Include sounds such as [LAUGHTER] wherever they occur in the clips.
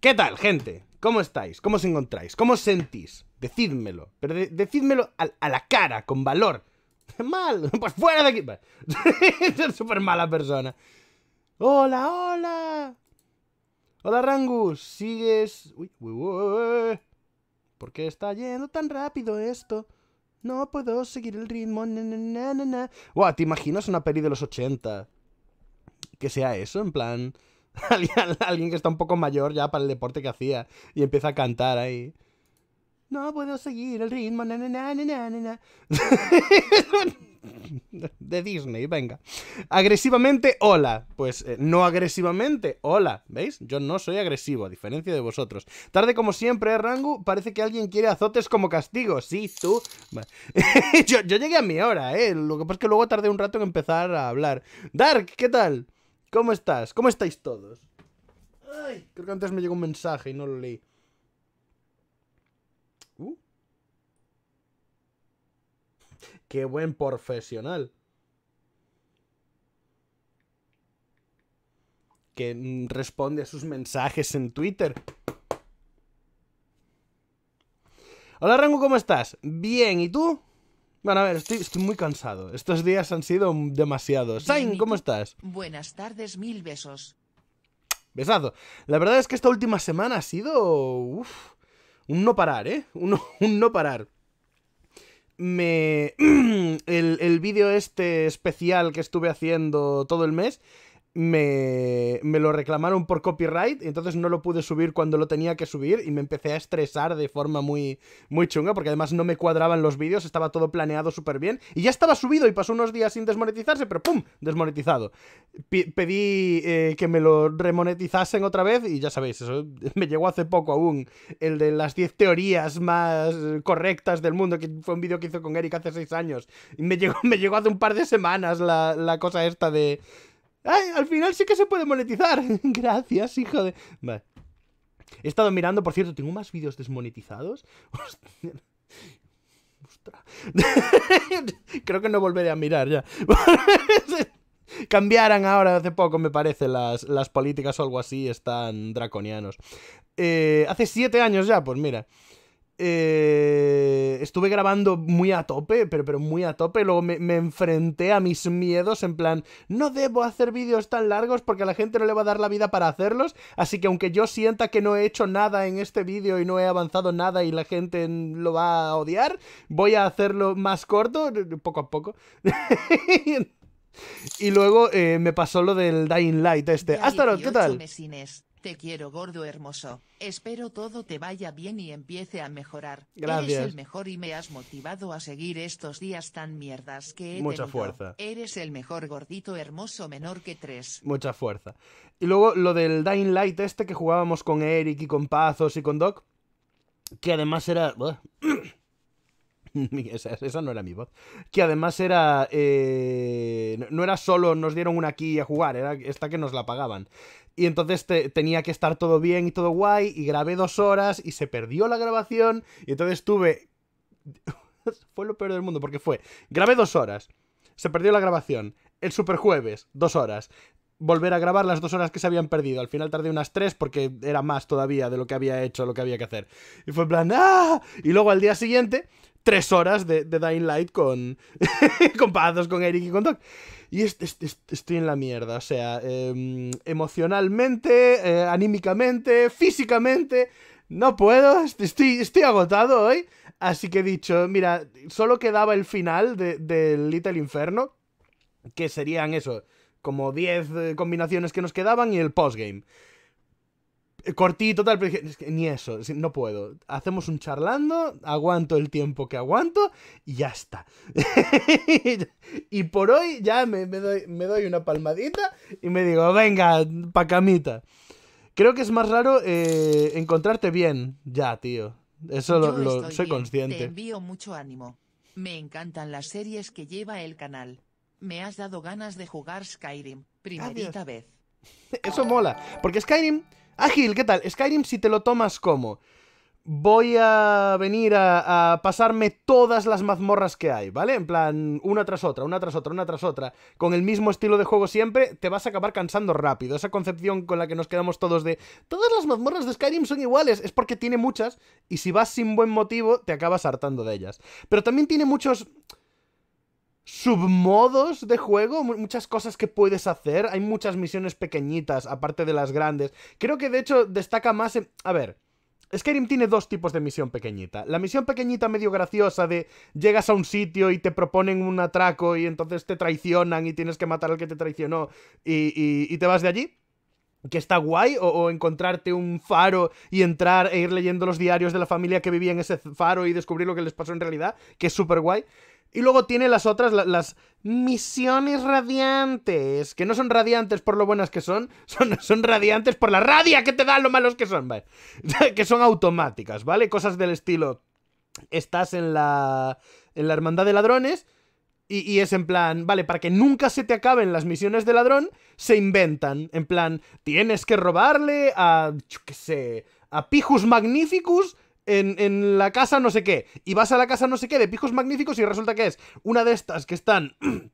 ¿Qué tal, gente? ¿Cómo estáis? ¿Cómo os encontráis? ¿Cómo os sentís? Decídmelo. Pero decídmelo a, la cara, con valor. [LAUGHS] Mal, [LAUGHS] pues fuera de aquí. [LAUGHS] Soy súper mala persona. Hola, hola. Hola, Rangus. ¿Sigues...? Uy, uy, uy. ¿Por qué está yendo tan rápido esto? No puedo seguir el ritmo. Na, na, wow, ¿te imaginas una peli de los 80? Que sea eso, en plan... [LAUGHS] alguien que está un poco mayor ya para el deporte que hacía y empieza a cantar ahí. No puedo seguir el ritmo, [LAUGHS] De Disney, venga. Agresivamente, hola. Pues eh, no agresivamente, hola. ¿Veis? Yo no soy agresivo, a diferencia de vosotros. Tarde como siempre, ¿eh, Rangu. Parece que alguien quiere azotes como castigo. Sí, tú. [LAUGHS] yo, yo llegué a mi hora, ¿eh? Lo que pasa es que luego tardé un rato en empezar a hablar. Dark, ¿qué tal? ¿Cómo estás? ¿Cómo estáis todos? Ay, creo que antes me llegó un mensaje y no lo leí. Uh. Qué buen profesional. Que mm, responde a sus mensajes en Twitter. Hola Rango, ¿cómo estás? Bien, ¿y tú? Bueno, a ver, estoy, muy cansado. Estos días han sido demasiados. Sain, ¿cómo estás? Buenas tardes, mil besos. Besado. La verdad es que esta última semana ha sido... Uf, un no parar, ¿eh? Un, [LAUGHS] no parar. Me... [CLEARS THROAT] El, el vídeo este especial que estuve haciendo todo el mes me, me, lo reclamaron por copyright y entonces no lo pude subir cuando lo tenía que subir y me empecé a estresar de forma muy, muy chunga porque además no me cuadraban los vídeos, estaba todo planeado súper bien y ya estaba subido y pasó unos días sin desmonetizarse, pero ¡pum! desmonetizado. pedí eh, que me lo remonetizasen otra vez y ya sabéis, eso [LAUGHS] me llegó hace poco aún, el de las 10 teorías más correctas del mundo, que fue un vídeo que hizo con Eric hace 6 años. Y me llegó, [LAUGHS] me llegó hace un par de semanas la cosa esta de al final sí que se puede monetizar. [LAUGHS] Gracias, hijo de... Vale. He estado mirando, por cierto, ¿tengo más vídeos desmonetizados? [LAUGHS] Ostras. [LAUGHS] Creo que no volveré a mirar ya. Cambiaran ahora hace poco, me parece, las, las políticas o algo así, están draconianos. Eh, hace siete años ya, pues mira. Eh, estuve grabando muy a tope, pero, pero muy a tope. Luego me, enfrenté a mis miedos en plan, no debo hacer vídeos tan largos porque a la gente no le va a dar la vida para hacerlos. Así que aunque yo sienta que no he hecho nada en este vídeo y no he avanzado nada y la gente lo va a odiar, voy a hacerlo más corto, poco a poco. [LAUGHS] y luego eh, me pasó lo del Dying Light este. Hasta luego, ¿qué tal? Te quiero gordo hermoso. Espero todo te vaya bien y empiece a mejorar. Gracias. Eres el mejor y me has motivado a seguir estos días tan mierdas que he Mucha fuerza. Eres el mejor gordito hermoso menor que tres. Mucha fuerza. Y luego lo del Dying Light este que jugábamos con Eric y con Pazos y con Doc. Que además era... [COUGHS] Esa, no era mi voz. Que además era. Eh, no era solo nos dieron una aquí a jugar, era esta que nos la pagaban. Y entonces tenía que estar todo bien y todo guay, y grabé dos horas y se perdió la grabación, y entonces tuve... [LAUGHS] fue lo peor del mundo, porque fue, grabé dos horas, se perdió la grabación, el superjueves, dos horas, volver a grabar las dos horas que se habían perdido. Al final tardé unas tres porque era más todavía de lo que había hecho, lo que había que hacer. Y fue en plan, ¡ah! Y luego al día siguiente tres horas de, Dying Light con, [LAUGHS] con con Eric y con Doc. Y estoy en la mierda, o sea, em, emocionalmente, eh, anímicamente, físicamente, no puedo, estoy, agotado hoy. Así que he dicho, mira, solo quedaba el final del de Little Inferno, que serían eso, como 10 eh, combinaciones que nos quedaban y el postgame cortito, tal, pero ni eso, no puedo. Hacemos un charlando, aguanto el tiempo que aguanto y ya está. [LAUGHS] y por hoy ya me, doy, una palmadita y me digo, venga, pa' camita. Creo que es más raro eh, encontrarte bien, ya, tío. Eso lo, sé soy consciente. Te envío mucho ánimo. Me encantan las series que lleva el canal. Me has dado ganas de jugar Skyrim, primerita vez. [LAUGHS] Eso mola, porque Skyrim Ágil, ah, ¿qué tal? Skyrim si te lo tomas como... Voy a venir a, a, pasarme todas las mazmorras que hay, ¿vale? En plan, una tras otra, una tras otra, una tras otra. Con el mismo estilo de juego siempre, te vas a acabar cansando rápido. Esa concepción con la que nos quedamos todos de... Todas las mazmorras de Skyrim son iguales. Es porque tiene muchas y si vas sin buen motivo, te acabas hartando de ellas. Pero también tiene muchos submodos de juego, muchas cosas que puedes hacer. Hay muchas misiones pequeñitas, aparte de las grandes. Creo que de hecho destaca más... A ver. Skyrim tiene dos tipos de misión pequeñita. La misión pequeñita medio graciosa de llegas a un sitio y te proponen un atraco y entonces te traicionan y tienes que matar al que te traicionó y, te vas de allí que está guay, o, o, encontrarte un faro y entrar e ir leyendo los diarios de la familia que vivía en ese faro y descubrir lo que les pasó en realidad, que es súper guay. Y luego tiene las otras, las misiones radiantes, que no son radiantes por lo buenas que son, [LAUGHS] son, son radiantes por la radia que te dan lo malos que son, ¿vale? [LAUGHS] que son automáticas, ¿vale? Cosas del estilo, estás en la, en la hermandad de ladrones y, es en plan, vale, para que nunca se te acaben las misiones de ladrón, se inventan, en plan, tienes que robarle a, que qué sé, a Pijus Magnificus en, la casa no sé qué, y vas a la casa no sé qué de pijos magníficos y resulta que es una de estas que están... [CLEARS THROAT]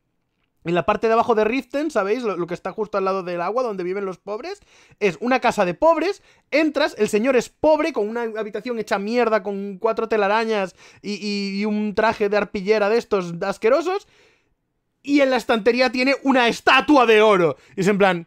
En la parte de abajo de Riften, ¿sabéis? Lo, que está justo al lado del agua, donde viven los pobres. Es una casa de pobres. Entras, el señor es pobre, con una habitación hecha mierda, con cuatro telarañas y, y un traje de arpillera de estos asquerosos. Y en la estantería tiene una estatua de oro. Y es en plan,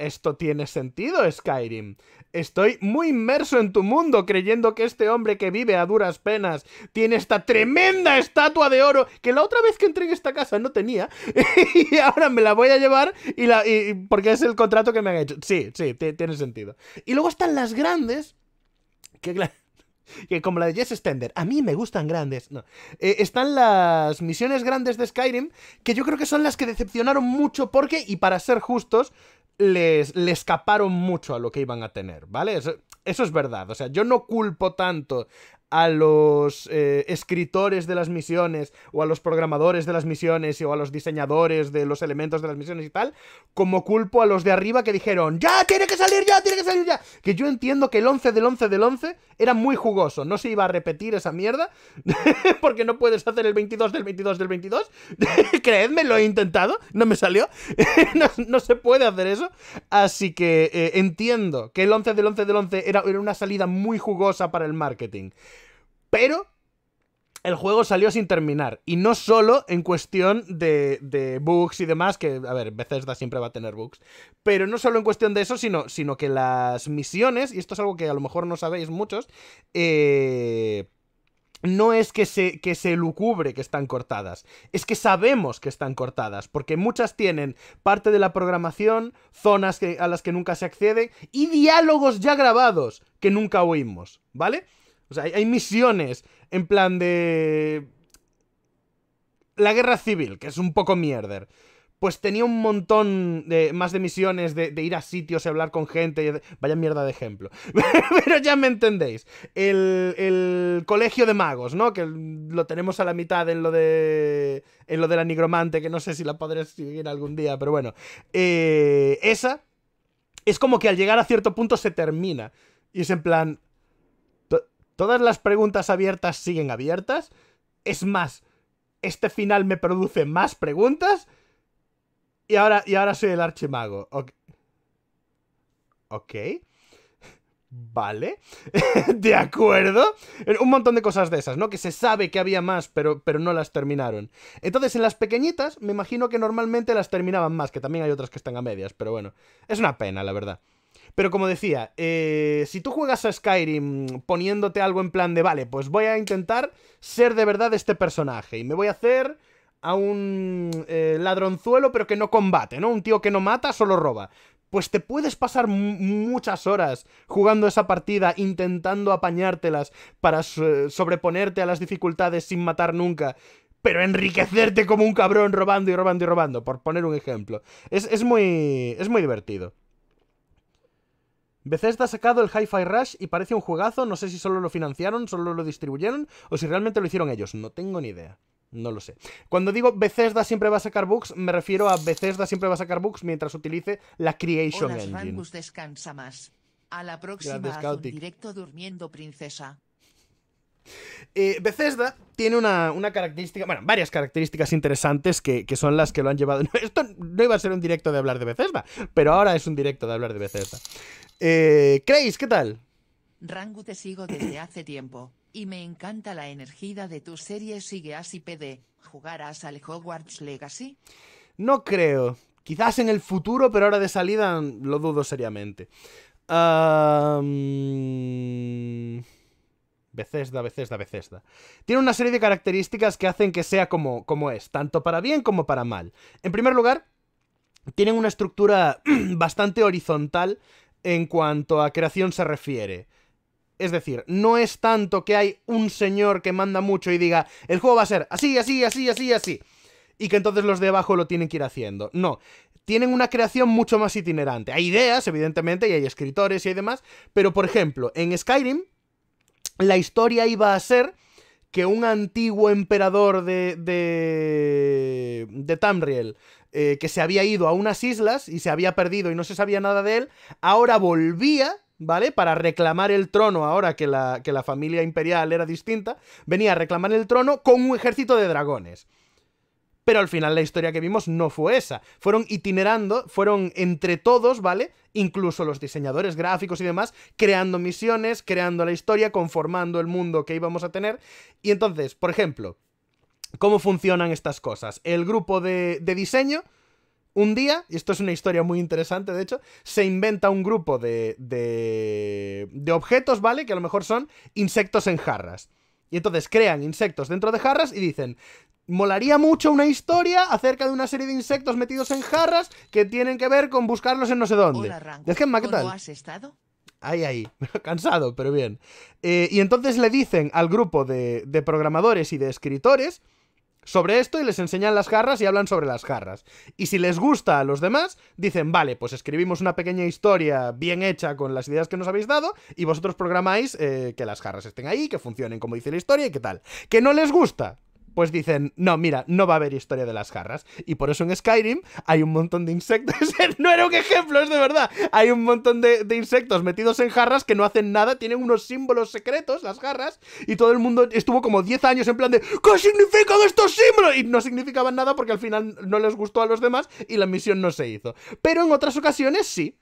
esto tiene sentido, Skyrim. Estoy muy inmerso en tu mundo creyendo que este hombre que vive a duras penas tiene esta tremenda estatua de oro que la otra vez que entré en esta casa no tenía [LAUGHS] y ahora me la voy a llevar y la, porque es el contrato que me ha hecho. Sí, sí, tiene sentido. Y luego están las grandes que [LAUGHS] que como la de Jess Stender, a mí me gustan grandes. No. Eh, están las misiones grandes de Skyrim, que yo creo que son las que decepcionaron mucho porque, y para ser justos, les, le escaparon mucho a lo que iban a tener, ¿vale? Eso, eso, es verdad. O sea, yo no culpo tanto a los eh, escritores de las misiones o a los programadores de las misiones o a los diseñadores de los elementos de las misiones y tal, como culpo a los de arriba que dijeron, ya tiene que salir, ya tiene que salir, ya. Que yo entiendo que el 11 del 11 del 11 era muy jugoso, no se iba a repetir esa mierda, [LAUGHS] porque no puedes hacer el 22 del 22 del 22. [LAUGHS] Creedme, lo he intentado, no me salió. [LAUGHS] no, se puede hacer eso. Así que eh, entiendo que el 11 del 11 del 11 era, era una salida muy jugosa para el marketing. Pero el juego salió sin terminar. Y no solo en cuestión de, de, bugs y demás, que, a ver, Bethesda siempre va a tener bugs. Pero no solo en cuestión de eso, sino, sino que las misiones, y esto es algo que a lo mejor no sabéis muchos, eh, no es que se, que se lucubre que están cortadas, es que sabemos que están cortadas, porque muchas tienen parte de la programación, zonas a las que nunca se accede y diálogos ya grabados que nunca oímos, ¿vale? O sea, hay, misiones en plan de... La guerra civil, que es un poco mierder pues tenía un montón de, más de misiones de, ir a sitios y hablar con gente. vaya mierda de ejemplo. [LAUGHS] Pero ya me entendéis. El, colegio de magos, ¿no? Que lo tenemos a la mitad en lo de. En lo de la nigromante, que no sé si la podré seguir algún día, pero bueno. Eh, esa es como que al llegar a cierto punto se termina. Y es en plan, Todas las preguntas abiertas siguen abiertas. Es más, este final me produce más preguntas. Y ahora, y ahora soy el archimago. Ok. Vale. [LAUGHS] de acuerdo. Un montón de cosas de esas, ¿no? Que se sabe que había más, pero, pero no las terminaron. Entonces, en las pequeñitas, me imagino que normalmente las terminaban más, que también hay otras que están a medias, pero bueno. Es una pena, la verdad. Pero como decía, eh, si tú juegas a Skyrim poniéndote algo en plan de, vale, pues voy a intentar ser de verdad este personaje y me voy a hacer a un eh, ladronzuelo pero que no combate, ¿no? Un tío que no mata, solo roba. Pues te puedes pasar muchas horas jugando esa partida, intentando apañártelas para sobreponerte a las dificultades sin matar nunca pero enriquecerte como un cabrón robando y robando y robando, por poner un ejemplo. es, muy, es muy divertido. Bethesda ha sacado el Hi-Fi Rush y parece un juegazo, no sé si solo lo financiaron, solo lo distribuyeron o si realmente lo hicieron ellos, no tengo ni idea. No lo sé. Cuando digo Bethesda siempre va a sacar books, me refiero a Bethesda siempre va a sacar books mientras utilice la Creation descansa más. A la próxima, directo durmiendo, princesa. Eh, Bethesda tiene una, característica, bueno, varias características interesantes que, son las que lo han llevado. [LAUGHS] Esto no iba a ser un directo de hablar de Bethesda, pero ahora es un directo de hablar de Bethesda. Eh, ¿qué tal? Rangu te sigo desde [CLEARS THROAT] hace tiempo, y me encanta la energía de tu serie Sigue así PD. ¿Jugarás al Hogwarts Legacy? No creo. Quizás en el futuro, pero ahora de salida lo dudo seriamente da veces da. Tiene una serie de características que hacen que sea como, como es, tanto para bien como para mal. En primer lugar, tienen una estructura [CLEARS THROAT] bastante horizontal en cuanto a creación se refiere. Es decir, no es tanto que hay un señor que manda mucho y diga, el juego va a ser así, así, así, así, así. Y que entonces los de abajo lo tienen que ir haciendo. No, tienen una creación mucho más itinerante. Hay ideas, evidentemente, y hay escritores y hay demás. Pero, por ejemplo, en Skyrim la historia iba a ser que un antiguo emperador de, de, de Tamriel, eh, que se había ido a unas islas y se había perdido y no se sabía nada de él, ahora volvía, ¿vale? Para reclamar el trono, ahora que la, que la familia imperial era distinta, venía a reclamar el trono con un ejército de dragones pero al final la historia que vimos no fue esa. Fueron itinerando, fueron entre todos, ¿vale? Incluso los diseñadores gráficos y demás, creando misiones, creando la historia, conformando el mundo que íbamos a tener. Y entonces, por ejemplo, ¿cómo funcionan estas cosas? El grupo de, de diseño... Un día, y esto es una historia muy interesante, de hecho, se inventa un grupo de, de, de objetos, ¿vale? Que a lo mejor son insectos en jarras. Y entonces crean insectos dentro de jarras y dicen, molaría mucho una historia acerca de una serie de insectos metidos en jarras que tienen que ver con buscarlos en no sé dónde. Hola, has estado? Ahí, ahí, [LAUGHS] cansado, pero bien. Eh, y entonces le dicen al grupo de, programadores y de escritores sobre esto y les enseñan las jarras y hablan sobre las jarras. Y si les gusta a los demás, dicen, vale, pues escribimos una pequeña historia bien hecha con las ideas que nos habéis dado y vosotros programáis eh, que las jarras estén ahí, que funcionen como dice la historia y qué tal. Que no les gusta, pues dicen, no, mira, no va a haber historia de las jarras. Y por eso en Skyrim hay un montón de insectos. [LAUGHS] no era un ejemplo, es de verdad. Hay un montón de, insectos metidos en jarras que no hacen nada, tienen unos símbolos secretos, las jarras, y todo el mundo estuvo como 10 años en plan de, ¿qué significan estos símbolos? Y no significaban nada porque al final no les gustó a los demás y la misión no se hizo. Pero en otras ocasiones sí,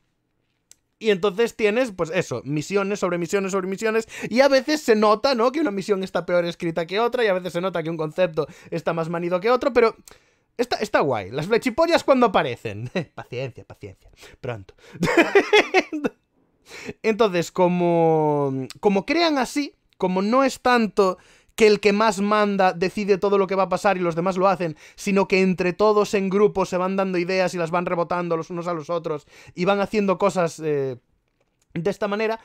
y entonces tienes, pues eso, misiones sobre misiones sobre misiones. Y a veces se nota, ¿no? Que una misión está peor escrita que otra. Y a veces se nota que un concepto está más manido que otro. Pero Está, está, guay. Las flechipollas cuando aparecen. [LAUGHS] paciencia, paciencia. Pronto. [LAUGHS] Entonces, como, como crean así, como no es tanto que el que más manda decide todo lo que va a pasar y los demás lo hacen, sino que entre todos en grupo se van dando ideas y las van rebotando los unos a los otros y van haciendo cosas eh, de esta manera,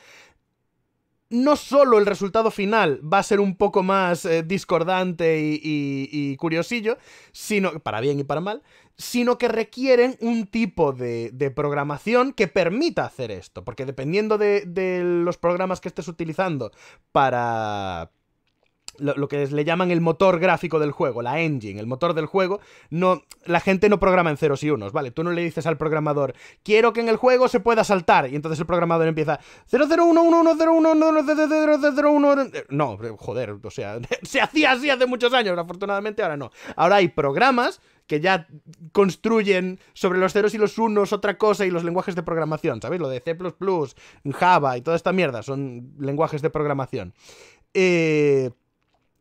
no solo el resultado final va a ser un poco más eh, discordante y, curiosillo, sino, para bien y para mal, sino que requieren un tipo de, programación que permita hacer esto, porque dependiendo de los programas que estés utilizando para lo, que le llaman el motor gráfico del juego, la engine, el motor del juego, no, la gente no programa en ceros y unos, ¿vale? Tú no le dices al programador, quiero que en el juego se pueda saltar, y entonces el programador empieza, 00111011001, no, joder, o sea, [LAUGHS] se hacía así hace muchos años, afortunadamente ahora no. Ahora hay programas que ya construyen sobre los ceros y los unos otra cosa y los lenguajes de programación, ¿sabéis? Lo de C++, Java y toda esta mierda son lenguajes de programación. Eh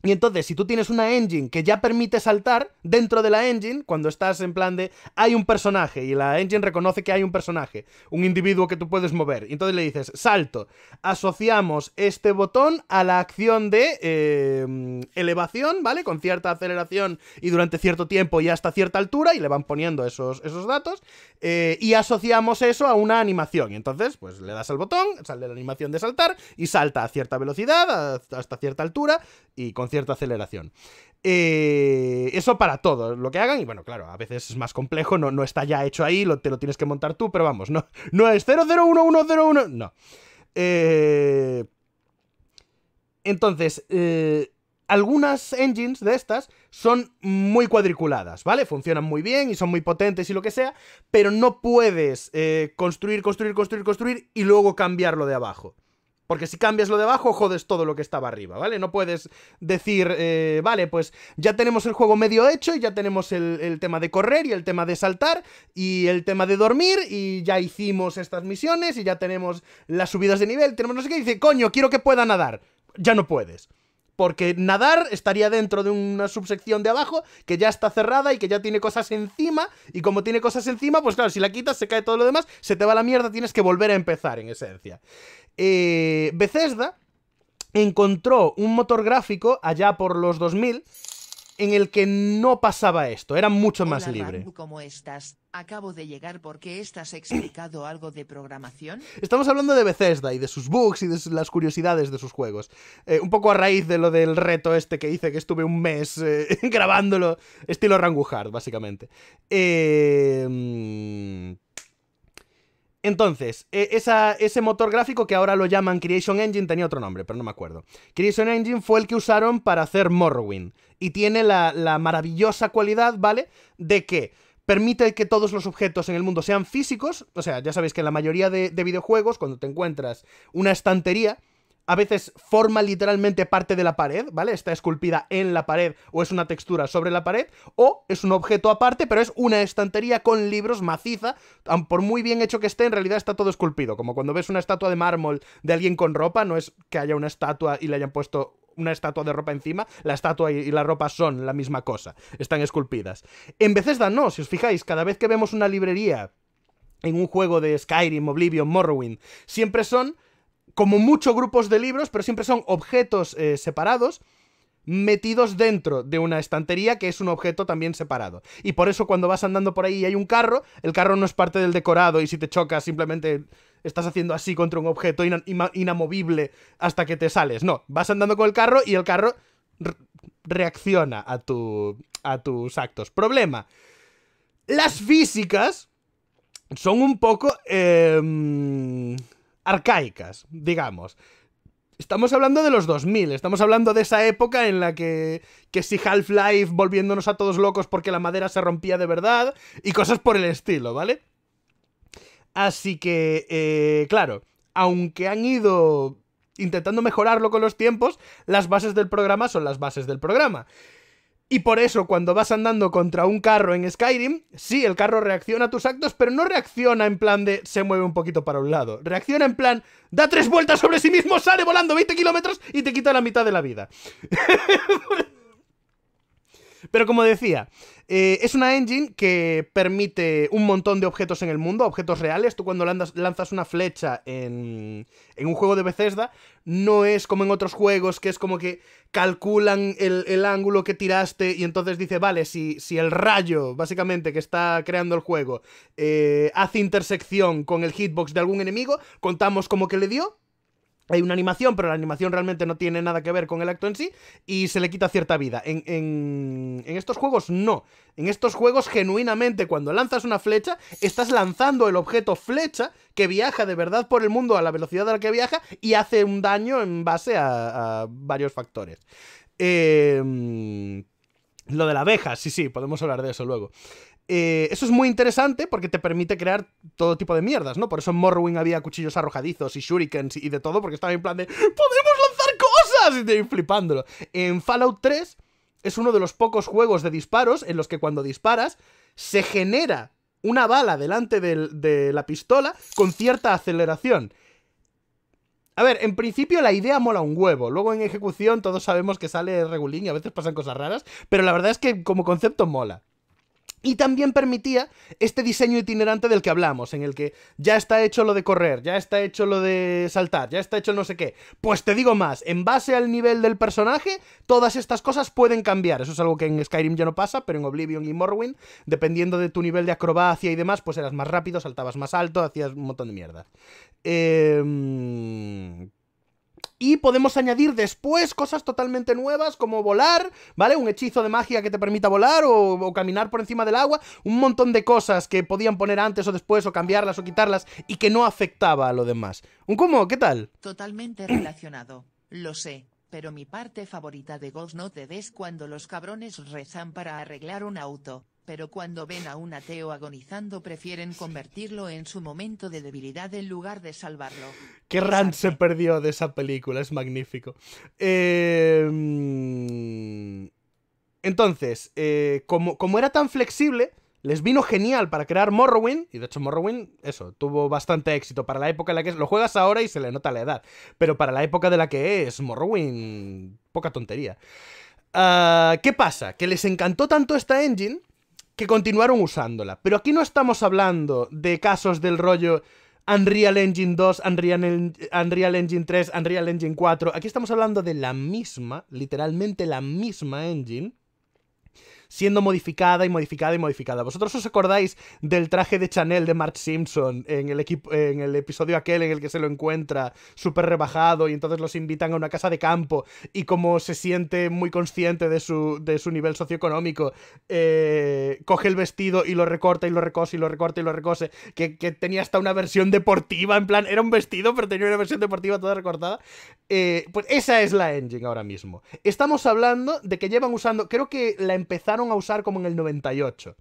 y entonces, si tú tienes una engine que ya permite saltar, dentro de la engine, cuando estás en plan de hay un personaje y la engine reconoce que hay un personaje, un individuo que tú puedes mover, y entonces le dices salto, asociamos este botón a la acción de eh, elevación, ¿vale? Con cierta aceleración y durante cierto tiempo y hasta cierta altura, y le van poniendo esos, esos datos, eh, y asociamos eso a una animación. Y entonces, pues le das al botón, sale la animación de saltar y salta a cierta velocidad, hasta cierta altura, y con cierta aceleración. Eh, eso para todo lo que hagan, y bueno, claro, a veces es más complejo, no, no está ya hecho ahí, lo, te lo tienes que montar tú, pero vamos, no, no es 001101, no. Eh, entonces, eh, algunas engines de estas son muy cuadriculadas, ¿vale? Funcionan muy bien y son muy potentes y lo que sea, pero no puedes construir, construir, construir, construir y luego cambiarlo de abajo. Porque si cambias lo de abajo, jodes todo lo que estaba arriba, ¿vale? No puedes decir, eh, vale, pues ya tenemos el juego medio hecho y ya tenemos el, tema de correr y el tema de saltar y el tema de dormir y ya hicimos estas misiones y ya tenemos las subidas de nivel, tenemos no sé qué, y dice, coño, quiero que pueda nadar. Ya no puedes. Porque nadar estaría dentro de una subsección de abajo que ya está cerrada y que ya tiene cosas encima. Y como tiene cosas encima, pues claro, si la quitas se cae todo lo demás, se te va la mierda, tienes que volver a empezar en esencia eh, Bethesda encontró un motor gráfico allá por los 2000 en el que no pasaba esto, era mucho más libre. estás? Acabo de llegar porque estás explicado algo de programación. Estamos hablando de Bethesda y de sus bugs y de las curiosidades de sus juegos. Eh, un poco a raíz de lo del reto este que hice, que estuve un mes eh, [LAUGHS] grabándolo, estilo Rangu básicamente. Eh. Entonces, e, ese motor gráfico que ahora lo llaman Creation Engine tenía otro nombre, pero no me acuerdo. Creation Engine fue el que usaron para hacer Morrowind. Y tiene la, maravillosa cualidad, ¿vale? De que permite que todos los objetos en el mundo sean físicos. O sea, ya sabéis que en la mayoría de videojuegos, cuando te encuentras una estantería, a veces forma literalmente parte de la pared, ¿vale? Está esculpida en la pared o es una textura sobre la pared, o es un objeto aparte, pero es una estantería con libros maciza, por muy bien hecho que esté, en realidad está todo esculpido, como cuando ves una estatua de mármol de alguien con ropa, no es que haya una estatua y le hayan puesto una estatua de ropa encima, la estatua y la ropa son la misma cosa, están esculpidas. En da no, si os fijáis, cada vez que vemos una librería en un juego de Skyrim, Oblivion, Morrowind, siempre son como muchos grupos de libros, pero siempre son objetos eh, separados metidos dentro de una estantería que es un objeto también separado. Y por eso cuando vas andando por ahí y hay un carro, el carro no es parte del decorado y si te chocas simplemente estás haciendo así contra un objeto inamovible hasta que te sales. No, vas andando con el carro y el carro reacciona a, a tus actos. Problema. Las físicas son un poco... Em, arcaicas, digamos. Estamos hablando de los 2000, estamos hablando de esa época en la que, que si Half-Life volviéndonos a todos locos porque la madera se rompía de verdad y cosas por el estilo, ¿vale? Así que, eh, claro, aunque han ido intentando mejorarlo con los tiempos, las bases del programa son las bases del programa. Y por eso, cuando vas andando contra un carro en Skyrim, sí, el carro reacciona a tus actos, pero no reacciona en plan de se mueve un poquito para un lado. Reacciona en plan, da tres vueltas sobre sí mismo, sale volando 20 kilómetros y te quita la mitad de la vida. [LAUGHS] Pero como decía, eh, es una engine que permite un montón de objetos en el mundo, objetos reales. Tú cuando lanzas una flecha en, un juego de Bethesda, no es como en otros juegos, que es como que calculan el, ángulo que tiraste y entonces dice, vale, si, si el rayo, básicamente, que está creando el juego, eh, hace intersección con el hitbox de algún enemigo, contamos como que le dio hay una animación, pero la animación realmente no tiene nada que ver con el acto en sí y se le quita cierta vida. En, estos juegos no. En estos juegos genuinamente cuando lanzas una flecha, estás lanzando el objeto flecha que viaja de verdad por el mundo a la velocidad a la que viaja y hace un daño en base a, varios factores. Em, lo de la abeja, sí, sí, podemos hablar de eso luego. Eh, eso es muy interesante porque te permite crear todo tipo de mierdas, ¿no? Por eso en Morrowind había cuchillos arrojadizos y shurikens y de todo, porque estaba en plan de ¡Podemos lanzar cosas! Y te flipándolo. En Fallout 3 es uno de los pocos juegos de disparos en los que cuando disparas se genera una bala delante de la pistola con cierta aceleración. A ver, en principio la idea mola un huevo, luego en ejecución todos sabemos que sale regulín y a veces pasan cosas raras, pero la verdad es que como concepto mola. Y también permitía este diseño itinerante del que hablamos, en el que ya está hecho lo de correr, ya está hecho lo de saltar, ya está hecho no sé qué. Pues te digo más, en base al nivel del personaje, todas estas cosas pueden cambiar. Eso es algo que en Skyrim ya no pasa, pero en Oblivion y Morrowind, dependiendo de tu nivel de acrobacia y demás, pues eras más rápido, saltabas más alto, hacías un montón de mierda. Eh y podemos añadir después cosas totalmente nuevas como volar, ¿vale? Un hechizo de magia que te permita volar o, caminar por encima del agua, un montón de cosas que podían poner antes o después o cambiarlas o quitarlas y que no afectaba a lo demás. ¿Un cómo? ¿Qué tal? Totalmente relacionado, lo sé. Pero mi parte favorita de Ghost no te cuando los cabrones rezan para arreglar un auto pero cuando ven a un ateo agonizando prefieren convertirlo en su momento de debilidad en lugar de salvarlo. Qué rant se perdió de esa película, es magnífico. Em, entonces, eh, como, era tan flexible, les vino genial para crear Morrowind, y de hecho Morrowind, eso, tuvo bastante éxito para la época en la que es. Lo juegas ahora y se le nota la edad, pero para la época de la que es, Morrowind, poca tontería. Ah, ¿Qué pasa? Que les encantó tanto esta engine que continuaron usándola. Pero aquí no estamos hablando de casos del rollo Unreal Engine 2, Unreal, Engine 3, Unreal Engine 4. Aquí estamos hablando de la misma, literalmente la misma engine, siendo modificada y modificada y modificada. ¿Vosotros os acordáis del traje de Chanel de Mark Simpson en el, equipo, en el episodio aquel en el que se lo encuentra súper rebajado y entonces los invitan a una casa de campo y como se siente muy consciente de su, de su nivel socioeconómico, eh, coge el vestido y lo recorta y lo recose y lo recorta y lo recose, que, tenía hasta una versión deportiva, en plan, era un vestido pero tenía una versión deportiva toda recortada. Eh, pues esa es la engine ahora mismo. Estamos hablando de que llevan usando, creo que la empezaron a usar como en el 98.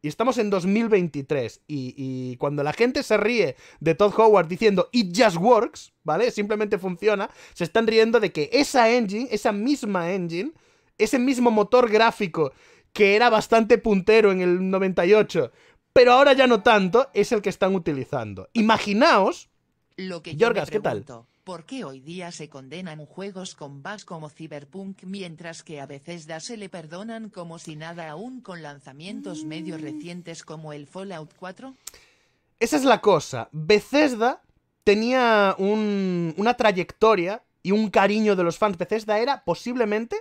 Y estamos en 2023. Y, cuando la gente se ríe de Todd Howard diciendo It just works, ¿vale? Simplemente funciona. Se están riendo de que esa engine, esa misma engine, ese mismo motor gráfico que era bastante puntero en el 98, pero ahora ya no tanto, es el que están utilizando. Imaginaos. Lo que ¿qué tal? ¿Por qué hoy día se condenan juegos con bugs como Cyberpunk mientras que a Bethesda se le perdonan como si nada aún con lanzamientos medio mm. recientes como el Fallout 4? Esa es la cosa. Bethesda tenía una trayectoria y un cariño de los fans. Bethesda era posiblemente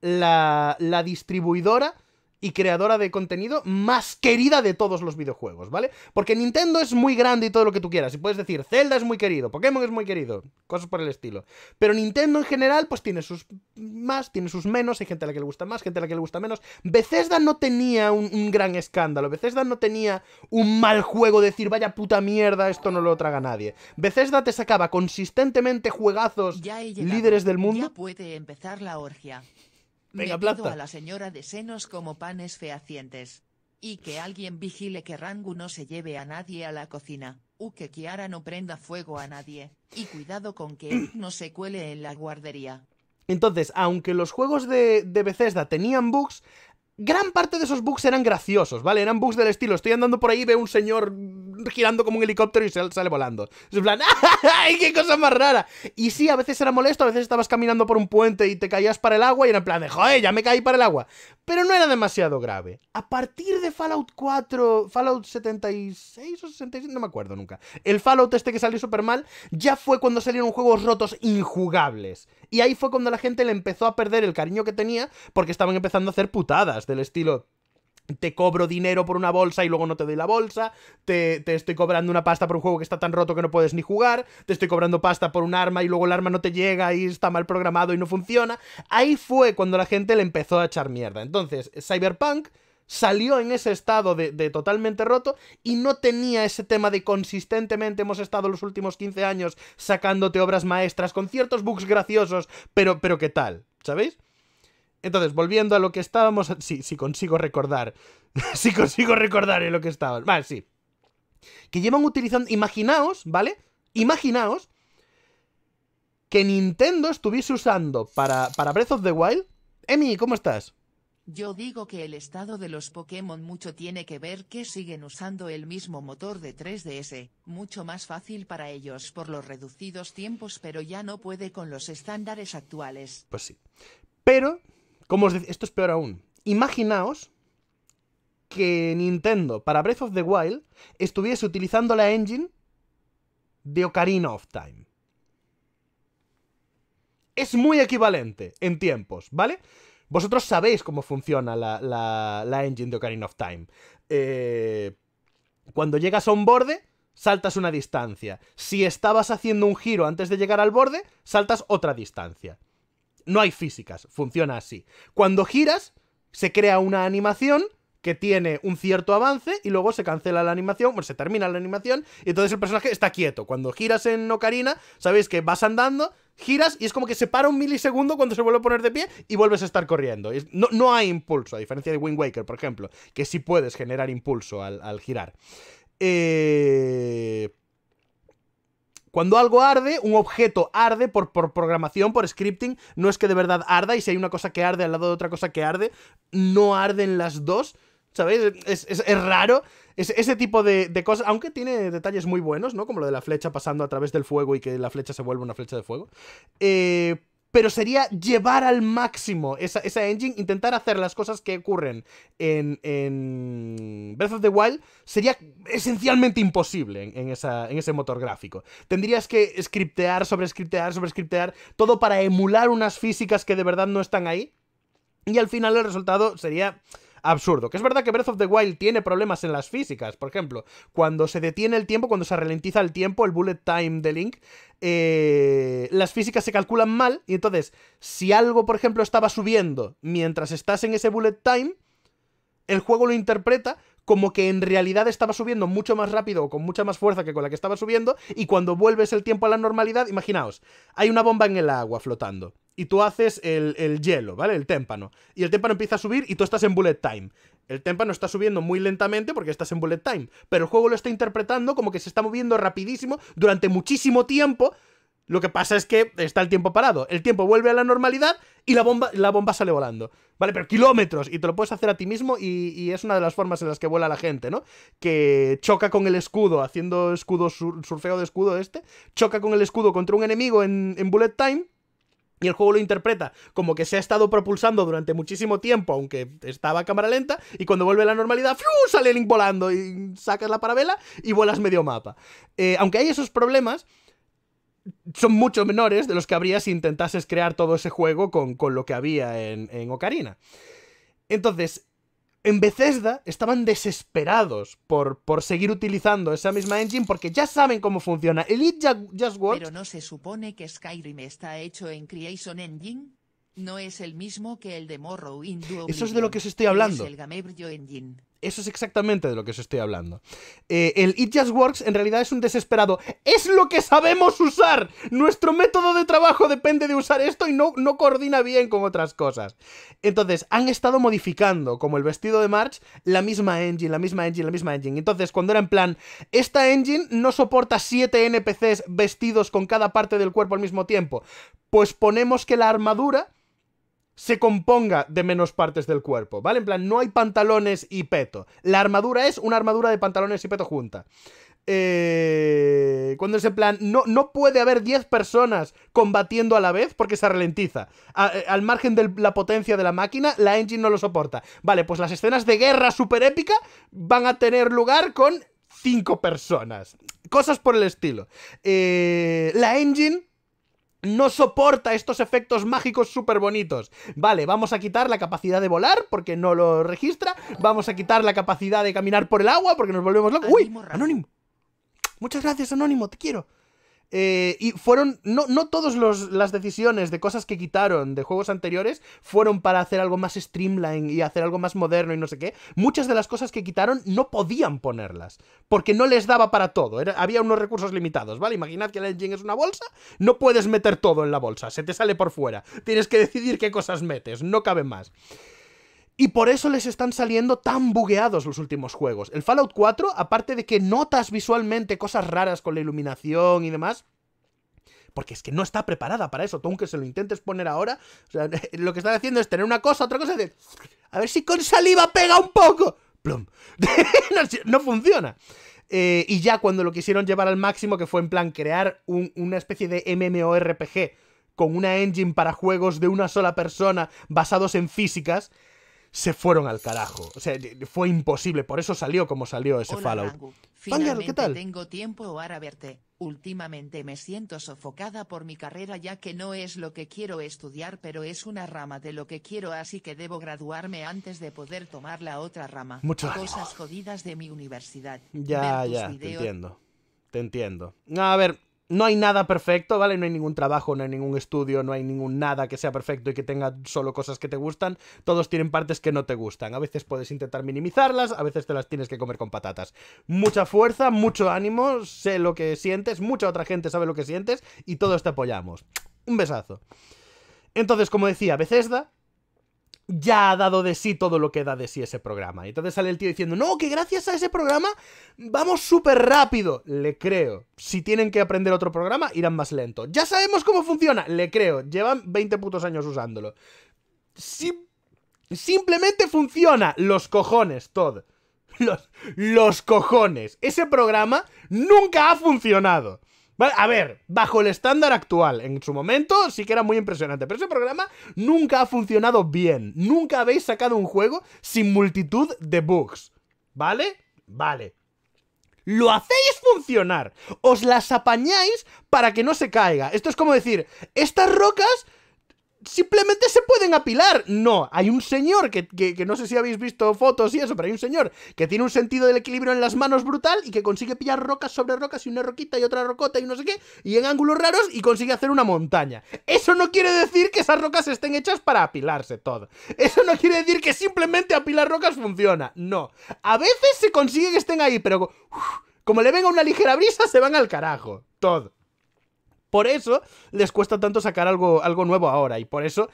la, la distribuidora y creadora de contenido más querida de todos los videojuegos, ¿vale? Porque Nintendo es muy grande y todo lo que tú quieras. Y puedes decir, Zelda es muy querido, Pokémon es muy querido, cosas por el estilo. Pero Nintendo en general, pues tiene sus más, tiene sus menos. Hay gente a la que le gusta más, gente a la que le gusta menos. Bethesda no tenía un, gran escándalo. Bethesda no tenía un mal juego, de decir, vaya puta mierda, esto no lo traga nadie. Bethesda te sacaba consistentemente juegazos líderes del mundo. Ya puede empezar la orgia. Me a la señora de senos como panes fehacientes. Y que alguien vigile que Rangu no se lleve a nadie a la cocina, u que Kiara no prenda fuego a nadie, y cuidado con que no se cuele en la guardería. Entonces, aunque los juegos de, de Bethesda tenían bugs, Gran parte de esos bugs eran graciosos, ¿vale? Eran bugs del estilo, estoy andando por ahí y veo un señor girando como un helicóptero y sale volando. Es en plan, [LAUGHS] ¡ay, qué cosa más rara! Y sí, a veces era molesto, a veces estabas caminando por un puente y te caías para el agua y era en plan de, ¡joder, ya me caí para el agua! Pero no era demasiado grave. A partir de Fallout 4, Fallout 76 o 66, no me acuerdo nunca. El Fallout este que salió súper mal, ya fue cuando salieron juegos rotos injugables. Y ahí fue cuando la gente le empezó a perder el cariño que tenía porque estaban empezando a hacer putadas del estilo te cobro dinero por una bolsa y luego no te doy la bolsa, te, te, estoy cobrando una pasta por un juego que está tan roto que no puedes ni jugar, te estoy cobrando pasta por un arma y luego el arma no te llega y está mal programado y no funciona. Ahí fue cuando la gente le empezó a echar mierda. Entonces, Cyberpunk salió en ese estado de, de, totalmente roto y no tenía ese tema de consistentemente hemos estado los últimos 15 años sacándote obras maestras con ciertos bugs graciosos, pero, pero qué tal, ¿sabéis? Entonces, volviendo a lo que estábamos, si si consigo recordar, si [LAUGHS] consigo recordar en lo que estábamos, vale, sí. Que llevan utilizando, imaginaos, ¿vale? Imaginaos que Nintendo estuviese usando para, para Breath of the Wild. Emi, ¿cómo estás? Yo digo que el estado de los Pokémon mucho tiene que ver que siguen usando el mismo motor de 3DS, mucho más fácil para ellos por los reducidos tiempos pero ya no puede con los estándares actuales. Pues sí. Pero, como os decía, esto es peor aún. Imaginaos que Nintendo para Breath of the Wild estuviese utilizando la engine de Ocarina of Time. Es muy equivalente en tiempos, ¿vale? Vosotros sabéis cómo funciona la, engine de Ocarina of Time. Eh, cuando llegas a un borde, saltas una distancia. Si estabas haciendo un giro antes de llegar al borde, saltas otra distancia. No hay físicas, funciona así. Cuando giras, se crea una animación que tiene un cierto avance y luego se cancela la animación, bueno, se termina la animación y entonces el personaje está quieto. Cuando giras en Ocarina, sabéis que vas andando, giras y es como que se para un milisegundo cuando se vuelve a poner de pie y vuelves a estar corriendo. No, hay impulso, a diferencia de Wind Waker, por ejemplo, que sí puedes generar impulso al, girar. Eh, cuando algo arde, un objeto arde por, por, programación, por scripting, no es que de verdad arda y si hay una cosa que arde al lado de otra cosa que arde, no arden las dos, ¿Sabéis? Es, raro ese tipo de, cosas, aunque tiene detalles muy buenos, ¿no? Como lo de la flecha pasando a través del fuego y que la flecha se vuelve una flecha de fuego. Eh, pero sería llevar al máximo esa, engine, intentar hacer las cosas que ocurren en, en Breath of the Wild, sería esencialmente imposible esa, en ese motor gráfico. Tendrías que scriptear, sobre scriptear, sobre scriptear, todo para emular unas físicas que de verdad no están ahí. Y al final el resultado sería absurdo. Que es verdad que Breath of the Wild tiene problemas en las físicas, por ejemplo, cuando se detiene el tiempo, cuando se ralentiza el tiempo, el bullet time de Link, eh, las físicas se calculan mal y entonces si algo, por ejemplo, estaba subiendo mientras estás en ese bullet time, el juego lo interpreta como que en realidad estaba subiendo mucho más rápido o con mucha más fuerza que con la que estaba subiendo, y cuando vuelves el tiempo a la normalidad, imaginaos, hay una bomba en el agua flotando, y tú haces el, el hielo, ¿vale? El témpano, y el témpano empieza a subir y tú estás en bullet time. El témpano está subiendo muy lentamente porque estás en bullet time, pero el juego lo está interpretando como que se está moviendo rapidísimo durante muchísimo tiempo. Lo que pasa es que está el tiempo parado. El tiempo vuelve a la normalidad y la bomba, la bomba sale volando. ¿Vale? Pero kilómetros. Y te lo puedes hacer a ti mismo y, es una de las formas en las que vuela la gente, ¿no? Que choca con el escudo, haciendo escudo, surfeo de escudo este, choca con el escudo contra un enemigo en, Bullet Time. Y el juego lo interpreta como que se ha estado propulsando durante muchísimo tiempo, aunque estaba a cámara lenta, y cuando vuelve a la normalidad, ¡fiu! sale Link volando y sacas la parabela y vuelas medio mapa. Eh, aunque hay esos problemas, son mucho menores de los que habría si intentases crear todo ese juego con, lo que había en, Ocarina. Entonces, en Bethesda estaban desesperados por, por, seguir utilizando esa misma engine porque ya saben cómo funciona. Elite Just, Pero no se supone que Skyrim está hecho en Creation Engine. No es el mismo que el de Morrowind. Eso es de lo que os estoy hablando. Es el Engine. Eso es exactamente de lo que os estoy hablando. Eh, el It Just Works en realidad es un desesperado. ¡Es lo que sabemos usar! Nuestro método de trabajo depende de usar esto y no, no coordina bien con otras cosas. Entonces, han estado modificando, como el vestido de March, la misma engine, la misma engine, la misma engine. Entonces, cuando era en plan, esta engine no soporta 7 NPCs vestidos con cada parte del cuerpo al mismo tiempo, pues ponemos que la armadura se componga de menos partes del cuerpo, ¿vale? En plan, no hay pantalones y peto. La armadura es una armadura de pantalones y peto junta. Eh, cuando es en plan, no, puede haber 10 personas combatiendo a la vez porque se ralentiza. Eh, al margen de la potencia de la máquina, la engine no lo soporta. Vale, pues las escenas de guerra super épica van a tener lugar con 5 personas. Cosas por el estilo. Eh, la engine no soporta estos efectos mágicos súper bonitos. Vale, vamos a quitar la capacidad de volar, porque no lo registra. Vamos a quitar la capacidad de caminar por el agua, porque nos volvemos locos. ¡Uy! Anónimo. Muchas gracias, Anónimo, te quiero. Eh, y fueron, no, no todas las decisiones de cosas que quitaron de juegos anteriores fueron para hacer algo más streamline y hacer algo más moderno y no sé qué. Muchas de las cosas que quitaron no podían ponerlas, porque no les daba para todo. había unos recursos limitados, ¿vale? Imaginad que el engine es una bolsa, no puedes meter todo en la bolsa, se te sale por fuera. Tienes que decidir qué cosas metes, no cabe más. Y por eso les están saliendo tan bugueados los últimos juegos. El Fallout 4, aparte de que notas visualmente cosas raras con la iluminación y demás, porque es que no está preparada para eso. Tú aunque se lo intentes poner ahora, o sea, [LAUGHS] lo que está haciendo es tener una cosa, otra cosa, decir. a ver si con saliva pega un poco. Plum. [LAUGHS] no, funciona. Eh, y ya cuando lo quisieron llevar al máximo, que fue en plan crear una especie de MMORPG con una engine para juegos de una sola persona basados en físicas, se fueron al carajo. O sea, fue imposible, por eso salió como salió ese Hola, Fallout. Finalmente ¿qué tal? tengo tiempo para verte. Últimamente me siento sofocada por mi carrera ya que no es lo que quiero estudiar pero es una rama de lo que quiero así que debo graduarme antes de poder tomar la otra rama. Muchas cosas jodidas de mi universidad. Ya, ya, te entiendo. Te entiendo. a ver, no hay nada perfecto, ¿vale? No hay ningún trabajo, no hay ningún estudio, no hay ningún nada que sea perfecto y que tenga solo cosas que te gustan. Todos tienen partes que no te gustan. A veces puedes intentar minimizarlas, a veces te las tienes que comer con patatas. Mucha fuerza, mucho ánimo, sé lo que sientes, mucha otra gente sabe lo que sientes y todos te apoyamos. Un besazo. Entonces, como decía, Bethesda ya ha dado de sí todo lo que da de sí ese programa. Y entonces sale el tío diciendo, no, que gracias a ese programa vamos súper rápido. Le creo. Si tienen que aprender otro programa, irán más lento. Ya sabemos cómo funciona. Le creo. Llevan 20 putos años usándolo. simplemente funciona. Los cojones, Todd. [LAUGHS] Los, los cojones. Ese programa nunca ha funcionado. A ver, bajo el estándar actual, en su momento sí que era muy impresionante, pero ese programa nunca ha funcionado bien. Nunca habéis sacado un juego sin multitud de bugs. ¿Vale? Vale. Lo hacéis funcionar. Os las apañáis para que no se caiga. Esto es como decir, estas rocas simplemente se pueden apilar. No, hay un señor que, no sé si habéis visto fotos y eso, pero hay un señor que tiene un sentido del equilibrio en las manos brutal y que consigue pillar rocas sobre rocas y una roquita y otra rocota y no sé qué, y en ángulos raros y consigue hacer una montaña. Eso no quiere decir que esas rocas estén hechas para apilarse todo. Eso no quiere decir que simplemente apilar rocas funciona. No. A veces se consigue que estén ahí, pero... como le venga una ligera brisa, se van al carajo. Todo. Por eso les cuesta tanto sacar algo, algo nuevo ahora y por eso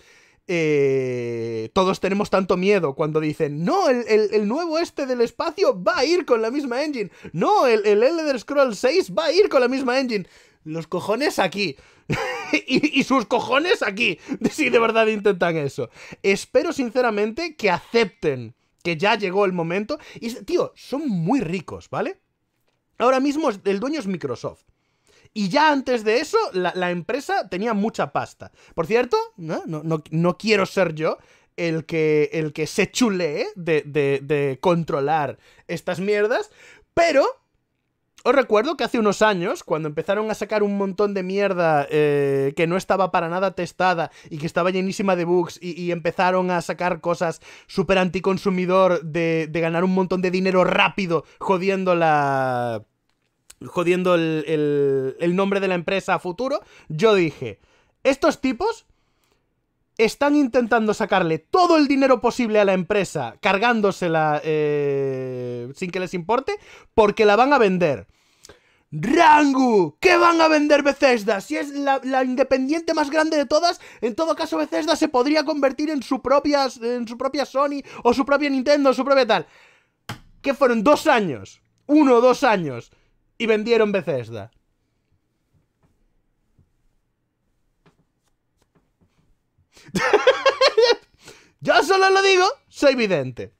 eh, todos tenemos tanto miedo cuando dicen, no, el, nuevo este del espacio va a ir con la misma engine, no, el, el Elder Scrolls 6 va a ir con la misma engine. Los cojones aquí. [LAUGHS] y, y, sus cojones aquí. [LAUGHS] Si de verdad intentan eso. Espero sinceramente que acepten que ya llegó el momento. Y, tío, son muy ricos, ¿vale? Ahora mismo el dueño es Microsoft. Y ya antes de eso, la, empresa tenía mucha pasta. Por cierto, no, quiero ser yo el que, el que se chulee de, controlar estas mierdas, pero os recuerdo que hace unos años, cuando empezaron a sacar un montón de mierda eh, que no estaba para nada testada y que estaba llenísima de bugs y, empezaron a sacar cosas súper anticonsumidor de, de ganar un montón de dinero rápido jodiendo la jodiendo el, el, nombre de la empresa a futuro, yo dije, estos tipos están intentando sacarle todo el dinero posible a la empresa, cargándosela eh, sin que les importe, porque la van a vender. Rangu, ¿qué van a vender Bethesda? Si es la, independiente más grande de todas, en todo caso Bethesda se podría convertir en su, propia, en su propia Sony o su propia Nintendo, o su propia tal. ¿Qué fueron? Dos años. Uno, dos años y vendieron Bethesda. [LAUGHS] Yo solo lo digo, soy vidente.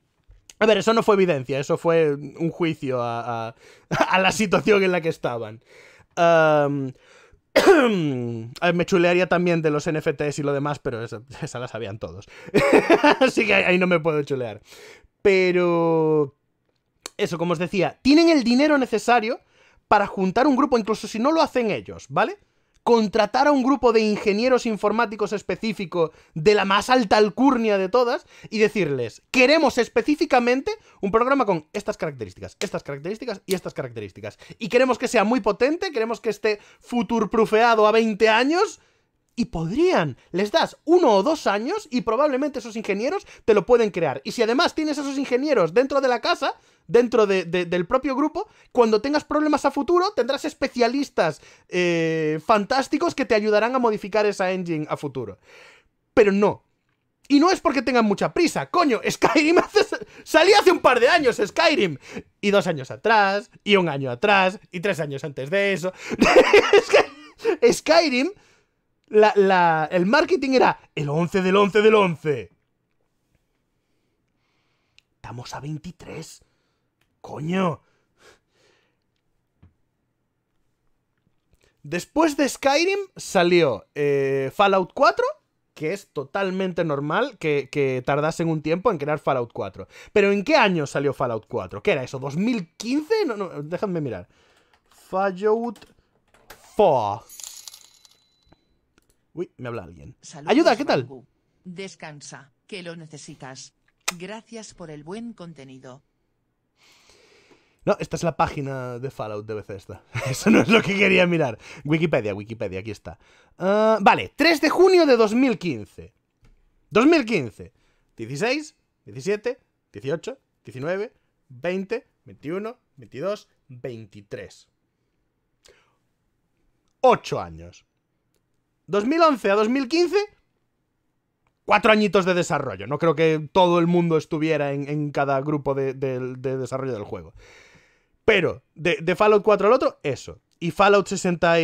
A ver, eso no fue evidencia, eso fue un juicio a, [LAUGHS] la situación en la que estaban. [CLEARS THROAT] me chulearía también de los NFTs y lo demás, pero esa, [LAUGHS] esa la sabían todos. Así que ahí no me puedo chulear. Pero... Eso, como os decía, tienen el dinero necesario para juntar un grupo, incluso si no lo hacen ellos, ¿vale? Contratar a un grupo de ingenieros informáticos específico de la más alta alcurnia de todas y decirles, queremos específicamente un programa con estas características, estas características y estas características. Y queremos que sea muy potente, queremos que esté futurprofeado a 20 años y podrían. Les das uno o dos años y probablemente esos ingenieros te lo pueden crear. Y si además tienes a esos ingenieros dentro de la casa, dentro del propio grupo. Cuando tengas problemas a futuro, tendrás especialistas eh, fantásticos que te ayudarán a modificar esa engine a futuro. Pero no. Y no es porque tengan mucha prisa, coño, [LAUGHS] Skyrim Salía salió hace un par de años, Skyrim. Y dos años atrás, y un año atrás, y tres años antes de eso. [LAUGHS] Skyrim, el marketing era el 11 del 11 del 11. Estamos a 23. Coño. Después de Skyrim salió eh, Fallout 4, que es totalmente normal que, tardasen un tiempo en crear Fallout 4. Pero ¿en qué año salió Fallout 4? ¿Qué era eso? ¿2015? No, no, déjame mirar. Fallout 4. Uy, me habla alguien. Ayuda, ¿qué tal? Descansa, que lo necesitas. Gracias por el buen contenido. No, esta es la página de Fallout de Bethesda. [LAUGHS] Eso no es lo que quería mirar. Wikipedia, Wikipedia, aquí está. Ah, vale, 3 de junio de 2015. 2015. 16, 17, 18, 19, 20, 21, 22, 23. 8 años. 2011 a 2015, 4 añitos de desarrollo. No creo que todo el mundo estuviera en, cada grupo de, desarrollo del juego. Pero de, Fallout 4 al otro, eso. Y Fallout 60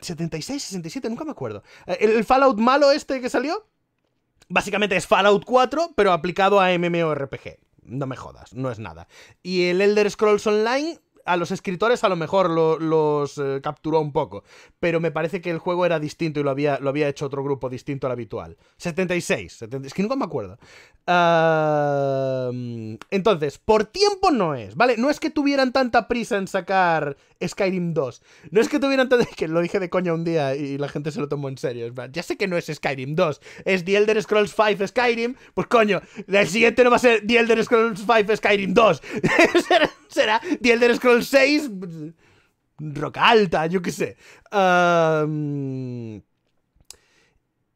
76, 67, nunca me acuerdo. Eh, el Fallout malo este que salió, básicamente es Fallout 4, pero aplicado a MMORPG. No me jodas, no es nada. Y el Elder Scrolls Online a los escritores a lo mejor los eh, capturó un poco, pero me parece que el juego era distinto y lo había, lo había hecho otro grupo distinto al habitual. 76, es que nunca me acuerdo. Ah, mm, entonces, por tiempo no es, ¿vale? No es que tuvieran tanta prisa en sacar Skyrim 2. No es que tuvieran entendido que lo dije de coña un día y la gente se lo tomó en serio. Ya sé que no es Skyrim 2, es The Elder Scrolls 5 Skyrim, pues coño, el siguiente no va a ser The Elder Scrolls 5 Skyrim 2. [LAUGHS] será, The Elder Scrolls 6 Roca Alta, yo qué sé.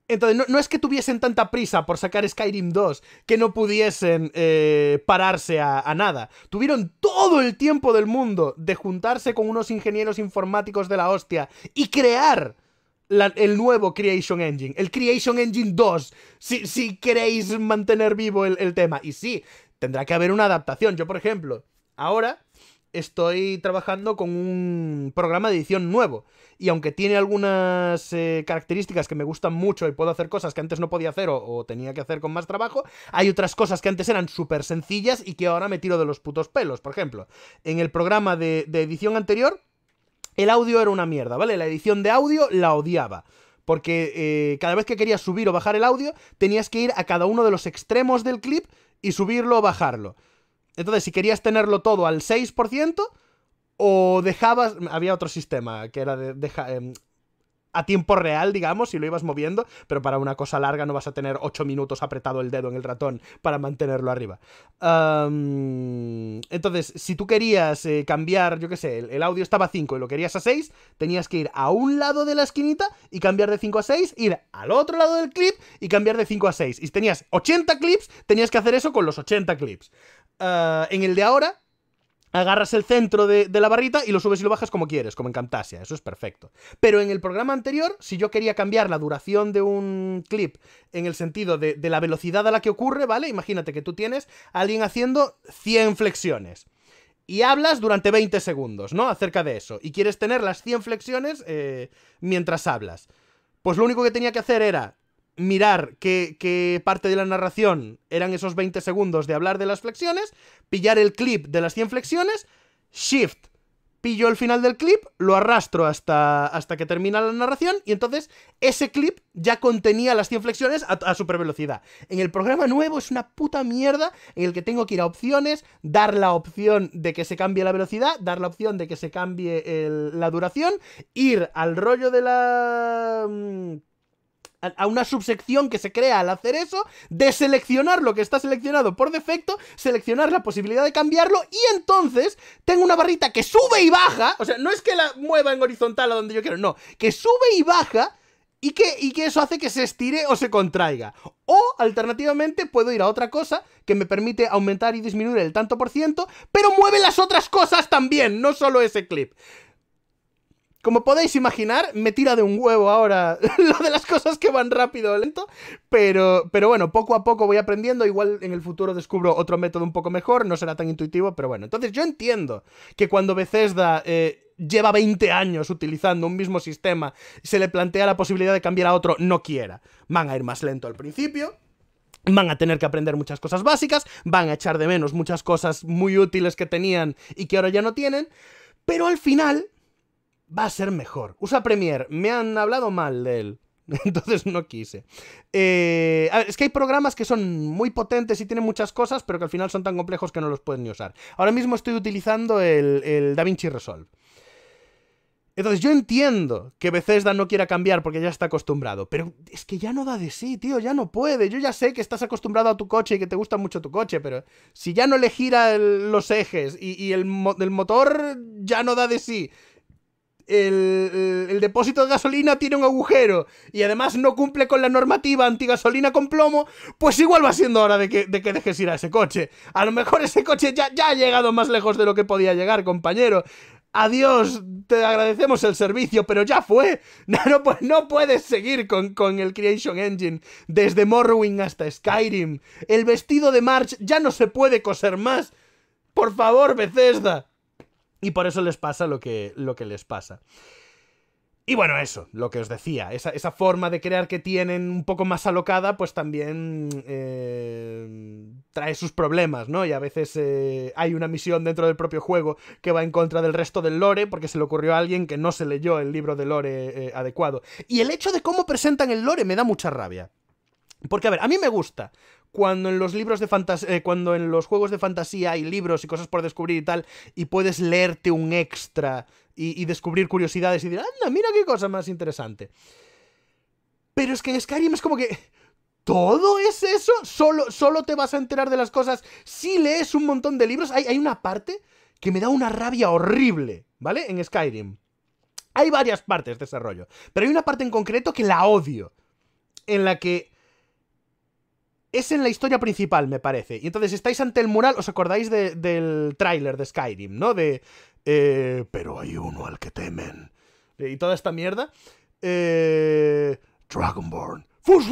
Entonces, no, es que tuviesen tanta prisa por sacar Skyrim 2 que no pudiesen eh, pararse a, nada. Tuvieron todo el tiempo del mundo de juntarse con unos ingenieros informáticos de la hostia y crear el nuevo Creation Engine, el Creation Engine 2, si, si queréis mantener vivo el, el tema. Y sí, tendrá que haber una adaptación. Yo, por ejemplo, ahora estoy trabajando con un programa de edición nuevo. Y aunque tiene algunas eh, características que me gustan mucho y puedo hacer cosas que antes no podía hacer o, tenía que hacer con más trabajo, hay otras cosas que antes eran súper sencillas y que ahora me tiro de los putos pelos. Por ejemplo, en el programa de, edición anterior, el audio era una mierda, ¿vale? La edición de audio la odiaba porque eh, cada vez que querías subir o bajar el audio, tenías que ir a cada uno de los extremos del clip y subirlo o bajarlo. Entonces, si querías tenerlo todo al 6%, o dejabas. Había otro sistema que era de. Em, a tiempo real, digamos, si lo ibas moviendo, pero para una cosa larga no vas a tener 8 minutos apretado el dedo en el ratón para mantenerlo arriba. entonces, si tú querías eh, cambiar, yo qué sé, el, el, audio estaba a 5 y lo querías a 6, tenías que ir a un lado de la esquinita y cambiar de 5 a 6, ir al otro lado del clip y cambiar de 5 a 6. Y si tenías 80 clips, tenías que hacer eso con los 80 clips. Eh, en el de ahora, agarras el centro de, la barrita y lo subes y lo bajas como quieres, como en Camtasia, eso es perfecto. Pero en el programa anterior, si yo quería cambiar la duración de un clip en el sentido de, la velocidad a la que ocurre, ¿vale? Imagínate que tú tienes a alguien haciendo 100 flexiones. Y hablas durante 20 segundos, ¿no? Acerca de eso. Y quieres tener las 100 flexiones eh, mientras hablas. Pues lo único que tenía que hacer era mirar qué, qué, parte de la narración eran esos 20 segundos de hablar de las flexiones, pillar el clip de las 100 flexiones, shift, pillo el final del clip, lo arrastro hasta, hasta que termina la narración y entonces ese clip ya contenía las 100 flexiones a, super velocidad. En el programa nuevo es una puta mierda en el que tengo que ir a opciones, dar la opción de que se cambie la velocidad, dar la opción de que se cambie la duración, ir al rollo de la... Mm, a una subsección que se crea al hacer eso, de seleccionar lo que está seleccionado por defecto, seleccionar la posibilidad de cambiarlo y entonces tengo una barrita que sube y baja, o sea, no es que la mueva en horizontal a donde yo quiero, no, que sube y baja y que, y que eso hace que se estire o se contraiga. O alternativamente puedo ir a otra cosa que me permite aumentar y disminuir el tanto por ciento, pero mueve las otras cosas también, no solo ese clip. Como podéis imaginar, me tira de un huevo ahora [LAUGHS] lo de las cosas que van rápido o lento, pero, pero bueno, poco a poco voy aprendiendo, igual en el futuro descubro otro método un poco mejor, no será tan intuitivo, pero bueno. Entonces yo entiendo que cuando Bethesda... Eh, lleva 20 años utilizando un mismo sistema, se le plantea la posibilidad de cambiar a otro, no quiera. Van a ir más lento al principio, van a tener que aprender muchas cosas básicas, van a echar de menos muchas cosas muy útiles que tenían y que ahora ya no tienen, pero al final va a ser mejor. Usa Premiere, me han hablado mal de él. [LAUGHS] Entonces no quise. Eh, es que hay programas que son muy potentes y tienen muchas cosas, pero que al final son tan complejos que no los pueden ni usar. Ahora mismo estoy utilizando el, el DaVinci Resolve. Entonces yo entiendo que Bethesda no quiera cambiar porque ya está acostumbrado, pero es que ya no da de sí, tío, ya no puede. Yo ya sé que estás acostumbrado a tu coche y que te gusta mucho tu coche, pero si ya no le gira los ejes y, el, el motor ya no da de sí el, depósito de gasolina tiene un agujero y además no cumple con la normativa antigasolina con plomo, pues igual va siendo hora de que, de dejes ir a ese coche. A lo mejor ese coche ya, ya ha llegado más lejos de lo que podía llegar, compañero. Adiós, te agradecemos el servicio, pero ya fue. [LAUGHS] No, no puedes seguir con, con, el Creation Engine. Desde Morrowind hasta Skyrim. El vestido de March ya no se puede coser más. Por favor, Bethesda. Y por eso les pasa lo que, lo que les pasa. Y bueno, eso, lo que os decía, esa, forma de crear que tienen un poco más alocada, pues también eh, trae sus problemas, ¿no? Y a veces eh, hay una misión dentro del propio juego que va en contra del resto del lore porque se le ocurrió a alguien que no se leyó el libro de lore eh, adecuado. Y el hecho de cómo presentan el lore me da mucha rabia. Porque, a ver, a mí me gusta cuando en los libros de fantasía, eh, cuando en los juegos de fantasía hay libros y cosas por descubrir y tal, y puedes leerte un extra y, descubrir curiosidades y decir, anda, mira qué cosa más interesante. Pero es que en Skyrim es como que... ¿Todo es eso? ¿Solo, solo te vas a enterar de las cosas si lees un montón de libros? Hay, hay una parte que me da una rabia horrible, ¿vale? En Skyrim. Hay varias partes de desarrollo pero hay una parte en concreto que la odio, en la que es en la historia principal, me parece. Y entonces estáis ante el mural, os acordáis del tráiler de Skyrim, ¿no? De... Eh, pero hay uno al que temen. Y toda esta mierda. Eh, Dragonborn. Fush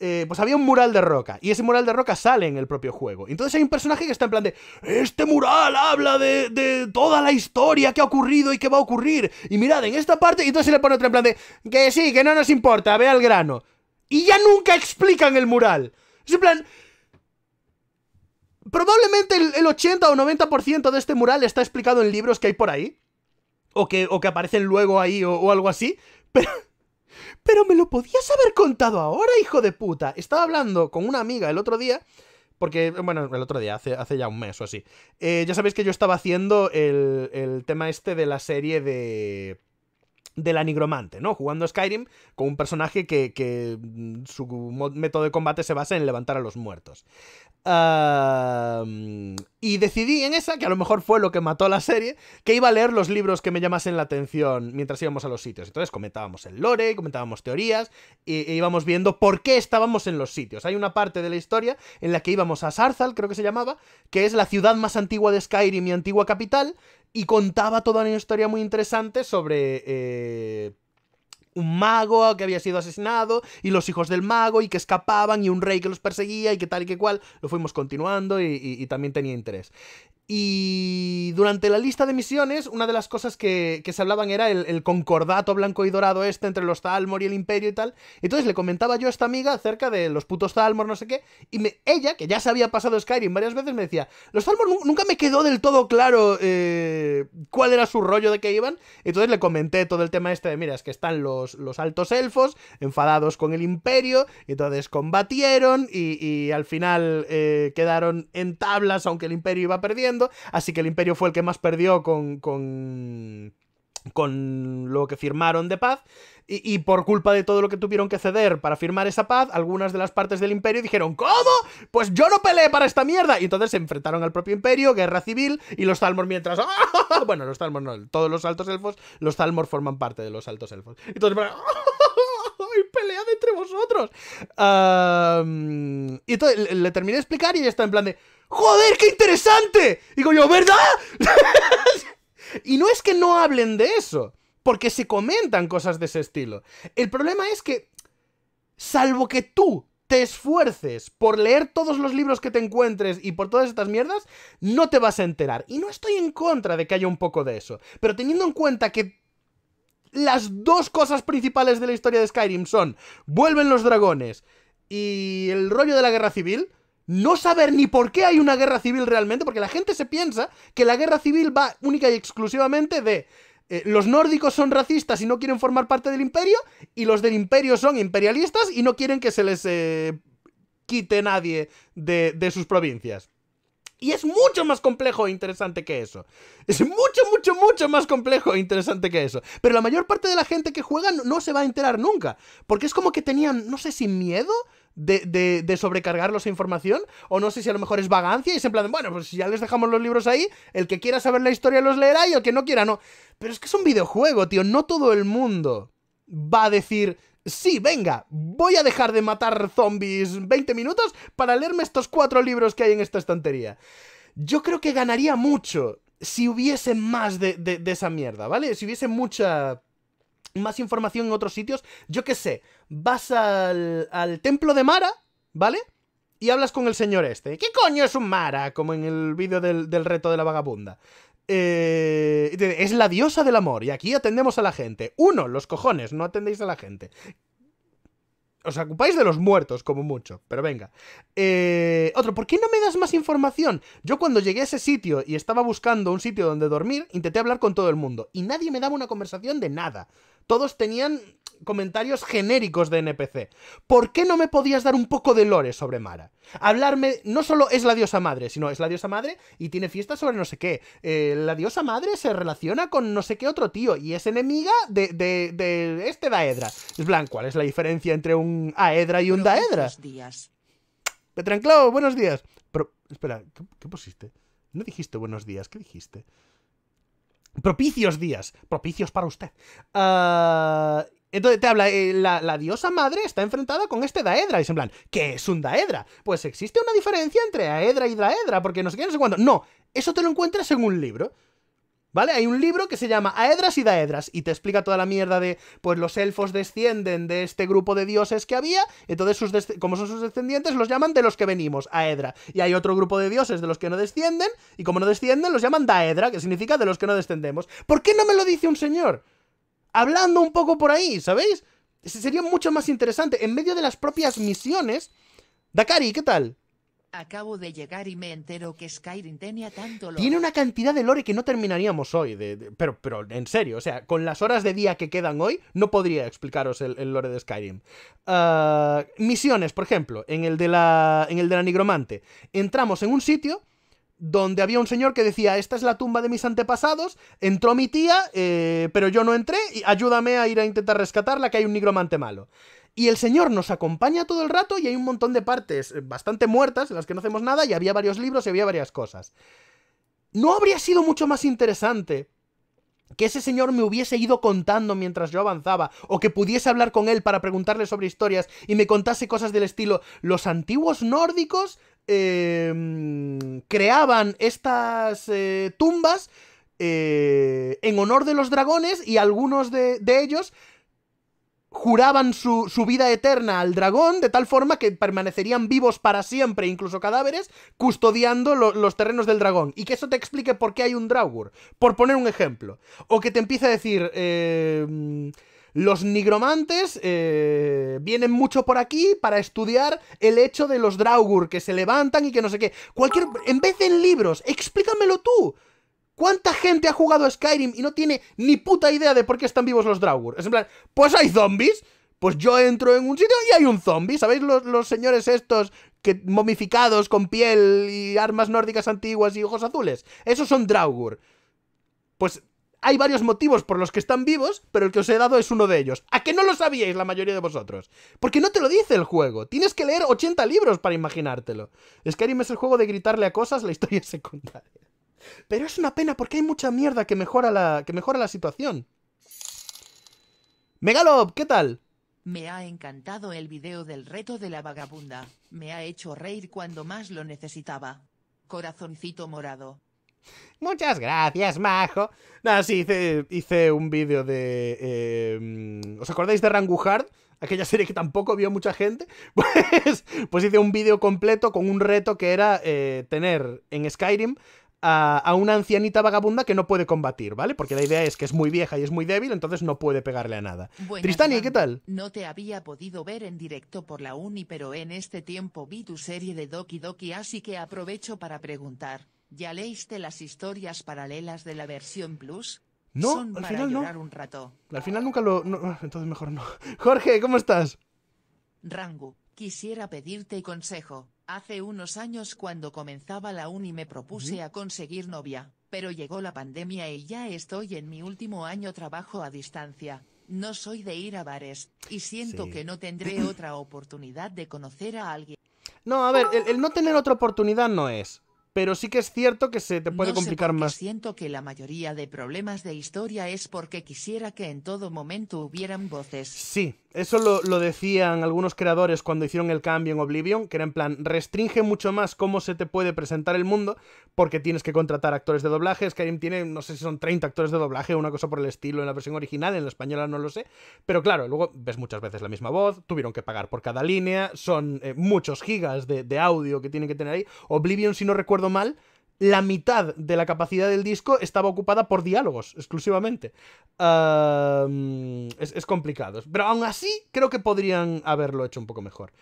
eh, pues había un mural de roca, y ese mural de roca sale en el propio juego. Entonces hay un personaje que está en plan de, este mural habla de, de toda la historia que ha ocurrido y que va a ocurrir, y mirad, en esta parte, y entonces se le pone otro en plan de, que sí, que no nos importa, ve al grano. Y ya nunca explican el mural. Es en plan. Probablemente el, 80 o 90% de este mural está explicado en libros que hay por ahí. O que, o que aparecen luego ahí o, algo así. Pero. Pero me lo podías haber contado ahora, hijo de puta. Estaba hablando con una amiga el otro día. Porque, bueno, el otro día, hace, hace ya un mes o así. Eh, ya sabéis que yo estaba haciendo el, el tema este de la serie de de la nigromante, ¿no? Jugando Skyrim con un personaje que, mm, su método de combate se basa en levantar a los muertos. y decidí en esa, que a lo mejor fue lo que mató la serie, que iba a leer los libros que me llamasen la atención mientras íbamos a los sitios. Entonces comentábamos el lore, comentábamos teorías, e, íbamos viendo por qué estábamos en los sitios. Hay una parte de la historia en la que íbamos a Sarzal, creo que se llamaba, que es la ciudad más antigua de Skyrim y antigua capital, y contaba toda una historia muy interesante sobre... Eh, un mago que había sido asesinado y los hijos del mago y que escapaban y un rey que los perseguía y que tal y que cual. Lo fuimos continuando y también tenía interés. Y durante la lista de misiones, una de las cosas que, se hablaban era el, concordato blanco y dorado este entre los Thalmor y el Imperio y tal. Entonces le comentaba yo a esta amiga acerca de los putos Thalmor, no sé qué, y ella, que ya se había pasado Skyrim varias veces, me decía, los Thalmor nunca me quedó del todo claro eh, cuál era su rollo de que iban. Entonces le comenté todo el tema este de, mira, es que están los, los altos elfos enfadados con el Imperio, y entonces combatieron y, al final eh, quedaron en tablas aunque el Imperio iba perdiendo así que el imperio fue el que más perdió con, con lo que firmaron de paz y, por culpa de todo lo que tuvieron que ceder para firmar esa paz, algunas de las partes del imperio dijeron ¿Cómo? Pues yo no peleé para esta mierda. Y entonces se enfrentaron al propio imperio, guerra civil y los Talmor mientras... [LAUGHS] bueno, los Talmor no, todos los altos elfos, los Talmor forman parte de los altos elfos. Entonces pelead entre vosotros. y entonces le, terminé de explicar y ya está en plan de, joder, qué interesante. Digo yo, ¿verdad? [LAUGHS] y no es que no hablen de eso, porque se comentan cosas de ese estilo. El problema es que, salvo que tú te esfuerces por leer todos los libros que te encuentres y por todas estas mierdas, no te vas a enterar. Y no estoy en contra de que haya un poco de eso. Pero teniendo en cuenta que las dos cosas principales de la historia de Skyrim son, vuelven los dragones y el rollo de la guerra civil, no saber ni por qué hay una guerra civil realmente, porque la gente se piensa que la guerra civil va única y exclusivamente de... Eh, los nórdicos son racistas y no quieren formar parte del imperio, y los del imperio son imperialistas y no quieren que se les eh, quite nadie de, de sus provincias. Y es mucho más complejo e interesante que eso. Es mucho, mucho, mucho más complejo e interesante que eso. Pero la mayor parte de la gente que juega no, se va a enterar nunca. Porque es como que tenían, no sé si miedo de, sobrecargarlos a información, o no sé si a lo mejor es vagancia y se en plan, bueno, pues si ya les dejamos los libros ahí, el que quiera saber la historia los leerá y el que no quiera no. Pero es que es un videojuego, tío, no todo el mundo va a decir, sí, venga, voy a dejar de matar zombies 20 minutos para leerme estos cuatro libros que hay en esta estantería. Yo creo que ganaría mucho si hubiese más de, esa mierda, ¿vale? Si hubiese mucha más información en otros sitios, yo qué sé, vas al, al templo de Mara, ¿vale? Y hablas con el señor este. ¿Qué coño es un Mara? Como en el vídeo del reto de la vagabunda. Eh, es la diosa del amor y aquí atendemos a la gente. Uno, los cojones, no atendéis a la gente. Os ocupáis de los muertos, como mucho, pero venga. Eh, otro, ¿por qué no me das más información? Yo cuando llegué a ese sitio y estaba buscando un sitio donde dormir, intenté hablar con todo el mundo y nadie me daba una conversación de nada. Todos tenían comentarios genéricos de NPC. ¿Por qué no me podías dar un poco de lore sobre Mara? Hablarme, no solo es la diosa madre, sino es la diosa madre y tiene fiestas sobre no sé qué. Eh, la diosa madre se relaciona con no sé qué otro tío y es enemiga de, este Daedra. Es blanco, ¿cuál es la diferencia entre un Aedra y un Daedra? Buenos días. Petranclau, buenos días. Pero, espera, ¿qué, pusiste? No dijiste buenos días, ¿qué dijiste? Propicios días, propicios para usted. Ah, entonces te habla, eh, la, diosa madre está enfrentada con este daedra. Y es en plan, ¿qué es un daedra? Pues existe una diferencia entre aedra y daedra, porque no sé qué, no sé cuándo. No, eso te lo encuentras en un libro. ¿Vale? Hay un libro que se llama Aedras y Daedras y te explica toda la mierda de, pues los elfos descienden de este grupo de dioses que había, entonces sus como son sus descendientes los llaman de los que venimos, Aedra. Y hay otro grupo de dioses de los que no descienden y como no descienden los llaman Daedra, que significa de los que no descendemos. ¿Por qué no me lo dice un señor? hablando un poco por ahí, ¿sabéis? Sería mucho más interesante. En medio de las propias misiones. Dakari, ¿qué tal? Acabo de llegar y me entero que Skyrim tenía tanto lore. Tiene una cantidad de lore que no terminaríamos hoy. pero, pero en serio, o sea, con las horas de día que quedan hoy, no podría explicaros el, lore de Skyrim. Ah, misiones, por ejemplo, en el, de la, en el de la nigromante. Entramos en un sitio donde había un señor que decía, esta es la tumba de mis antepasados, entró mi tía, eh, pero yo no entré, y ayúdame a ir a intentar rescatarla, que hay un nigromante malo. Y el señor nos acompaña todo el rato y hay un montón de partes eh, bastante muertas, en las que no hacemos nada, y había varios libros y había varias cosas. ¿No habría sido mucho más interesante que ese señor me hubiese ido contando mientras yo avanzaba, o que pudiese hablar con él para preguntarle sobre historias y me contase cosas del estilo, los antiguos nórdicos Em, creaban estas eh, tumbas eh, en honor de los dragones y algunos de, ellos juraban su, vida eterna al dragón de tal forma que permanecerían vivos para siempre, incluso cadáveres, custodiando los terrenos del dragón. Y que eso te explique por qué hay un Draugr. por poner un ejemplo. O que te empiece a decir... Em, los nigromantes eh, vienen mucho por aquí para estudiar el hecho de los Draugur que se levantan y que no sé qué. Cualquier. En vez de en libros, explícamelo tú. ¿Cuánta gente ha jugado a Skyrim y no tiene ni puta idea de por qué están vivos los Draugur? Es plan, pues hay zombies. Pues yo entro en un sitio y hay un zombie. ¿Sabéis los, señores estos que momificados con piel y armas nórdicas antiguas y ojos azules? Esos son Draugur. Pues hay varios motivos por los que están vivos, pero el que os he dado es uno de ellos. ¿A que no lo sabíais la mayoría de vosotros? Porque no te lo dice el juego. Tienes que leer 80 libros para imaginártelo. Es Skyrim es el juego de gritarle a cosas la historia secundaria. Pero es una pena porque hay mucha mierda que mejora la, que mejora la situación. ¡Megalob! ¿qué tal? Me ha encantado el video del reto de la vagabunda. Me ha hecho reír cuando más lo necesitaba. Corazoncito morado. Muchas gracias, majo. Nada, hice, hice un vídeo de... Em, ¿Os acordáis de Ranguhard? Aquella serie que tampoco vio mucha gente. [LAUGHS] Pues, pues, hice un vídeo completo con un reto que era eh, tener en Skyrim a, una ancianita vagabunda que no puede combatir, ¿vale? Porque la idea es que es muy vieja y es muy débil, entonces no puede pegarle a nada. Buenas, ¿qué tal? No te había podido ver en directo por la uni, pero en este tiempo vi tu serie de Doki Doki, así que aprovecho para preguntar. ¿Ya leíste las historias paralelas de la versión Plus? No, al final no. un rato. Al final nunca lo. Ah, entonces mejor no. [LAUGHS] Jorge, ¿cómo estás? Rangu, quisiera pedirte consejo. Hace unos años cuando comenzaba la uni me propuse a conseguir novia, pero llegó la pandemia y ya estoy en mi último año trabajo a distancia. No soy de ir a bares, y siento que no tendré [CLEARS THROAT] otra oportunidad de conocer a alguien. No, a ver, el no tener otra oportunidad no es pero sí que es cierto que se te puede complicar más. Siento que la mayoría de problemas de historia es porque quisiera que en todo momento hubieran voces. Sí, eso lo, decían algunos creadores cuando hicieron el cambio en Oblivion, que era en plan, restringe mucho más cómo se te puede presentar el mundo, porque tienes que contratar actores de doblaje. Skyrim tiene, no sé si son 30 actores de doblaje una cosa por el estilo en la versión original, en la española no lo sé. Pero claro, luego ves muchas veces la misma voz, tuvieron que pagar por cada línea, son eh, muchos gigas de, de audio que tienen que tener ahí. Oblivion, si no recuerdo mal, la mitad de la capacidad del disco estaba ocupada por diálogos exclusivamente. es, complicado. Pero aún así, creo que podrían haberlo hecho un poco mejor.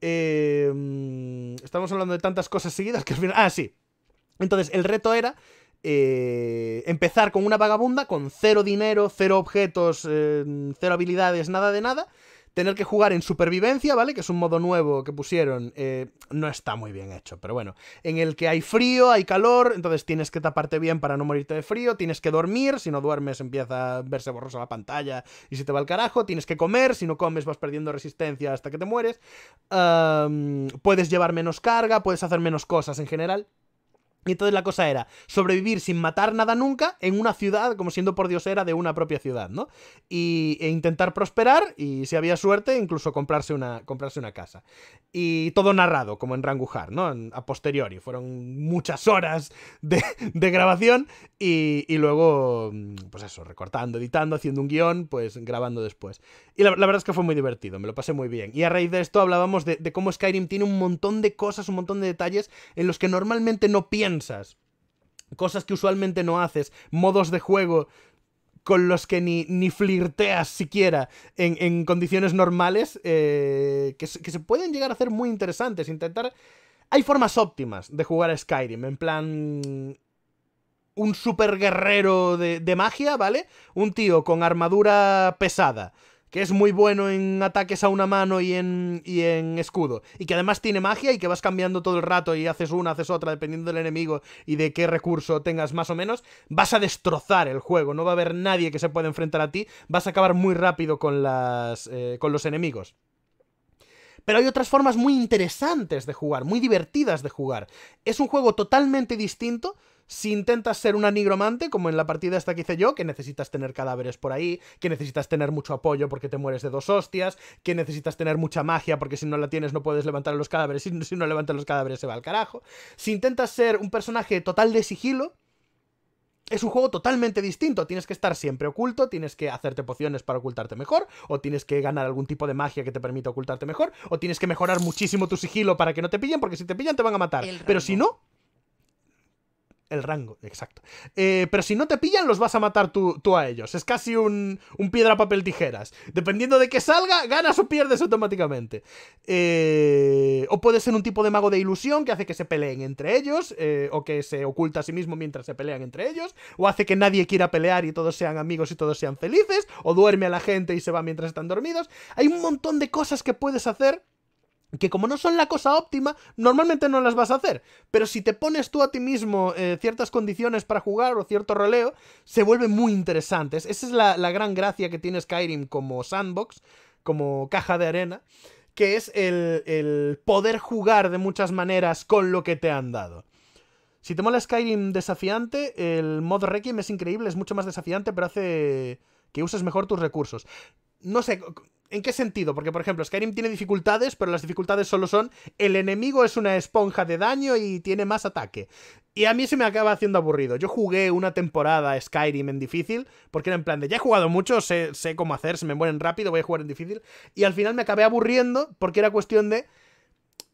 Em, estamos hablando de tantas cosas seguidas que al final... Ah, sí. Entonces, el reto era eh, empezar con una vagabunda, con cero dinero, cero objetos, eh, cero habilidades, nada de nada tener que jugar en supervivencia, ¿vale? Que es un modo nuevo que pusieron. Eh, no está muy bien hecho, pero bueno. En el que hay frío, hay calor, entonces tienes que taparte bien para no morirte de frío, tienes que dormir, si no duermes empieza a verse borrosa la pantalla y se te va el carajo, tienes que comer, si no comes vas perdiendo resistencia hasta que te mueres. puedes llevar menos carga, puedes hacer menos cosas en general. Y entonces la cosa era sobrevivir sin matar nada nunca en una ciudad, como siendo por Dios era de una propia ciudad, ¿no? e intentar prosperar y si había suerte, incluso comprarse una, comprarse una casa. Y todo narrado, como en Rangujar, ¿no? A posteriori. Fueron muchas horas de, grabación y, luego, pues eso, recortando, editando, haciendo un guión, pues grabando después. Y la, verdad es que fue muy divertido, me lo pasé muy bien. Y a raíz de esto hablábamos de, cómo Skyrim tiene un montón de cosas, un montón de detalles en los que normalmente no pienso cosas que usualmente no haces, modos de juego con los que ni, flirteas siquiera en, condiciones normales, eh, que, se pueden llegar a hacer muy interesantes. Intentar... Hay formas óptimas de jugar a Skyrim, en plan... Un super guerrero de, de magia, ¿vale? Un tío con armadura pesada, que es muy bueno en ataques a una mano y en, y en escudo. Y que además tiene magia y que vas cambiando todo el rato y haces una, haces otra, dependiendo del enemigo y de qué recurso tengas más o menos, vas a destrozar el juego. No va a haber nadie que se pueda enfrentar a ti. Vas a acabar muy rápido con, las, eh, con los enemigos. Pero hay otras formas muy interesantes de jugar, muy divertidas de jugar. Es un juego totalmente distinto si intentas ser una nigromante, como en la partida esta que hice yo, que necesitas tener cadáveres por ahí, que necesitas tener mucho apoyo porque te mueres de dos hostias, que necesitas tener mucha magia porque si no la tienes no puedes levantar los cadáveres, y si no levantas los cadáveres se va al carajo. Si intentas ser un personaje total de sigilo, es un juego totalmente distinto. Tienes que estar siempre oculto, tienes que hacerte pociones para ocultarte mejor, o tienes que ganar algún tipo de magia que te permita ocultarte mejor, o tienes que mejorar muchísimo tu sigilo para que no te pillen, porque si te pillan te van a matar. Pero si no, el rango, exacto. Eh, pero si no te pillan, los vas a matar tú, a ellos. Es casi un, piedra, papel, tijeras. Dependiendo de que salga, ganas o pierdes automáticamente. Eh, o puede ser un tipo de mago de ilusión que hace que se peleen entre ellos, eh, o que se oculta a sí mismo mientras se pelean entre ellos, o hace que nadie quiera pelear y todos sean amigos y todos sean felices, o duerme a la gente y se va mientras están dormidos. Hay un montón de cosas que puedes hacer que como no son la cosa óptima, normalmente no las vas a hacer. Pero si te pones tú a ti mismo eh, ciertas condiciones para jugar o cierto roleo, se vuelven muy interesantes. Esa es la, gran gracia que tiene Skyrim como sandbox, como caja de arena, que es el, el poder jugar de muchas maneras con lo que te han dado. Si te mola Skyrim desafiante, el mod Requiem es increíble, es mucho más desafiante, pero hace que uses mejor tus recursos. No sé, ¿En qué sentido? Porque, por ejemplo, Skyrim tiene dificultades, pero las dificultades solo son el enemigo es una esponja de daño y tiene más ataque. Y a mí se me acaba haciendo aburrido. Yo jugué una temporada Skyrim en difícil, porque era en plan de ya he jugado mucho, sé, cómo hacer, se me mueren rápido, voy a jugar en difícil. Y al final me acabé aburriendo porque era cuestión de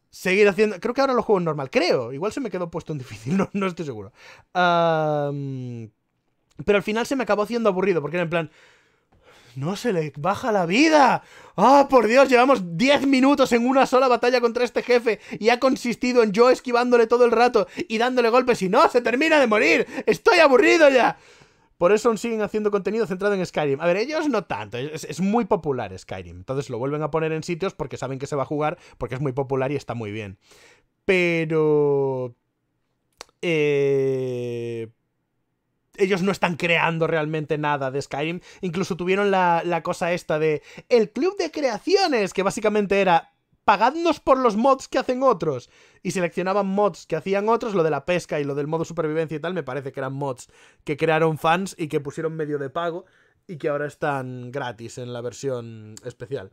seguir haciendo. Creo que ahora lo juego en normal, creo. Igual se me quedó puesto en difícil, [LAUGHS] no, no estoy seguro. Pero al final se me acabó haciendo aburrido, porque era en plan, ¡No se le baja la vida! ¡Ah, por Dios! Llevamos 10 minutos en una sola batalla contra este jefe y ha consistido en yo esquivándole todo el rato y dándole golpes y no, se termina de morir. ¡Estoy aburrido ya! Por eso aún siguen haciendo contenido centrado en Skyrim. A ver, ellos no tanto, es, es, muy popular Skyrim. Entonces lo vuelven a poner en sitios porque saben que se va a jugar, porque es muy popular y está muy bien. Pero... Eh ellos no están creando realmente nada de Skyrim. Incluso tuvieron la, cosa esta de el club de creaciones, que básicamente era pagadnos por los mods que hacen otros. Y seleccionaban mods que hacían otros, lo de la pesca y lo del modo supervivencia y tal, me parece que eran mods que crearon fans y que pusieron medio de pago y que ahora están gratis en la versión especial.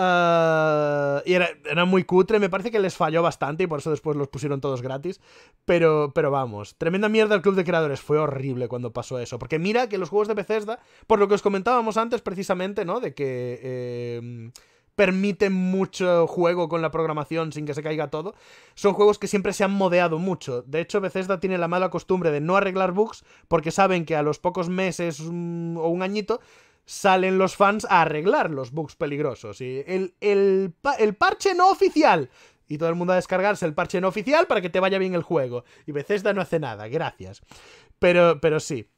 Ah, y era, muy cutre, me parece que les falló bastante y por eso después los pusieron todos gratis. Pero, pero vamos, tremenda mierda el club de creadores, fue horrible cuando pasó eso. Porque mira que los juegos de Bethesda, por lo que os comentábamos antes precisamente, ¿no? De que em, permiten mucho juego con la programación sin que se caiga todo, son juegos que siempre se han modeado mucho. De hecho, Bethesda tiene la mala costumbre de no arreglar bugs porque saben que a los pocos meses mm, o un añito salen los fans a arreglar los bugs peligrosos. Y el, el, parche no oficial. Y todo el mundo a descargarse el parche no oficial para que te vaya bien el juego. Y Bethesda no hace nada, gracias. Pero, pero sí.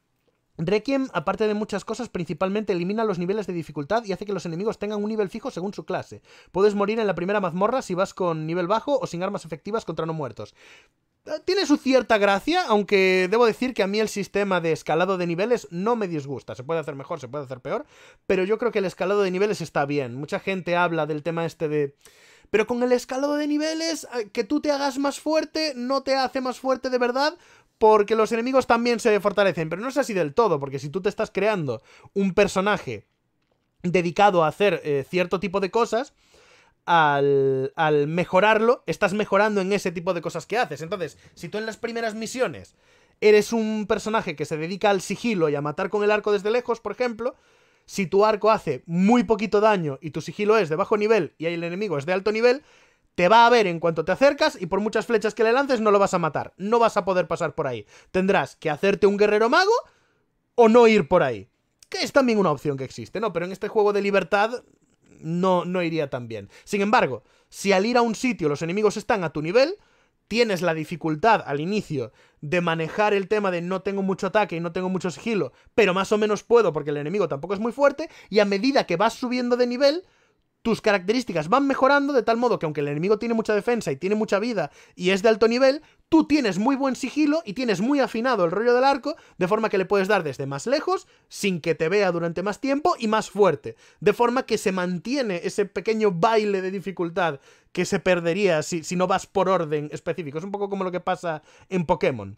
Requiem, aparte de muchas cosas, principalmente elimina los niveles de dificultad y hace que los enemigos tengan un nivel fijo según su clase. Puedes morir en la primera mazmorra si vas con nivel bajo o sin armas efectivas contra no muertos tiene su cierta gracia, aunque debo decir que a mí el sistema de escalado de niveles no me disgusta. Se puede hacer mejor, se puede hacer peor, pero yo creo que el escalado de niveles está bien. Mucha gente habla del tema este de... Pero con el escalado de niveles, eh, que tú te hagas más fuerte no te hace más fuerte de verdad, porque los enemigos también se fortalecen. Pero no es así del todo, porque si tú te estás creando un personaje dedicado a hacer eh, cierto tipo de cosas, al, al mejorarlo, estás mejorando en ese tipo de cosas que haces. Entonces, si tú en las primeras misiones eres un personaje que se dedica al sigilo y a matar con el arco desde lejos, por ejemplo, si tu arco hace muy poquito daño y tu sigilo es de bajo nivel y el enemigo es de alto nivel, te va a ver en cuanto te acercas y por muchas flechas que le lances no lo vas a matar, no vas a poder pasar por ahí. Tendrás que hacerte un guerrero mago o no ir por ahí. Que es también una opción que existe, ¿no? Pero en este juego de libertad no, no iría tan bien. Sin embargo, si al ir a un sitio los enemigos están a tu nivel, tienes la dificultad al inicio de manejar el tema de no tengo mucho ataque y no tengo mucho sigilo, pero más o menos puedo porque el enemigo tampoco es muy fuerte, y a medida que vas subiendo de nivel, tus características van mejorando de tal modo que aunque el enemigo tiene mucha defensa y tiene mucha vida y es de alto nivel, tú tienes muy buen sigilo y tienes muy afinado el rollo del arco, de forma que le puedes dar desde más lejos, sin que te vea durante más tiempo y más fuerte, de forma que se mantiene ese pequeño baile de dificultad que se perdería si, no vas por orden específico. Es un poco como lo que pasa en Pokémon,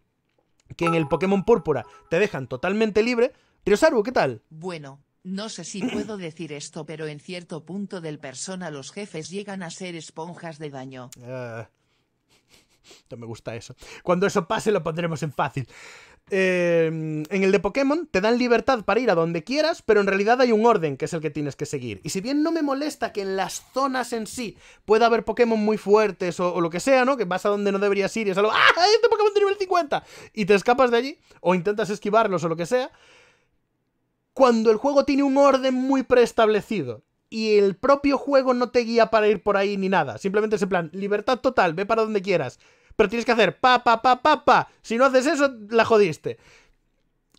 que en el Pokémon Púrpura te dejan totalmente libre. Triosaru, ¿qué tal? Bueno, no sé si puedo decir esto pero en cierto punto del persona los jefes llegan a ser esponjas de daño. Ah. [LAUGHS] no me gusta eso. Cuando eso pase lo pondremos en fácil. Eh, en el de Pokémon te dan libertad para ir a donde quieras, pero en realidad hay un orden que es el que tienes que seguir. Y si bien no me molesta que en las zonas en sí pueda haber Pokémon muy fuertes o, lo que sea, ¿no? Que vas a donde no deberías ir y es algo, ¡ah! Este Pokémon de nivel 50! Y te escapas de allí, o intentas esquivarlos o lo que sea cuando el juego tiene un orden muy preestablecido y el propio juego no te guía para ir por ahí ni nada. Simplemente es en plan, libertad total, ve para donde quieras. Pero tienes que hacer pa, pa, pa, pa, pa. Si no haces eso, la jodiste.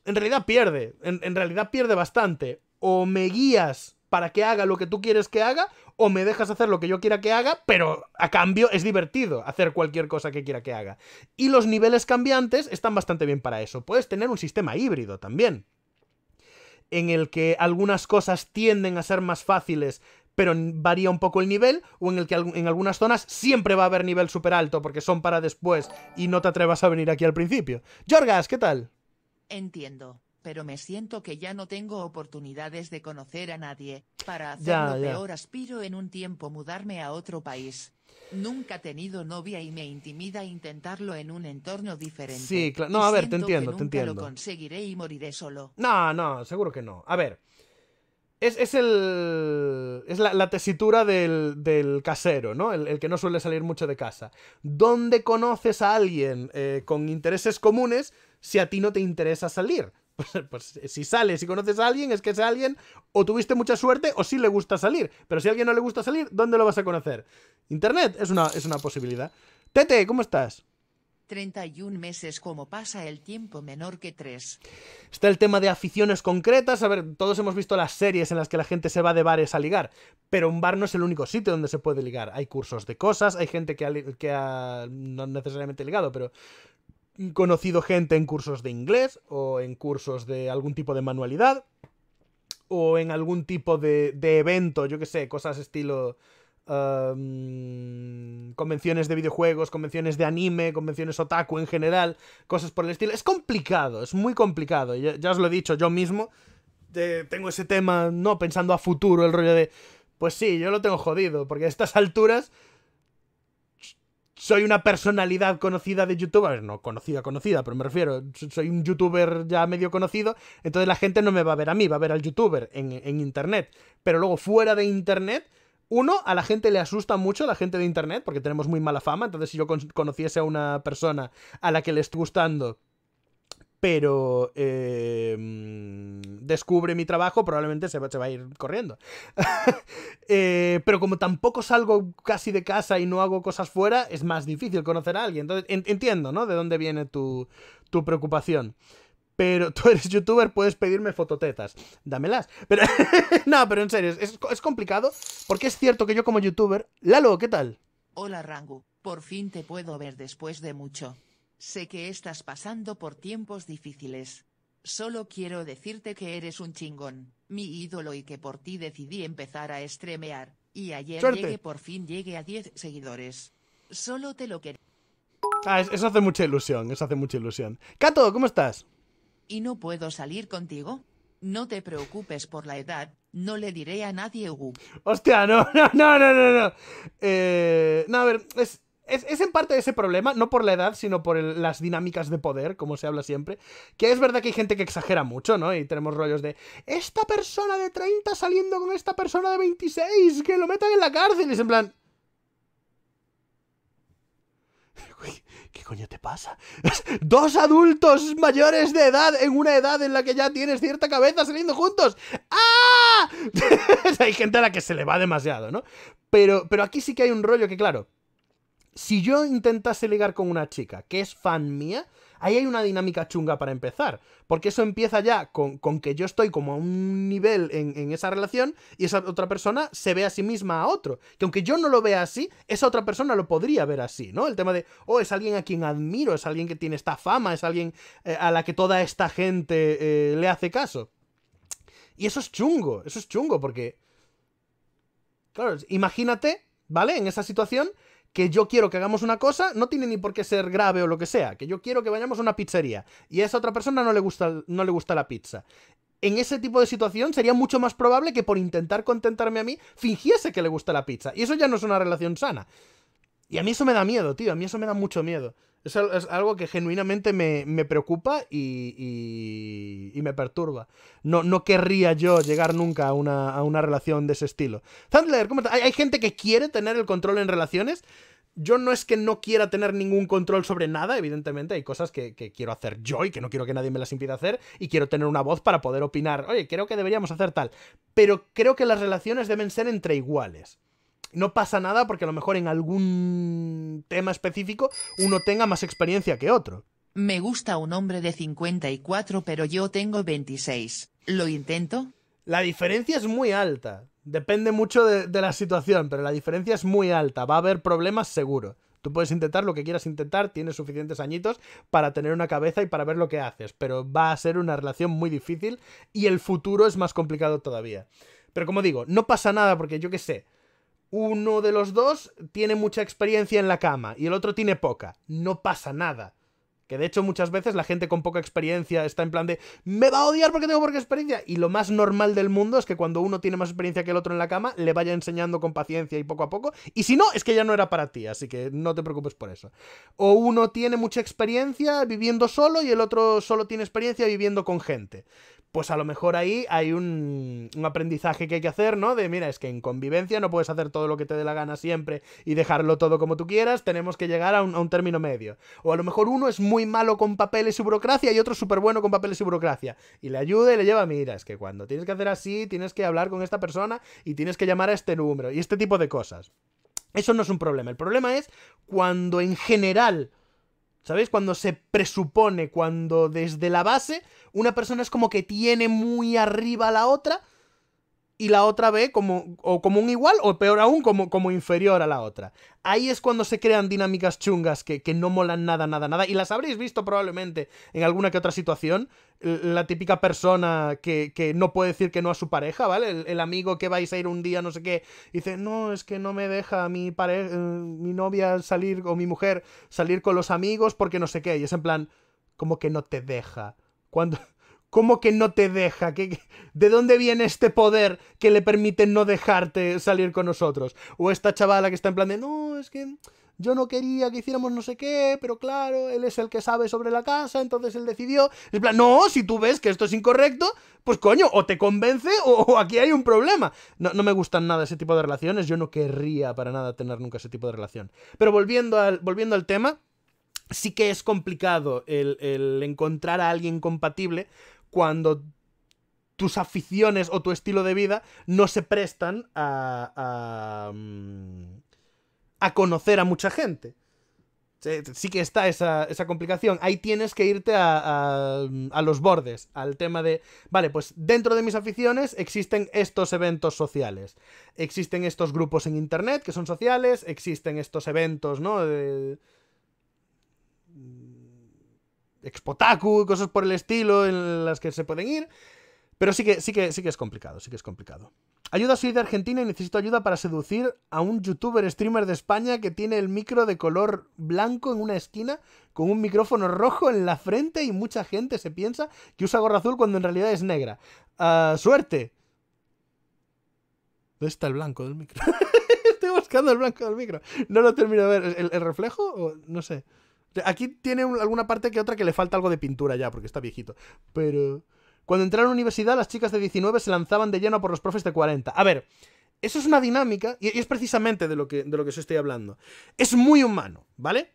En realidad pierde, en, en realidad pierde bastante. O me guías para que haga lo que tú quieres que haga, o me dejas hacer lo que yo quiera que haga, pero a cambio es divertido hacer cualquier cosa que quiera que haga. Y los niveles cambiantes están bastante bien para eso. Puedes tener un sistema híbrido también en el que algunas cosas tienden a ser más fáciles, pero varía un poco el nivel, o en el que en algunas zonas siempre va a haber nivel súper alto, porque son para después y no te atrevas a venir aquí al principio. Jorgas, ¿qué tal? Entiendo pero me siento que ya no tengo oportunidades de conocer a nadie, para hacer lo peor aspiro en un tiempo mudarme a otro país. Nunca he tenido novia y me intimida intentarlo en un entorno diferente. Sí, claro. No, a ver, te entiendo, te entiendo. lo conseguiré y moriré solo. No, no, seguro que no. A ver. Es, el. Es la, tesitura del, casero, ¿no? El, que no suele salir mucho de casa. ¿Dónde conoces a alguien eh, con intereses comunes si a ti no te interesa salir? [LAUGHS] Pues, si sales si conoces a alguien, es que ese alguien o tuviste mucha suerte o sí le gusta salir. Pero si a alguien no le gusta salir, ¿dónde lo vas a conocer? Internet es una, es una posibilidad. Tete, ¿cómo estás? 31 meses, como pasa el tiempo menor que 3. Está el tema de aficiones concretas. A ver, todos hemos visto las series en las que la gente se va de bares a ligar, pero un bar no es el único sitio donde se puede ligar. Hay cursos de cosas, hay gente que ha, que ha no necesariamente ligado, pero conocido gente en cursos de inglés o en cursos de algún tipo de manualidad o en algún tipo de, evento, yo que sé, cosas estilo convenciones de videojuegos, convenciones de anime, convenciones otaku en general, cosas por el estilo. Es complicado, es muy complicado. Ya, os lo he dicho yo mismo. tengo ese tema, no pensando a futuro, el rollo de... Pues sí, yo lo tengo jodido, porque a estas alturas soy una personalidad conocida de YouTube. no conocida, conocida, pero me refiero, soy un youtuber ya medio conocido, entonces la gente no me va a ver a mí, va a ver al youtuber en, Internet. Pero luego fuera de Internet... Uno, a la gente le asusta mucho, la gente de internet, porque tenemos muy mala fama. Entonces, si yo conociese a una persona a la que le esté gustando, pero em, descubre mi trabajo, probablemente se va, a ir corriendo. [LAUGHS] Eh, pero como tampoco salgo casi de casa y no hago cosas fuera, es más difícil conocer a alguien. Entonces, entiendo, ¿no? De dónde viene tu, preocupación. Pero tú eres youtuber, puedes pedirme fototetas. Dámelas. Pero, [LAUGHS] no, pero en serio, es, es complicado porque es cierto que yo como youtuber... Lalo, ¿qué tal? Hola Rangu, por fin te puedo ver después de mucho. Sé que estás pasando por tiempos difíciles. Solo quiero decirte que eres un chingón, mi ídolo y que por ti decidí empezar a estremear, y ayer llegué por fin llegué a 10 seguidores. Solo te lo quería. Ah, eso hace mucha ilusión, eso hace mucha ilusión. Cato, ¿cómo estás? ¿Y no puedo salir contigo? No te preocupes por la edad, no le diré a nadie Hostia, no, no, [LAUGHS] no, no, no. no, eh, no a ver, es, es, en parte ese problema, no por la edad, sino por las dinámicas de poder, como se habla siempre. Que es verdad que hay gente que exagera mucho, ¿no? Y tenemos rollos de esta persona de 30 saliendo con esta persona de 26, que lo metan en la cárcel. Y es en plan. ¿Qué coño te pasa? [LAUGHS] Dos adultos mayores de edad en una edad en la que ya tienes cierta cabeza saliendo juntos. ¡Ah! [LAUGHS] hay gente a la que se le va demasiado, ¿no? Pero, pero aquí sí que hay un rollo que, claro, si yo intentase ligar con una chica que es fan mía, ahí hay una dinámica chunga para empezar. Porque eso empieza ya con, que yo estoy como a un nivel en, esa relación y esa otra persona se ve a sí misma a otro. Que aunque yo no lo vea así, esa otra persona lo podría ver así, ¿no? El tema de, oh, es alguien a quien admiro, es alguien que tiene esta fama, es alguien eh, a la que toda esta gente eh, le hace caso. Y eso es chungo, eso es chungo porque... Claro, imagínate, ¿vale? En esa situación que yo quiero que hagamos una cosa, no tiene ni por qué ser grave o lo que sea, que yo quiero que vayamos a una pizzería y a esa otra persona no le gusta, no le gusta la pizza. En ese tipo de situación sería mucho más probable que por intentar contentarme a mí fingiese que le gusta la pizza. Y eso ya no es una relación sana. Y a mí eso me da miedo, tío, a mí eso me da mucho miedo. Es, algo que genuinamente me, preocupa y, me perturba. No, no querría yo llegar nunca a una, relación de ese estilo. Zandler, ¿cómo hay, hay gente que quiere tener el control en relaciones. Yo no es que no quiera tener ningún control sobre nada, evidentemente hay cosas que, que, quiero hacer yo y que no quiero que nadie me las impida hacer y quiero tener una voz para poder opinar, oye, creo que deberíamos hacer tal, pero creo que las relaciones deben ser entre iguales. No pasa nada porque a lo mejor en algún tema específico uno tenga más experiencia que otro. Me gusta un hombre de 54 pero yo tengo 26. ¿Lo intento? La diferencia es muy alta. Depende mucho de, de, la situación, pero la diferencia es muy alta. Va a haber problemas seguro. Tú puedes intentar lo que quieras intentar, tienes suficientes añitos para tener una cabeza y para ver lo que haces, pero va a ser una relación muy difícil y el futuro es más complicado todavía. Pero como digo, no pasa nada porque yo qué sé, uno de los dos tiene mucha experiencia en la cama y el otro tiene poca. No pasa nada. Que de hecho muchas veces la gente con poca experiencia está en plan de me va a odiar porque tengo poca experiencia. Y lo más normal del mundo es que cuando uno tiene más experiencia que el otro en la cama, le vaya enseñando con paciencia y poco a poco. Y si no, es que ya no era para ti, así que no te preocupes por eso. O uno tiene mucha experiencia viviendo solo y el otro solo tiene experiencia viviendo con gente pues a lo mejor ahí hay un, aprendizaje que hay que hacer, ¿no? De, mira, es que en convivencia no puedes hacer todo lo que te dé la gana siempre y dejarlo todo como tú quieras, tenemos que llegar a un, término medio. O a lo mejor uno es muy malo con papeles y burocracia y otro súper bueno con papeles y burocracia. Y le ayuda y le lleva, mira, es que cuando tienes que hacer así, tienes que hablar con esta persona y tienes que llamar a este número y este tipo de cosas. Eso no es un problema, el problema es cuando en general ¿Sabéis? Cuando se presupone, cuando desde la base una persona es como que tiene muy arriba a la otra y la otra ve como, o como un igual o peor aún como, como inferior a la otra. Ahí es cuando se crean dinámicas chungas que, no molan nada, nada, nada. Y las habréis visto probablemente en alguna que otra situación. La típica persona que, no puede decir que no a su pareja, ¿vale? El, amigo que vais a ir un día, no sé qué, dice, no, es que no me deja mi, pareja, eh, mi novia salir o mi mujer salir con los amigos porque no sé qué. Y es en plan, como que no te deja. Cuando... ¿Cómo que no te deja? ¿Qué, de dónde viene este poder que le permite no dejarte salir con nosotros? O esta chavala que está en plan de, no, es que yo no quería que hiciéramos no sé qué, pero claro, él es el que sabe sobre la casa, entonces él decidió. Es plan, no, si tú ves que esto es incorrecto, pues coño, o te convence o, aquí hay un problema. No, me gustan nada ese tipo de relaciones, yo no querría para nada tener nunca ese tipo de relación. Pero volviendo al, volviendo al tema, sí que es complicado el, el encontrar a alguien compatible cuando tus aficiones o tu estilo de vida no se prestan a, a, mm, conocer a mucha gente. Sí que está esa, complicación. Ahí tienes que irte a, a, los bordes, al tema de, vale, pues dentro de mis aficiones existen estos eventos sociales, existen estos grupos en Internet que son sociales, existen estos eventos, ¿no? De... Expotaku, cosas por el estilo en las que se pueden ir. Pero sí que, sí que, sí que es complicado, sí que es complicado. Ayuda, soy de Argentina y necesito ayuda para seducir a un youtuber streamer de España que tiene el micro de color blanco en una esquina, con un micrófono rojo en la frente y mucha gente se piensa que usa gorra azul cuando en realidad es negra. Ah, ¡Suerte! ¿Dónde está el blanco del micro? [LAUGHS] Estoy buscando el blanco del micro. No lo termino de ver. ¿El, el reflejo? O, no sé. Aquí tiene alguna parte que otra que le falta algo de pintura ya, porque está viejito. Pero... Cuando entraron a la universidad, las chicas de 19 se lanzaban de lleno por los profes de 40. A ver, eso es una dinámica, y es precisamente de lo que, de lo que os estoy hablando. Es muy humano, ¿vale?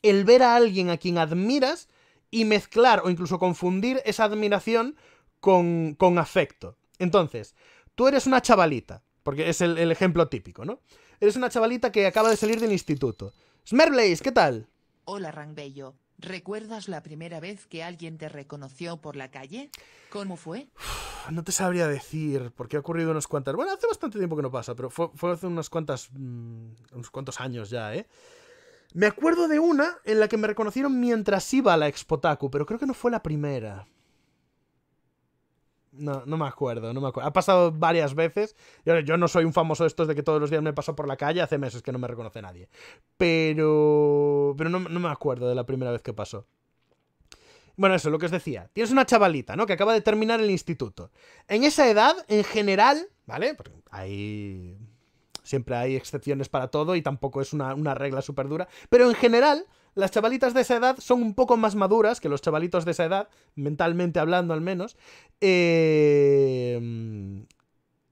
El ver a alguien a quien admiras y mezclar o incluso confundir esa admiración con, afecto. Entonces, tú eres una chavalita, porque es el, el, ejemplo típico, ¿no? Eres una chavalita que acaba de salir del instituto. Smerblaze, ¿qué tal? Hola Rangbello, ¿recuerdas la primera vez que alguien te reconoció por la calle? ¿Cómo fue? No te sabría decir, porque ha ocurrido unos cuantas... Bueno, hace bastante tiempo que no pasa, pero fue, hace unos cuantas... Mm, unos cuantos años ya, ¿eh? Me acuerdo de una en la que me reconocieron mientras iba a la Expotaku, pero creo que no fue la primera. No, no me acuerdo, no me acuerdo. Ha pasado varias veces. Yo, no soy un famoso de estos de que todos los días me paso por la calle. Hace meses que no me reconoce nadie. Pero. Pero no, me acuerdo de la primera vez que pasó. Bueno, eso, lo que os decía. Tienes una chavalita, ¿no? Que acaba de terminar el instituto. En esa edad, en general, ¿vale? Porque hay. Siempre hay excepciones para todo y tampoco es una, una regla súper dura. Pero en general las chavalitas de esa edad son un poco más maduras que los chavalitos de esa edad, mentalmente hablando al menos. Eh,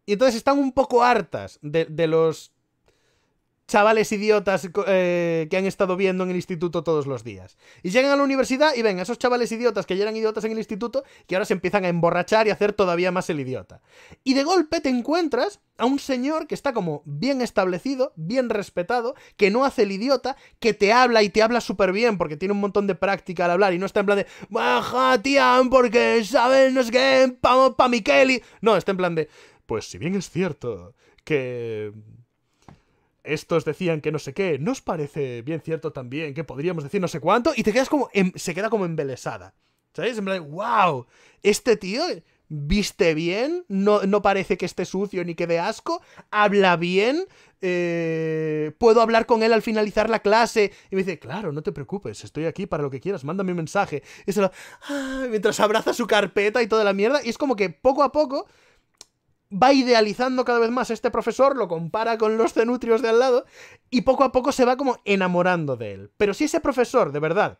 y entonces están un poco hartas de, de los chavales idiotas eh, que han estado viendo en el instituto todos los días. Y llegan a la universidad y ven a esos chavales idiotas que ya eran idiotas en el instituto, que ahora se empiezan a emborrachar y a hacer todavía más el idiota. Y de golpe te encuentras a un señor que está como bien establecido, bien respetado, que no hace el idiota, que te habla y te habla súper bien porque tiene un montón de práctica al hablar y no está en plan de, baja, tía, porque sabes, no es que, pa, pa No, está en plan de, pues si bien es cierto que estos decían que no sé qué, ¿no os parece bien cierto también que podríamos decir no sé cuánto? Y te quedas como, se queda como embelesada. ¿Sabéis? En wow, este tío viste bien, no, no, parece que esté sucio ni que dé asco, habla bien, eh, puedo hablar con él al finalizar la clase. Y me dice, claro, no te preocupes, estoy aquí para lo que quieras, mándame un mensaje. Y se lo, ah", mientras abraza su carpeta y toda la mierda, y es como que poco a poco va idealizando cada vez más a este profesor, lo compara con los cenutrios de al lado y poco a poco se va como enamorando de él. Pero si ese profesor, de verdad,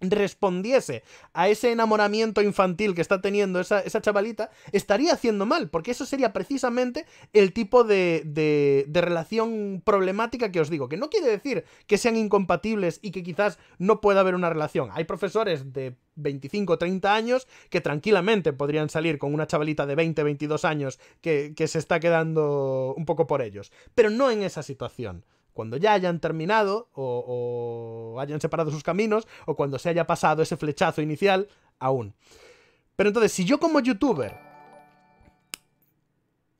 respondiese a ese enamoramiento infantil que está teniendo esa, chavalita, estaría haciendo mal, porque eso sería precisamente el tipo de, de, relación problemática que os digo, que no quiere decir que sean incompatibles y que quizás no pueda haber una relación. Hay profesores de 25 o 30 años que tranquilamente podrían salir con una chavalita de 20, 22 años que se está quedando un poco por ellos, pero no en esa situación cuando ya hayan terminado o, hayan separado sus caminos o cuando se haya pasado ese flechazo inicial aún. Pero entonces, si yo como youtuber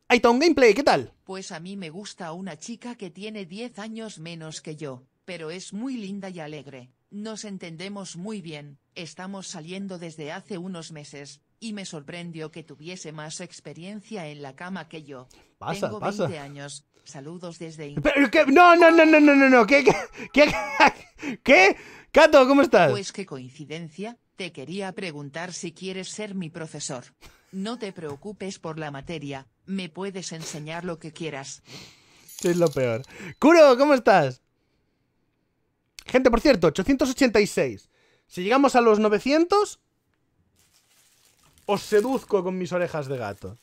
hay está un gameplay, ¿qué tal? Pues a mí me gusta una chica que tiene 10 años menos que yo, pero es muy linda y alegre. Nos entendemos muy bien, estamos saliendo desde hace unos meses, y me sorprendió que tuviese más experiencia en la cama que yo. Tengo 20 años. Saludos desde No, no, no, no, no, no, ¿Qué, qué, qué, Cato, ¿cómo estás? Pues qué coincidencia. Te quería preguntar si quieres ser mi profesor. No te preocupes por la materia, me puedes enseñar lo que quieras. Es lo peor. ¡Curo, ¿cómo estás? Gente, por cierto, 886. Si llegamos a los 900, os seduzco con mis orejas de gato.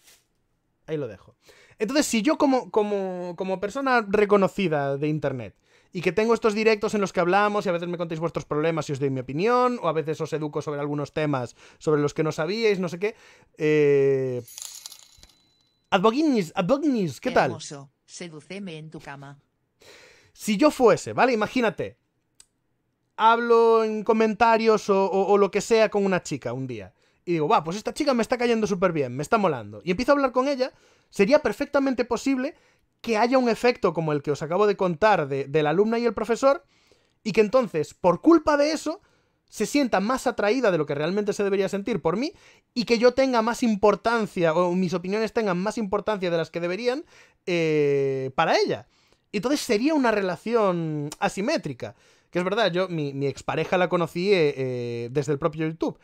Ahí lo dejo. Entonces, si yo como, como, persona reconocida de Internet y que tengo estos directos en los que hablamos y a veces me contéis vuestros problemas y os doy mi opinión, o a veces os educo sobre algunos temas sobre los que no sabíais, no sé qué. Eh... Adboginis, ¿qué tal? Seduceme en tu cama. Si yo fuese, ¿vale? Imagínate. Hablo en comentarios o lo que sea con una chica un día y digo, va, pues esta chica me está cayendo súper bien, me está molando, y empiezo a hablar con ella, sería perfectamente posible que haya un efecto como el que os acabo de contar de, la alumna y el profesor, y que entonces, por culpa de eso, se sienta más atraída de lo que realmente se debería sentir por mí y que yo tenga más importancia o mis opiniones tengan más importancia de las que deberían eh, para ella. Entonces sería una relación asimétrica. Que es verdad, yo mi, expareja la conocí eh, eh, desde el propio YouTube.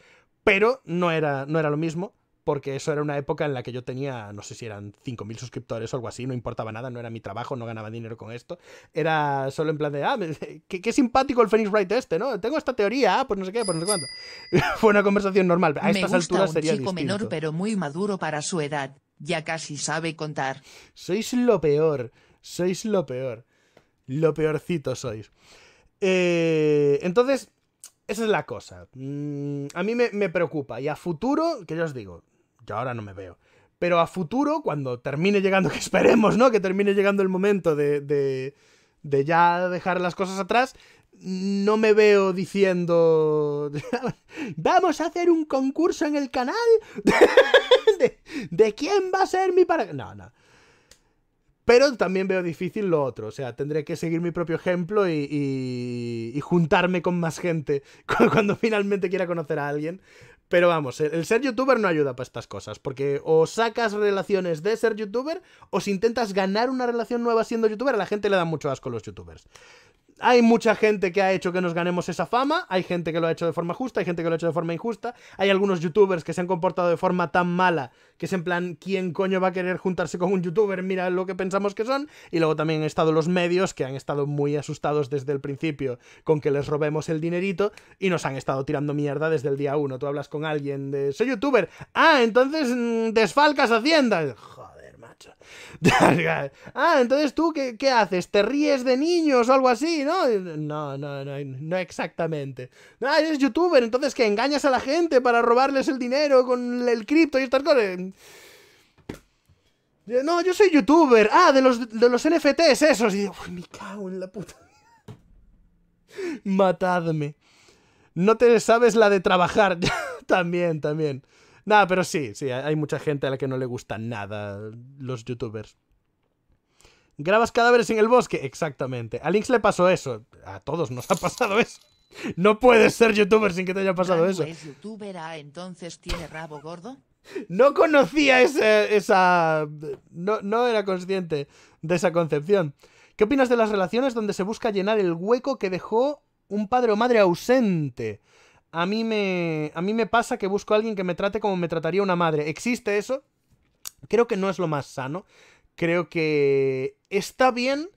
Pero no era, no era lo mismo, porque eso era una época en la que yo tenía, no sé si eran 5.000 suscriptores o algo así, no importaba nada, no era mi trabajo, no ganaba dinero con esto. Era solo en plan de, ah, [LAUGHS] qué, simpático el Phoenix Wright este, ¿no? Tengo esta teoría, ah, pues no sé qué, pues no sé cuánto. [LAUGHS] Fue una conversación normal. A Me estas gusta un chico menor pero muy maduro para su edad. Ya casi sabe contar. Sois lo peor, sois lo peor. Lo peorcito sois. Eh, entonces, esa es la cosa. Mm, a mí me, preocupa. Y a futuro, que yo os digo, yo ahora no me veo. Pero a futuro, cuando termine llegando, [LAUGHS] que esperemos, ¿no? Que termine llegando el momento de, de, ya dejar las cosas atrás, no me veo diciendo. [LAUGHS] Vamos a hacer un concurso en el canal [LAUGHS] de, de quién va a ser mi para No, no. Pero también veo difícil lo otro. O sea, tendré que seguir mi propio ejemplo y, juntarme con más gente [LAUGHS] cuando finalmente quiera conocer a alguien. Pero vamos, el, ser youtuber no ayuda para estas cosas, porque o sacas relaciones de ser youtuber, o si intentas ganar una relación nueva siendo youtuber, a la gente le da mucho asco los youtubers. Hay mucha gente que ha hecho que nos ganemos esa fama, hay gente que lo ha hecho de forma justa, hay gente que lo ha hecho de forma injusta, hay algunos youtubers que se han comportado de forma tan mala que es en plan, ¿quién coño va a querer juntarse con un youtuber? Mira lo que pensamos que son. Y luego también han estado los medios que han estado muy asustados desde el principio con que les robemos el dinerito y nos han estado tirando mierda desde el día uno. Tú hablas con alguien de, soy youtuber, ah, entonces mm, desfalcas Hacienda. [LAUGHS] ah, entonces tú, qué, haces? ¿Te ríes de niños o algo así? No, no, no, no, no exactamente. Ah, eres youtuber, entonces que engañas a la gente para robarles el dinero con el cripto y estas cosas. Eh, no, yo soy youtuber. Ah, de los, de los NFTs esos. uy, me cago en la puta. [LAUGHS] Matadme. No te sabes la de trabajar. [LAUGHS] también, también. Nada, pero sí, sí, hay mucha gente a la que no le gustan nada los youtubers. ¿Grabas cadáveres en el bosque? Exactamente. A Lynx le pasó eso. A todos nos ha pasado eso. No puedes ser youtuber sin que te haya pasado eso. ¿Es youtuber? Ah, entonces tiene rabo gordo. No conocía esa... No, no era consciente de esa concepción. ¿Qué opinas de las relaciones donde se busca llenar el hueco que dejó un padre o madre ausente? A mí me, a mí me pasa que busco a alguien que me trate como me trataría una madre. ¿Existe eso? Creo que no es lo más sano. Creo que está bien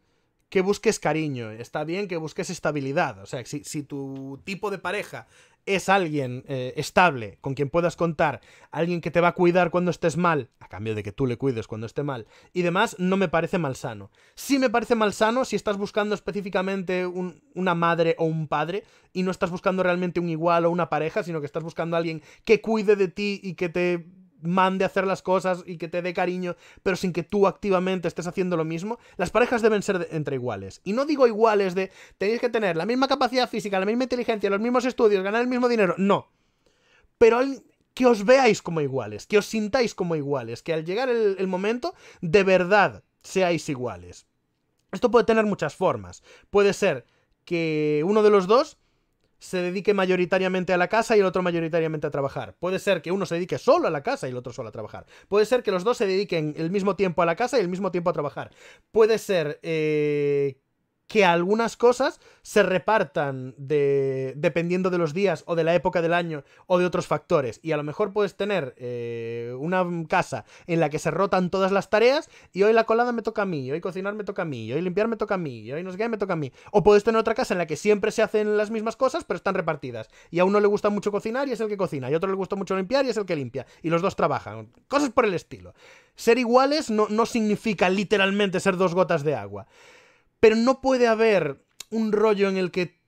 que busques cariño, está bien que busques estabilidad. O sea, si, si tu tipo de pareja es alguien eh, estable, con quien puedas contar, alguien que te va a cuidar cuando estés mal, a cambio de que tú le cuides cuando esté mal, y demás, no me parece malsano. Sí me parece malsano si estás buscando específicamente una madre o un padre, y no estás buscando realmente un igual o una pareja, sino que estás buscando a alguien que cuide de ti y que te mande a hacer las cosas y que te dé cariño, pero sin que tú activamente estés haciendo lo mismo. Las parejas deben ser entre iguales. Y no digo iguales de tenéis que tener la misma capacidad física, la misma inteligencia, los mismos estudios, ganar el mismo dinero. No. Pero que os veáis como iguales, que os sintáis como iguales, que al llegar el momento, de verdad seáis iguales. Esto puede tener muchas formas. Puede ser que uno de los dos se dedique mayoritariamente a la casa y el otro mayoritariamente a trabajar. Puede ser que uno se dedique solo a la casa y el otro solo a trabajar. Puede ser que los dos se dediquen el mismo tiempo a la casa y el mismo tiempo a trabajar. Puede ser eh, que algunas cosas se repartan dependiendo de los días o de la época del año o de otros factores. Y a lo mejor puedes tener eh, una casa en la que se rotan todas las tareas y hoy la colada me toca a mí, hoy cocinar me toca a mí, hoy limpiar me toca a mí, hoy no sé qué me toca a mí. O puedes tener otra casa en la que siempre se hacen las mismas cosas pero están repartidas. Y a uno le gusta mucho cocinar y es el que cocina, y a otro le gusta mucho limpiar y es el que limpia. Y los dos trabajan. Cosas por el estilo. Ser iguales no, no significa literalmente ser dos gotas de agua. Pero no puede haber un rollo en el que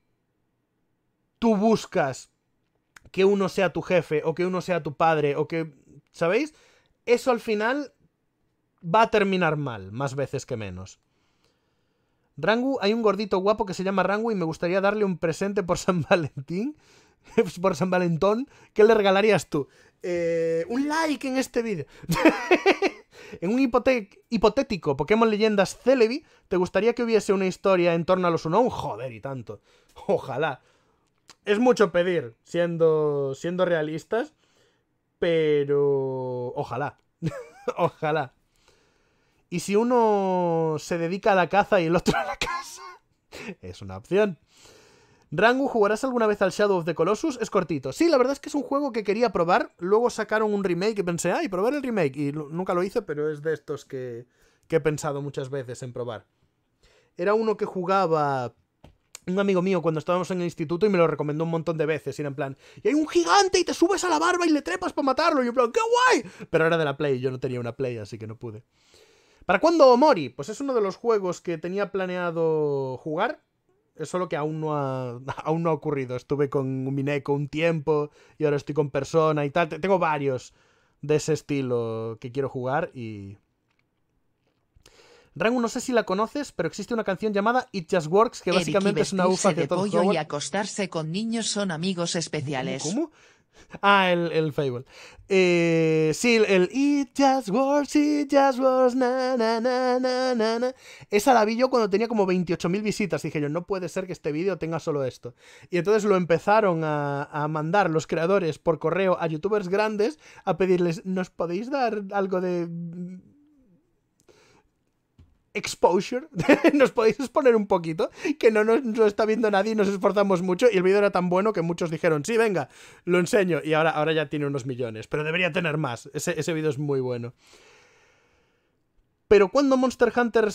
tú buscas que uno sea tu jefe o que uno sea tu padre o que... ¿Sabéis? Eso al final va a terminar mal, más veces que menos. Rangu, hay un gordito guapo que se llama Rangu y me gustaría darle un presente por San [LAUGHS] Valentín, por San Valentón, ¿qué le regalarías tú? Eh, un like en este vídeo. [LAUGHS] en un hipotético Pokémon Leyendas Celebi, ¿te gustaría que hubiese una historia en torno a los Unown? Joder, y tanto. [LAUGHS] Ojalá. Es mucho pedir, siendo, siendo realistas, pero ojalá. [LAUGHS] ojalá. ¿Y si uno se dedica a la caza y el otro a la casa? Es una opción. Rangu, ¿jugarás alguna vez al Shadow of the Colossus? Es cortito. Sí, la verdad es que es un juego que quería probar. Luego sacaron un remake y pensé, ay, probar el remake. Y nunca lo hice, pero es de estos que, he pensado muchas veces en probar. Era uno que jugaba un amigo mío cuando estábamos en el instituto y me lo recomendó un montón de veces. Y era en plan, y hay un gigante y te subes a la barba y le trepas para matarlo. Y yo en plan, ¡qué guay! Pero era de la Play, yo no tenía una Play, así que no pude. ¿Para cuándo Omori? Pues es uno de los juegos que tenía planeado jugar. Eso es lo que aún no ha, [LAUGHS] aún no ha ocurrido. Estuve con un Mineco un tiempo y ahora estoy con Persona y tal. Tengo varios de ese estilo que quiero jugar y... Rango, no sé si la conoces, pero existe una canción llamada It Just Works que básicamente es una ufa de todo y acostarse con niños son amigos especiales. ¿Cómo? Ah, el, Fable. Eh, sí, el It Just Works, It Just Works, na, na, na, na, na, na. Esa la vi yo cuando tenía como 28.000 visitas. Dije yo, no puede ser que este vídeo tenga solo esto. Y entonces lo empezaron a, mandar los creadores por correo a youtubers grandes a pedirles, ¿nos podéis dar algo de exposure, [LAUGHS] nos podéis exponer un poquito, que no nos no está viendo nadie, nos esforzamos mucho y el vídeo era tan bueno que muchos dijeron, sí, venga, lo enseño y ahora, ahora ya tiene unos millones, pero debería tener más, ese, ese vídeo es muy bueno. Pero cuando Monster Hunter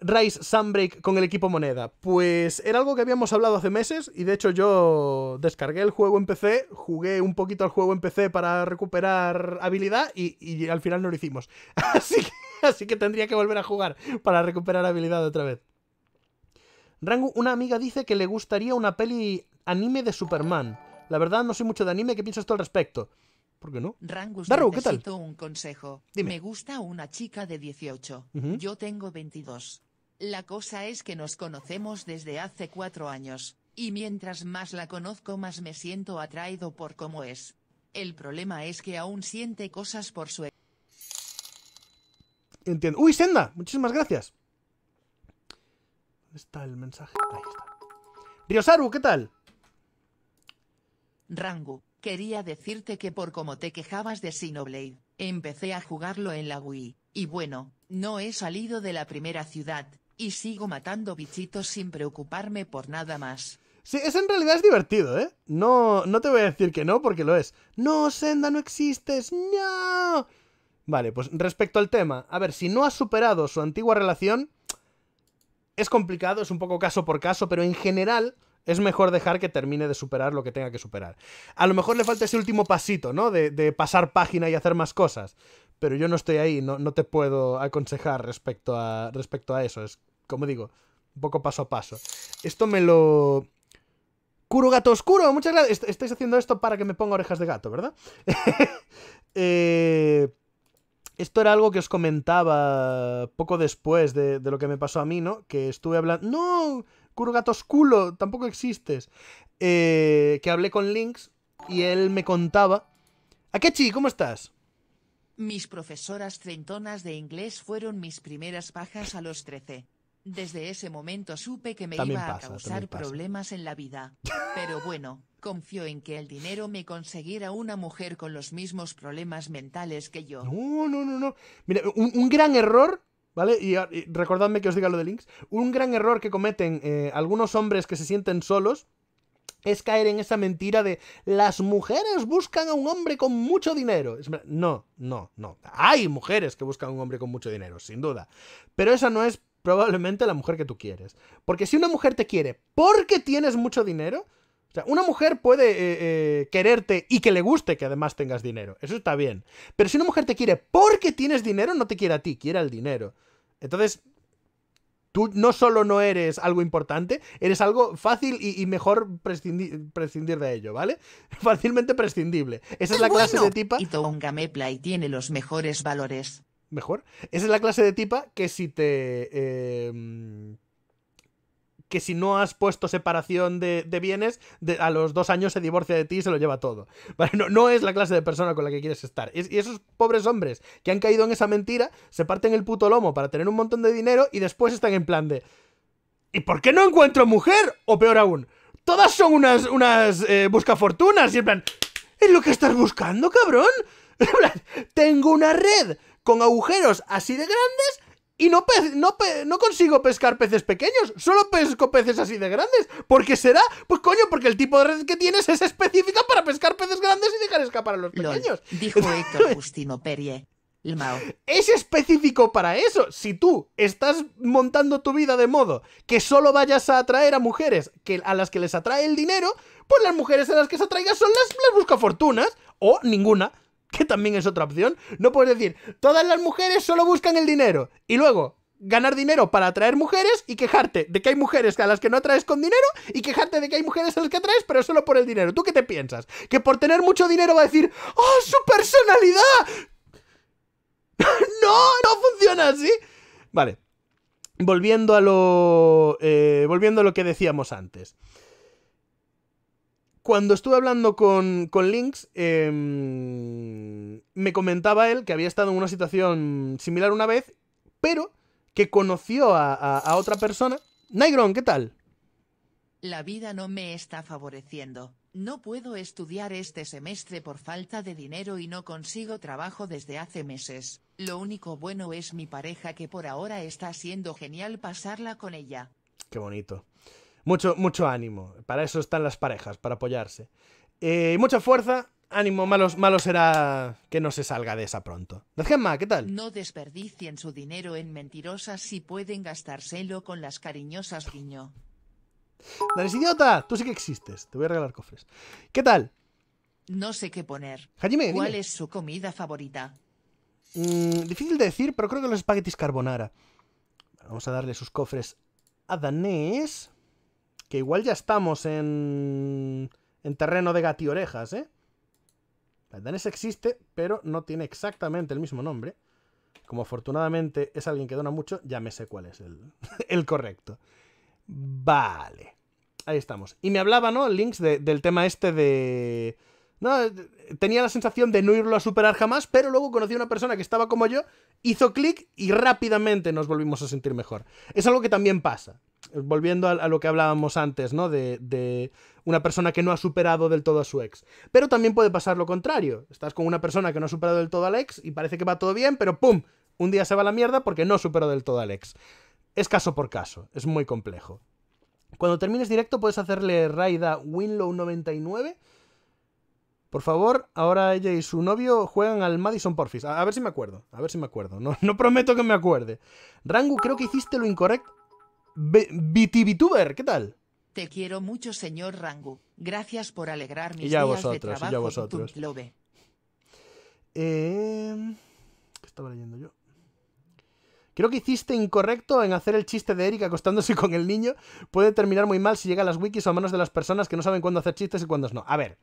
Rise Sunbreak con el equipo moneda? Pues era algo que habíamos hablado hace meses y de hecho yo descargué el juego en PC, jugué un poquito al juego en PC para recuperar habilidad y, y al final no lo hicimos. [LAUGHS] Así que... [LAUGHS] Así que tendría que volver a jugar para recuperar habilidad otra vez. Rango, una amiga dice que le gustaría una peli anime de Superman. La verdad, no soy mucho de anime. ¿Qué piensas tú al respecto? ¿Por qué no? Rango, ¿qué tal? un consejo. Me gusta una chica de 18. Yo tengo 22. La cosa es que nos conocemos desde hace cuatro años. Y mientras más la conozco, más me siento atraído por cómo es. El problema es que aún siente cosas por su... Entiendo. ¡Uy, Senda! Muchísimas gracias. ¿Dónde está el mensaje? Ahí está. Riosaru, ¿qué tal? Rangu, quería decirte que por como te quejabas de Sinoblade, empecé a jugarlo en la Wii, y bueno, no he salido de la primera ciudad, y sigo matando bichitos sin preocuparme por nada más. Sí, eso en realidad es divertido, ¿eh? No, no te voy a decir que no, porque lo es. No, Senda, no existes, no. Vale, pues respecto al tema, a ver, si no ha superado su antigua relación, es complicado, es un poco caso por caso, pero en general es mejor dejar que termine de superar lo que tenga que superar. A lo mejor le falta ese último pasito, ¿no? De, pasar página y hacer más cosas. Pero yo no estoy ahí, no, no te puedo aconsejar respecto a, respecto a eso. Es, como digo, un poco paso a paso. Esto me lo... Curo gato oscuro, muchas gracias. estáis haciendo esto para que me ponga orejas de gato, ¿verdad? [LAUGHS] eh... Esto era algo que os comentaba poco después de, lo que me pasó a mí, ¿no? Que estuve hablando... ¡No! Curgatos culo, tampoco existes. Eh, que hablé con Lynx y él me contaba... Akechi, ¿cómo estás? Mis profesoras trentonas de inglés fueron mis primeras bajas a los 13. Desde ese momento supe que me iba a causar problemas en la vida. Pero bueno, confío en que el dinero me conseguirá una mujer con los mismos problemas mentales que yo. No, no, no, no. Mira, un, gran error ¿Vale? Ah, y, recordadme que os diga lo de links. Un gran error que cometen eh, algunos hombres que se sienten solos es caer en esa mentira de las mujeres buscan a un hombre con mucho dinero. No, no, no. Hay mujeres que buscan a un hombre con mucho dinero, sin duda. Pero esa no es probablemente la mujer que tú quieres. Porque si una mujer te quiere porque tienes mucho dinero, o sea, una mujer puede eh, eh, quererte y que le guste que además tengas dinero. Eso está bien. Pero si una mujer te quiere porque tienes dinero, no te quiere a ti, quiere el dinero. Entonces, tú no solo no eres algo importante, eres algo fácil y, mejor prescindir, de ello, ¿vale? [LAUGHS] Fácilmente prescindible. Esa es pues la clase de tipa. Y tiene los mejores valores mejor. Esa es la clase de tipa que si te... Em, que si no has puesto separación de, bienes, a los dos años se divorcia de ti y se lo lleva todo. [LAUGHS] No, es la clase de persona con la que quieres estar. y esos pobres hombres que han caído en esa mentira, se parten el puto lomo para tener un montón de dinero y después están en plan de... ¿Y por qué no encuentro mujer? O peor aún, todas son unas, unas busca eh, buscafortunas y en plan... ¿Es lo que estás buscando, cabrón? [LAUGHS] Tengo una red con agujeros así de grandes y no, no, no, consigo pescar peces pequeños, solo pesco peces así de grandes. ¿Por qué será? Pues coño, porque el tipo de red que tienes es específica para pescar peces grandes y dejar escapar a los pequeños. dijo Héctor Justino Perie. Mao. Es específico para eso. Si tú estás montando tu vida de modo que solo vayas a atraer a mujeres que, a las que les atrae el dinero, pues las mujeres a las que se atraigas son las, las fortunas o ninguna que también es otra opción. No puedes decir, todas las mujeres solo buscan el dinero. Y luego, ganar dinero para atraer mujeres y quejarte de que hay mujeres a las que no atraes con dinero y quejarte de que hay mujeres a las que atraes pero solo por el dinero. ¿Tú qué te piensas? Que por tener mucho dinero va a decir, ¡oh, su personalidad! [LAUGHS] no, no funciona así. Vale. Volviendo a lo... Eh, volviendo a lo que decíamos antes. Cuando estuve hablando con, con Lynx, em, me comentaba él que había estado en una situación similar una vez, pero que conoció a, otra persona. Nigron, ¿qué tal? La vida no me está favoreciendo. No puedo estudiar este semestre por falta de dinero y no consigo trabajo desde hace meses. Lo único bueno es mi pareja que por ahora está siendo genial pasarla con ella. Qué bonito mucho, mucho ánimo. Para eso están las parejas, para apoyarse. Eh, mucha fuerza, ánimo, malo será que no se salga de esa pronto. Gemma, ¿qué tal? No desperdicien su dinero en mentirosas si pueden gastárselo con las cariñosas niño. ¡No idiota! Tú sí que existes. Te voy a regalar cofres. ¿Qué tal? No sé qué poner. ¿Cuál es su comida favorita? Mm, difícil de decir, pero creo que los espaguetis carbonara. Vamos a darle sus cofres a Danés. Que igual ya estamos en, en terreno de gati orejas, ¿eh? La existe, pero no tiene exactamente el mismo nombre. Como afortunadamente es alguien que dona mucho, ya me sé cuál es el, [LAUGHS] el correcto. Vale. Ahí estamos. Y me hablaba, ¿no? Links del tema este de... No, tenía la sensación de no irlo a superar jamás, pero luego conocí a una persona que estaba como yo, hizo clic y rápidamente nos volvimos a sentir mejor. Es algo que también pasa volviendo a, lo que hablábamos antes, ¿no? De, una persona que no ha superado del todo a su ex. Pero también puede pasar lo contrario. Estás con una persona que no ha superado del todo al ex y parece que va todo bien, pero ¡pum! Un día se va la mierda porque no superó del todo al ex. Es caso por caso, es muy complejo. Cuando termines directo puedes hacerle raid a Winlow99. Por favor, ahora ella y su novio juegan al Madison Porfis. A, ver si me acuerdo, a ver si me acuerdo. No, [LAUGHS] no prometo que me acuerde. Rangu, creo que hiciste lo incorrecto tuber ¿qué tal? Te quiero mucho, señor Rangu. Gracias por alegrar mis días vosotros, de trabajo. Y ya vosotros. Eh, ¿Qué estaba leyendo yo? Creo que hiciste incorrecto en hacer el chiste de Eric acostándose [LAUGHS] con el niño. Puede terminar muy mal si llega a las wikis o a manos de las personas que no saben cuándo hacer chistes y cuándo no. A ver.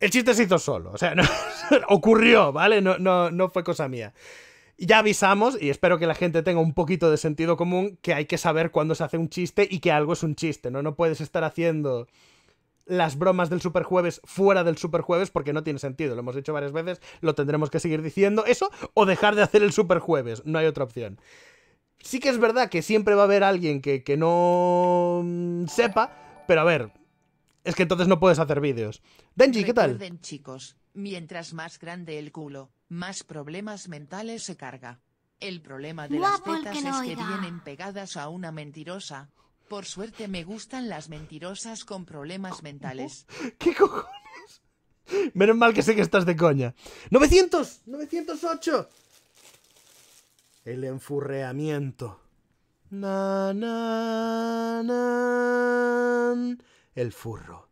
El chiste se hizo solo, o sea, [LAUGHS] no, ocurrió, ¿vale? No, no, no fue cosa mía. Ya avisamos, y espero que la gente tenga un poquito de sentido común, que hay que saber cuándo se hace un chiste y que algo es un chiste, ¿no? No puedes estar haciendo las bromas del superjueves fuera del superjueves porque no tiene sentido. Lo hemos dicho varias veces, lo tendremos que seguir diciendo eso o dejar de hacer el superjueves. No hay otra opción. Sí que es verdad que siempre va a haber alguien que, que no mm, sepa, pero a ver, es que entonces no puedes hacer vídeos. Denji, ¿qué tal? chicos, mientras más grande el culo, más problemas mentales se carga. El problema de las tetas es que vienen pegadas a una mentirosa. Por suerte me gustan las mentirosas con problemas mentales. [LAUGHS] ¿Qué cojones? Menos mal que sé que estás de coña. ¡900! ¡908! El enfurreamiento. Na, na, El furro.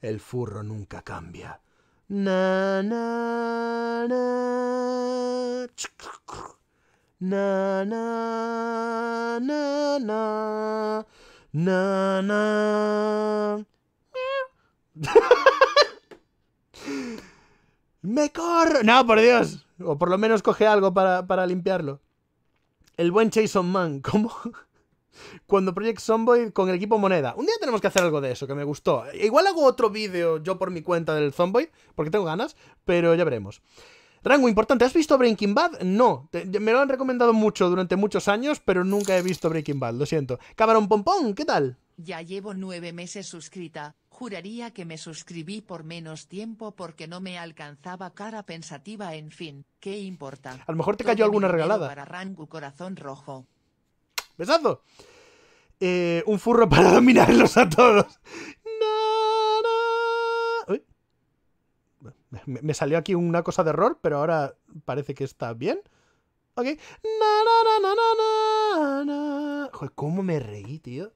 El furro nunca cambia. Na, na, na. Na, [LAUGHS] ¡Me corro! ¡No, por Dios! O por lo menos coge algo para, limpiarlo. El buen Jason Man, ¿cómo? cuando Project Zomboid con el equipo moneda. Un día tenemos que hacer algo de eso, que me gustó. Igual hago otro vídeo yo por mi cuenta del Zomboid, porque tengo ganas, pero ya veremos. Rango importante, ¿has visto Breaking Bad? No, me lo han recomendado mucho durante muchos años, pero nunca he visto Breaking Bad, lo siento. Camarón Pompón, ¿qué tal? Ya llevo nueve meses suscrita. Juraría que me suscribí por menos tiempo porque no me alcanzaba cara pensativa, en fin, ¿qué importa? A lo mejor te cayó alguna regalada. Para Rango Corazón Rojo. Besazo. Eh, un furro [LAUGHS] para dominarlos a todos. Uy. Me, salió aquí una cosa de error, pero ahora parece que está bien. Ok. Joder, cómo me reí, tío.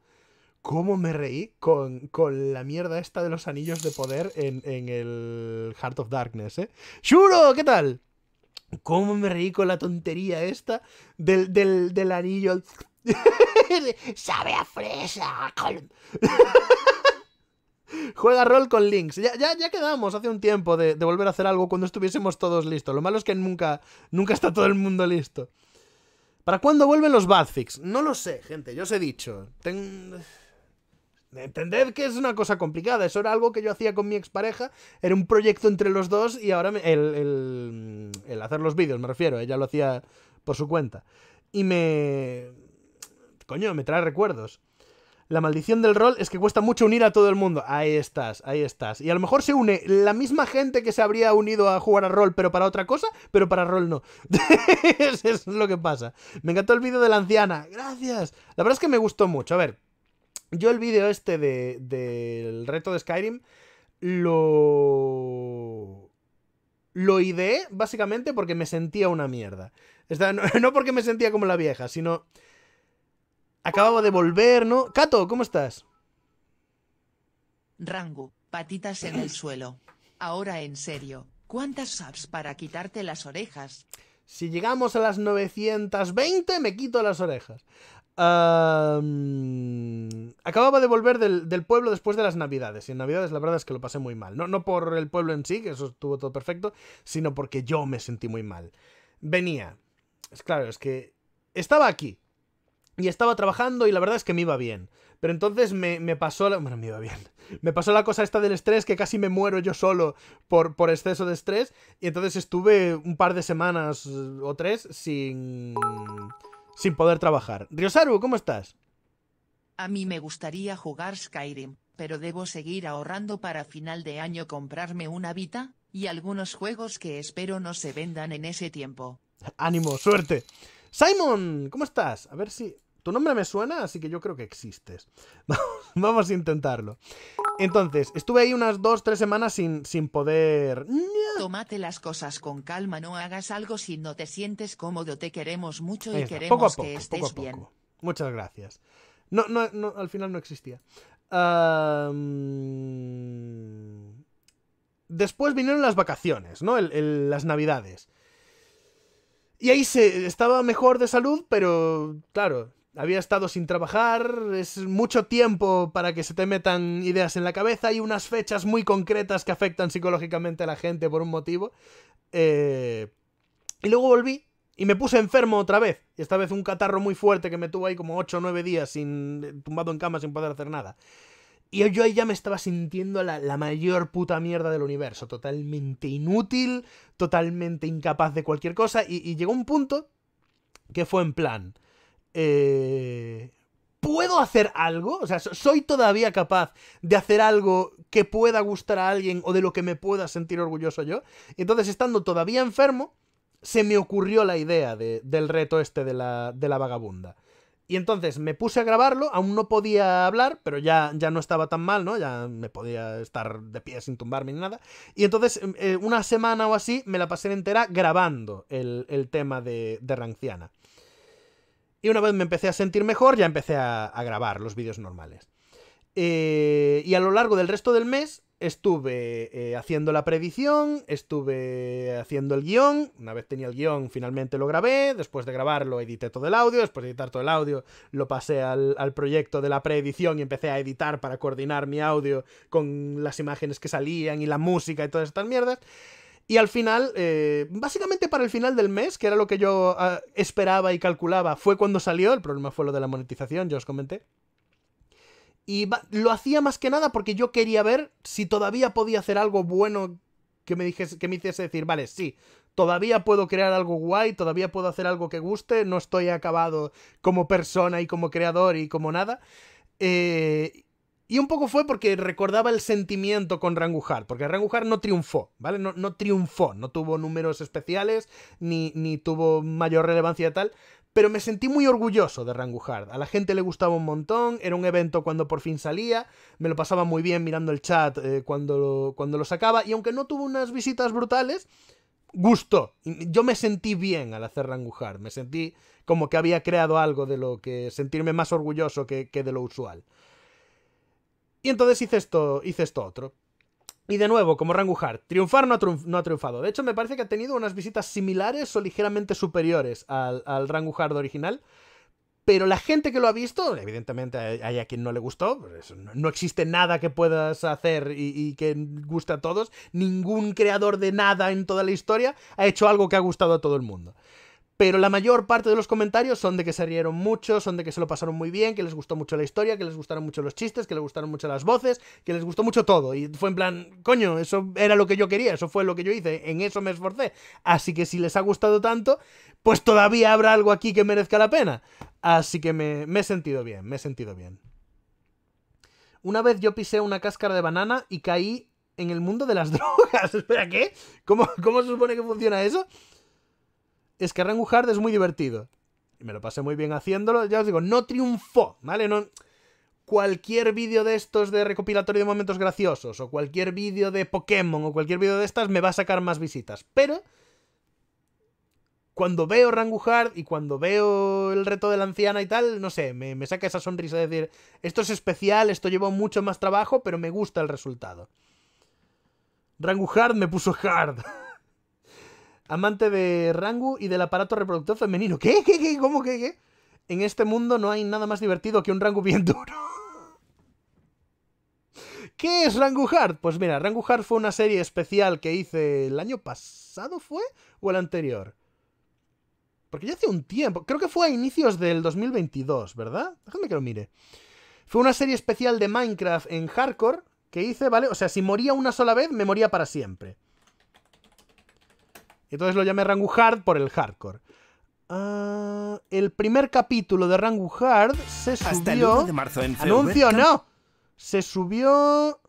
Cómo me reí con, con la mierda esta de los anillos de poder en, el Heart of Darkness, ¿eh? ¡Shuro! ¿Qué tal? ¿Cómo me reí con la tontería esta del, del, del anillo? [LAUGHS] Sabe a fresa. [LAUGHS] Juega rol con links. Ya, ya, quedamos hace un tiempo de, volver a hacer algo cuando estuviésemos todos listos. Lo malo es que nunca, nunca está todo el mundo listo. ¿Para cuándo vuelven los badfix? No lo sé, gente. Yo os he dicho. Ten... Entended que es una cosa complicada. Eso era algo que yo hacía con mi expareja. Era un proyecto entre los dos y ahora el hacer los vídeos, me refiero. Ella lo hacía por su cuenta. Y me, coño, me trae recuerdos. La maldición del rol es que cuesta mucho unir a todo el mundo. Ahí estás, ahí estás. Y a lo mejor se une la misma gente que se habría unido a jugar a rol, pero para otra cosa, pero para rol no. [LAUGHS] Eso es lo que pasa. Me encantó el vídeo de la anciana. Gracias. La verdad es que me gustó mucho. A ver, yo el vídeo este del reto de Skyrim lo... Lo ideé básicamente porque me sentía una mierda. [LAUGHS] no porque me sentía como la vieja, sino Acababa de volver, ¿no? Cato, ¿cómo estás? Rangu, patitas en el suelo. Ahora en serio, ¿cuántas subs para quitarte las orejas? Si llegamos a las 920, me quito las orejas. acababa de volver del, pueblo después de las navidades. Y en navidades la verdad es que lo pasé muy mal. No, no por el pueblo en sí, que eso estuvo todo perfecto, sino porque yo me sentí muy mal. Venía. Es claro, es que estaba aquí y estaba trabajando y la verdad es que me iba bien. Pero entonces me, pasó la... Bueno, me iba bien. [LAUGHS] Me pasó la cosa esta del estrés, que casi me muero yo solo por, por exceso de estrés. Y entonces estuve un par de semanas eh, o tres sin... sin poder trabajar. Riosaru, ¿cómo estás? A mí me gustaría jugar Skyrim, pero debo seguir ahorrando para final de año comprarme una Vita, y algunos juegos que espero no se vendan en ese tiempo. Ánimo, suerte. Simon, ¿cómo estás? A ver si... Tu nombre me suena, así que yo creo que existes. [LAUGHS] Vamos a intentarlo. Entonces, estuve ahí unas dos, tres semanas sin, poder... Tómate las cosas con calma, no hagas algo si no te sientes cómodo, te queremos mucho y queremos que estés bien. Muchas gracias. No, no, al final no existía. Después vinieron las vacaciones, ¿no? las navidades. Y ahí se estaba mejor de salud, pero claro, había estado sin trabajar, es mucho tiempo para que se te metan ideas en la cabeza, y unas fechas muy concretas que afectan psicológicamente a la gente por un motivo. Eh, y luego volví y me puse enfermo otra vez. Y esta vez un catarro muy fuerte que me tuvo ahí como 8 o 9 días sin, eh, tumbado en cama sin poder hacer nada. Y yo ahí ya me estaba sintiendo la, mayor puta mierda del universo. Totalmente inútil, totalmente incapaz de cualquier cosa. Y, y llegó un punto que fue en plan. Eh, ¿Puedo hacer algo? O sea, ¿soy todavía capaz de hacer algo que pueda gustar a alguien o de lo que me pueda sentir orgulloso yo? Y entonces, estando todavía enfermo, se me ocurrió la idea del reto este de la, de la, vagabunda. Y entonces me puse a grabarlo, aún no podía hablar, pero ya, ya no estaba tan mal, ¿no? Ya me podía estar de pie sin tumbarme ni nada. Y entonces, eh, una semana o así, me la pasé entera grabando el, el tema de, de Ranciana. Y una vez me empecé a sentir mejor, ya empecé a, grabar los vídeos normales. Eh, y a lo largo del resto del mes estuve eh, haciendo la predicción, estuve haciendo el guión, una vez tenía el guión finalmente lo grabé, después de grabarlo edité todo el audio, después de editar todo el audio lo pasé al, al proyecto de la preedición y empecé a editar para coordinar mi audio con las imágenes que salían y la música y todas estas mierdas. Y al final, eh, básicamente para el final del mes, que era lo que yo ah, esperaba y calculaba, fue cuando salió. El problema fue lo de la monetización, yo os comenté. Y lo hacía más que nada porque yo quería ver si todavía podía hacer algo bueno que me, dijese, que me hiciese decir, vale, sí, todavía puedo crear algo guay, todavía puedo hacer algo que guste, no estoy acabado como persona y como creador y como nada. Eh, y un poco fue porque recordaba el sentimiento con Rangujar, porque Rangujar no triunfó, ¿vale? No, triunfó, no tuvo números especiales, ni, tuvo mayor relevancia tal, pero me sentí muy orgulloso de rangujar A la gente le gustaba un montón, era un evento cuando por fin salía, me lo pasaba muy bien mirando el chat eh, cuando, lo, cuando lo sacaba, y aunque no tuvo unas visitas brutales, gustó. Yo me sentí bien al hacer rangujar me sentí como que había creado algo de lo que sentirme más orgulloso que, que de lo usual. Y entonces hice esto, hice esto otro. Y de nuevo, como Rangu triunfar no ha, triunfado. De hecho, me parece que ha tenido unas visitas similares o ligeramente superiores al, al original. Pero la gente que lo ha visto, evidentemente hay a quien no le gustó, no existe nada que puedas hacer y, y, que guste a todos, ningún creador de nada en toda la historia ha hecho algo que ha gustado a todo el mundo. Pero la mayor parte de los comentarios son de que se rieron mucho, son de que se lo pasaron muy bien, que les gustó mucho la historia, que les gustaron mucho los chistes, que les gustaron mucho las voces, que les gustó mucho todo. Y fue en plan, coño, eso era lo que yo quería, eso fue lo que yo hice, en eso me esforcé. Así que si les ha gustado tanto, pues todavía habrá algo aquí que merezca la pena. Así que me, he sentido bien, me he sentido bien. Una vez yo pisé una cáscara de banana y caí en el mundo de las [LAUGHS] drogas. Espera, ¿qué? ¿Cómo, cómo se supone que funciona eso? es que Rangu es muy divertido. me lo pasé muy bien haciéndolo. Ya os digo, no triunfó, ¿vale? No, cualquier vídeo de estos de recopilatorio de momentos graciosos, o cualquier vídeo de Pokémon, o cualquier vídeo de estas, me va a sacar más visitas. Pero cuando veo Rangu Hard y cuando veo el reto de la anciana y tal, no sé, me, me, saca esa sonrisa de decir, esto es especial, esto llevó mucho más trabajo, pero me gusta el resultado. Rangu me puso hard. [LAUGHS] Amante de Rangu y del aparato reproductor femenino. ¿Qué? ¿Qué? ¿Cómo? ¿Qué? ¿Qué? En este mundo no hay nada más divertido que un Rangu bien duro. [LAUGHS] ¿Qué es Rangu Hard? Pues mira, Rangu Hard fue una serie especial que hice el año pasado, ¿fue? ¿O el anterior? Porque ya hace un tiempo, creo que fue a inicios del 2022, ¿verdad? Déjame que lo mire. Fue una serie especial de Minecraft en hardcore que hice, ¿vale? O sea, si moría una sola vez, me moría para siempre. Entonces lo llamé Rangu Hard por el hardcore. Ah, el primer capítulo de Rangu Hard se subió. El de marzo en Anuncio, no. Se subió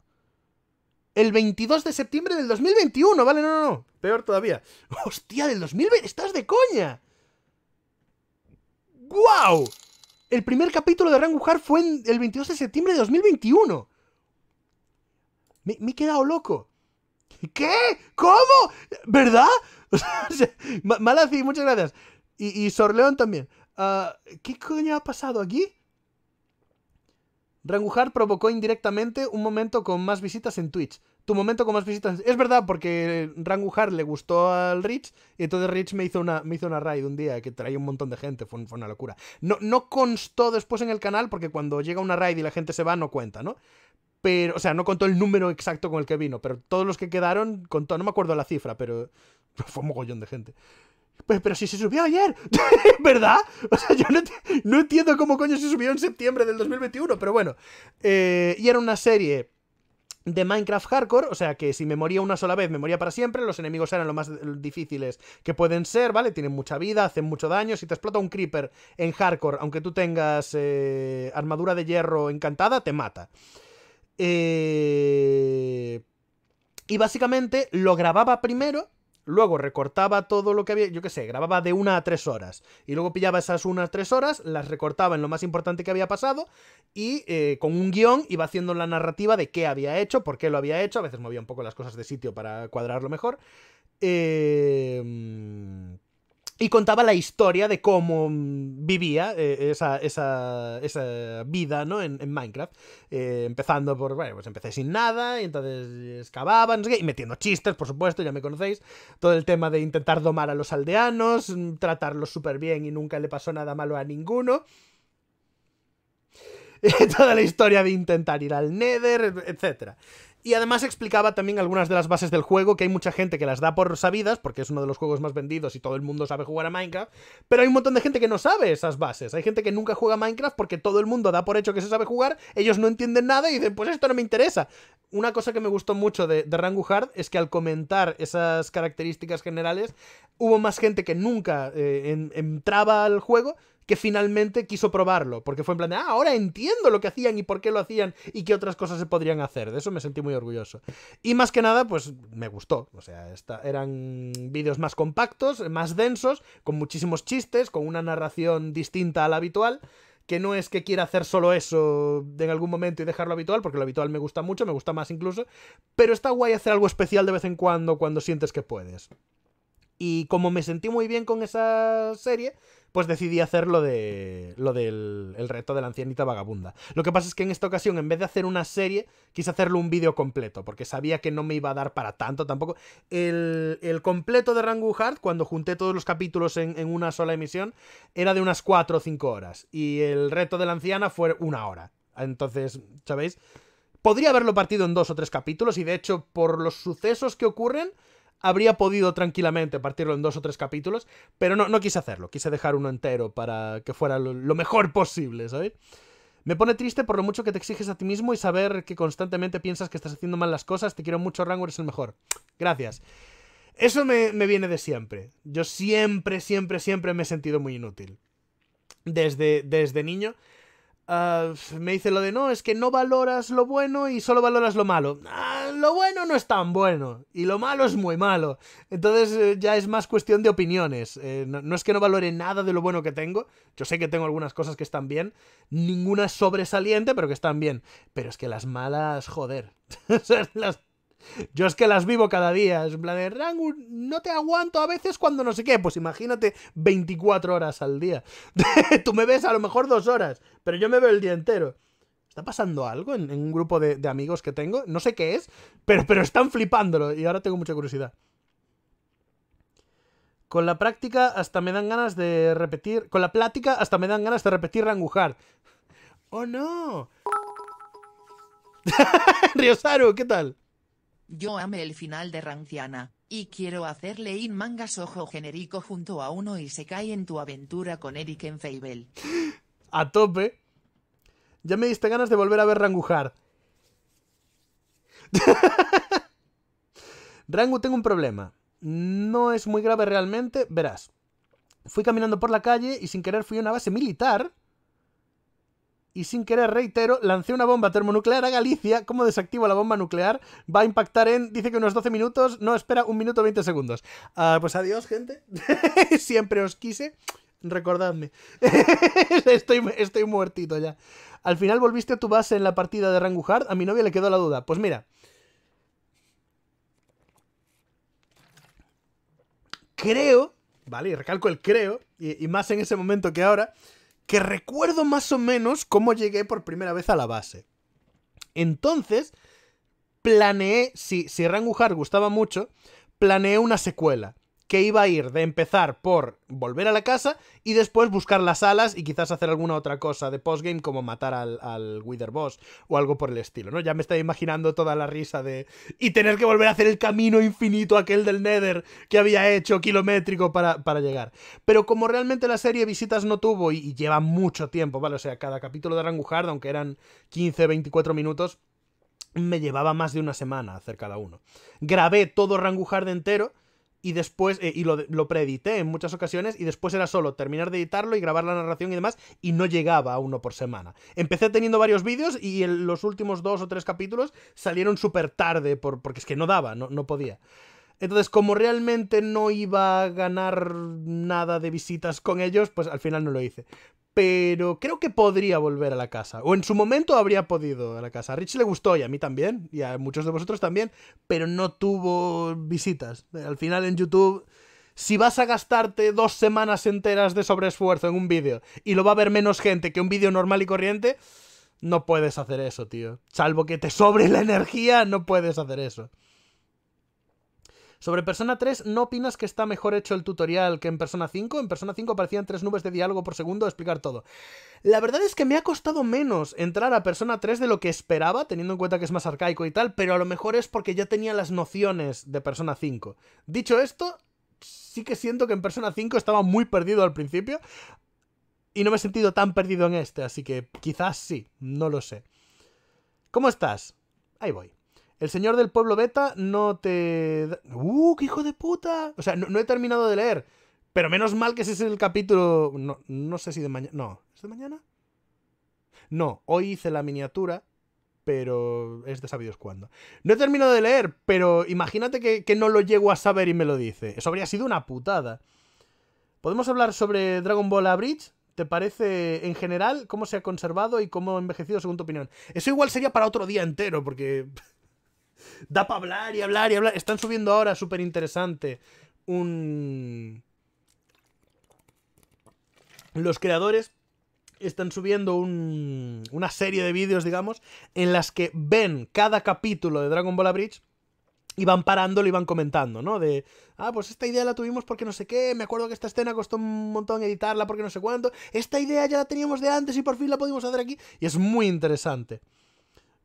el 22 de septiembre del 2021, ¿vale? No, no, no. Peor todavía. [LAUGHS] ¡Hostia, del 2020! ¡Estás de coña! ¡Guau! El primer capítulo de Rangu Hard fue el 22 de septiembre de 2021. Me, me he quedado loco. ¿Qué? ¿Cómo? ¿Verdad? [LAUGHS] Malazi, muchas gracias. Y, y Sorleón también. Ah, ¿Qué coño ha pasado aquí? Rangujar provocó indirectamente un momento con más visitas en Twitch. Tu momento con más visitas. Es verdad, porque Rangujar le gustó al Rich. Y entonces Rich me hizo una, me hizo una raid un día que traía un montón de gente. Fue, una locura. No, no constó después en el canal, porque cuando llega una raid y la gente se va, no cuenta, ¿no? Pero, o sea, no contó el número exacto con el que vino, pero todos los que quedaron contó, no me acuerdo la cifra, pero [LAUGHS] Fue un mogollón de gente. Pues, pero si se subió ayer, [LAUGHS] ¿verdad? O sea, yo no, entiendo cómo coño se subió en septiembre del 2021, pero bueno. Eh, y era una serie de Minecraft Hardcore, o sea que si me moría una sola vez, me moría para siempre, los enemigos eran los más difíciles que pueden ser, ¿vale? Tienen mucha vida, hacen mucho daño, si te explota un creeper en Hardcore, aunque tú tengas eh, armadura de hierro encantada, te mata. Eh, y básicamente lo grababa primero luego recortaba todo lo que había, yo qué sé, grababa de una a tres horas, y luego pillaba esas unas tres horas, las recortaba en lo más importante que había pasado, y eh, con un guión iba haciendo la narrativa de qué había hecho, por qué lo había hecho, a veces movía un poco las cosas de sitio para cuadrarlo mejor. Eh, y contaba la historia de cómo mm, vivía eh, esa, vida ¿no? en, Minecraft. Eh, empezando por, bueno, pues empecé sin nada, y entonces excavaban, y metiendo chistes, por supuesto, ya me conocéis. Todo el tema de intentar domar a los aldeanos, mm, tratarlos súper bien y nunca le pasó nada malo a ninguno. [LAUGHS] Toda la historia de intentar ir al Nether, etcétera. Y además explicaba también algunas de las bases del juego, que hay mucha gente que las da por sabidas, porque es uno de los juegos más vendidos y todo el mundo sabe jugar a Minecraft, pero hay un montón de gente que no sabe esas bases. Hay gente que nunca juega a Minecraft porque todo el mundo da por hecho que se sabe jugar, ellos no entienden nada y dicen, pues esto no me interesa. Una cosa que me gustó mucho de, de es que al comentar esas características generales, hubo más gente que nunca eh, entraba al juego, que finalmente quiso probarlo, porque fue en plan de, ah, ahora entiendo lo que hacían y por qué lo hacían y qué otras cosas se podrían hacer. De eso me sentí muy orgulloso. Y más que nada, pues me gustó. O sea, eran vídeos más compactos, más densos, con muchísimos chistes, con una narración distinta a la habitual que no es que quiera hacer solo eso en algún momento y dejarlo habitual, porque lo habitual me gusta mucho, me gusta más incluso, pero está guay hacer algo especial de vez en cuando cuando sientes que puedes. Y como me sentí muy bien con esa serie, pues decidí hacer lo, de, lo del reto de la ancianita vagabunda. Lo que pasa es que en esta ocasión, en vez de hacer una serie, quise hacerlo un vídeo completo, porque sabía que no me iba a dar para tanto tampoco. El, completo de Rangu cuando junté todos los capítulos en, una sola emisión, era de unas 4 o 5 horas, y el reto de la anciana fue una hora. Entonces, ¿sabéis? Podría haberlo partido en dos o tres capítulos, y de hecho, por los sucesos que ocurren, habría podido tranquilamente partirlo en dos o tres capítulos, pero no, no quise hacerlo, quise dejar uno entero para que fuera lo, mejor [LAUGHS] posible, ¿sabes? Me pone triste por lo mucho que te exiges a ti mismo y saber que constantemente piensas que estás haciendo mal las cosas. Te quiero mucho, Rango, eres el mejor. Gracias. Eso me, me, viene de siempre. Yo siempre, siempre, siempre me he sentido muy inútil. Desde, desde niño Ah, me dice lo de no, es que no valoras lo bueno y solo valoras lo malo. Ah, lo bueno no es tan bueno y lo malo es muy malo. Entonces eh, ya es más cuestión de opiniones. Eh, no, es que no valore nada de lo bueno que tengo. Yo sé que tengo algunas cosas que están bien, ninguna sobresaliente, pero que están bien. Pero es que las malas, joder. [LAUGHS] las, yo es que las vivo cada día. Es plan de Rango, no te aguanto a veces cuando no sé qué. Pues imagínate 24 horas al día. [LAUGHS] Tú me ves a lo mejor dos horas, pero yo me veo el día entero. ¿Está pasando algo en, un grupo de, amigos que tengo? No sé qué es, pero, pero están flipándolo y ahora tengo mucha curiosidad. Con la práctica hasta me dan ganas de repetir. Con la plática hasta me dan ganas de repetir rangujar. ¡Oh no! [LAUGHS] Riosaru, ¿qué tal? Yo amé el final de Ranciana, y quiero hacerle in mangas ojo genérico junto a uno y se cae en tu aventura con Eric en Fable. A tope. Ya me diste ganas de volver a ver Rangujar. [LAUGHS] Rangu, tengo un problema. No es muy grave realmente, verás. Fui caminando por la calle y sin querer fui a una base militar y sin querer, reitero, lancé una bomba termonuclear a Galicia. ¿Cómo desactivo la bomba nuclear? Va a impactar en, dice que unos 12 minutos. No, espera, un minuto 20 segundos. Ah, pues adiós, gente. [LAUGHS] Siempre os quise. Recordadme. [LAUGHS] estoy, muertito ya. Al final volviste a tu base en la partida de Ranguhard. A mi novia le quedó la duda. Pues mira. Creo, ¿vale? Y recalco el creo, y más en ese momento que ahora que recuerdo más o menos cómo llegué por primera vez a la base. Entonces, planeé, si, si gustaba mucho, planeé una secuela que iba a ir de empezar por volver a la casa y después buscar las alas y quizás hacer alguna otra cosa de postgame como matar al, al Wither Boss o algo por el estilo, ¿no? Ya me estaba imaginando toda la risa de... Y tener que volver a hacer el camino infinito aquel del Nether que había hecho kilométrico para, llegar. Pero como realmente la serie visitas no tuvo y, lleva mucho tiempo, ¿vale? O sea, cada capítulo de Ranguhard, aunque eran 15, 24 minutos, me llevaba más de una semana hacer cada uno. Grabé todo Ranguhard entero y después, eh, y lo, lo, preedité en muchas ocasiones, y después era solo terminar de editarlo y grabar la narración y demás, y no llegaba a uno por semana. Empecé teniendo varios vídeos y en los últimos dos o tres capítulos salieron súper tarde, por, porque es que no daba, no, no podía. Entonces, como realmente no iba a ganar nada de visitas con ellos, pues al final no lo hice pero creo que podría volver a la casa. O en su momento habría podido a la casa. A Rich le gustó y a mí también, y a muchos de vosotros también, pero no tuvo visitas. Al final en YouTube, si vas a gastarte dos semanas enteras de sobreesfuerzo en un vídeo y lo va a ver menos gente que un vídeo normal y corriente, no puedes hacer eso, tío. Salvo que te sobre la energía, no puedes hacer eso. Sobre Persona 3, ¿no opinas que está mejor hecho el tutorial que en Persona 5? En Persona 5 aparecían tres nubes de diálogo por segundo explicar todo. La verdad es que me ha costado menos entrar a Persona 3 de lo que esperaba, teniendo en cuenta que es más arcaico y tal, pero a lo mejor es porque ya tenía las nociones de Persona 5. Dicho esto, sí que siento que en Persona 5 estaba muy perdido al principio y no me he sentido tan perdido en este, así que quizás sí, no lo sé. ¿Cómo estás? Ahí voy. El señor del pueblo beta no te... ¡Uh, qué hijo de puta! O sea, no, he terminado de leer. Pero menos mal que ese es el capítulo... No, no sé si de mañana... No, ¿es de mañana? No, hoy hice la miniatura, pero es de sabidos cuándo. No he terminado de leer, pero imagínate que, que no lo llego a saber y me lo dice. Eso habría sido una putada. ¿Podemos hablar sobre Dragon Ball Bridge ¿Te parece en general cómo se ha conservado y cómo ha envejecido según tu opinión? Eso igual sería para otro día entero, porque da para hablar y hablar y hablar. Están subiendo ahora, súper interesante, un... Los creadores están subiendo un... una serie de vídeos, digamos, en las que ven cada capítulo de Dragon Ball A Bridge y van parándolo y van comentando, ¿no? De, ah, pues esta idea la tuvimos porque no sé qué, me acuerdo que esta escena costó un montón editarla porque no sé cuánto, esta idea ya la teníamos de antes y por fin la pudimos hacer aquí, y es muy interesante.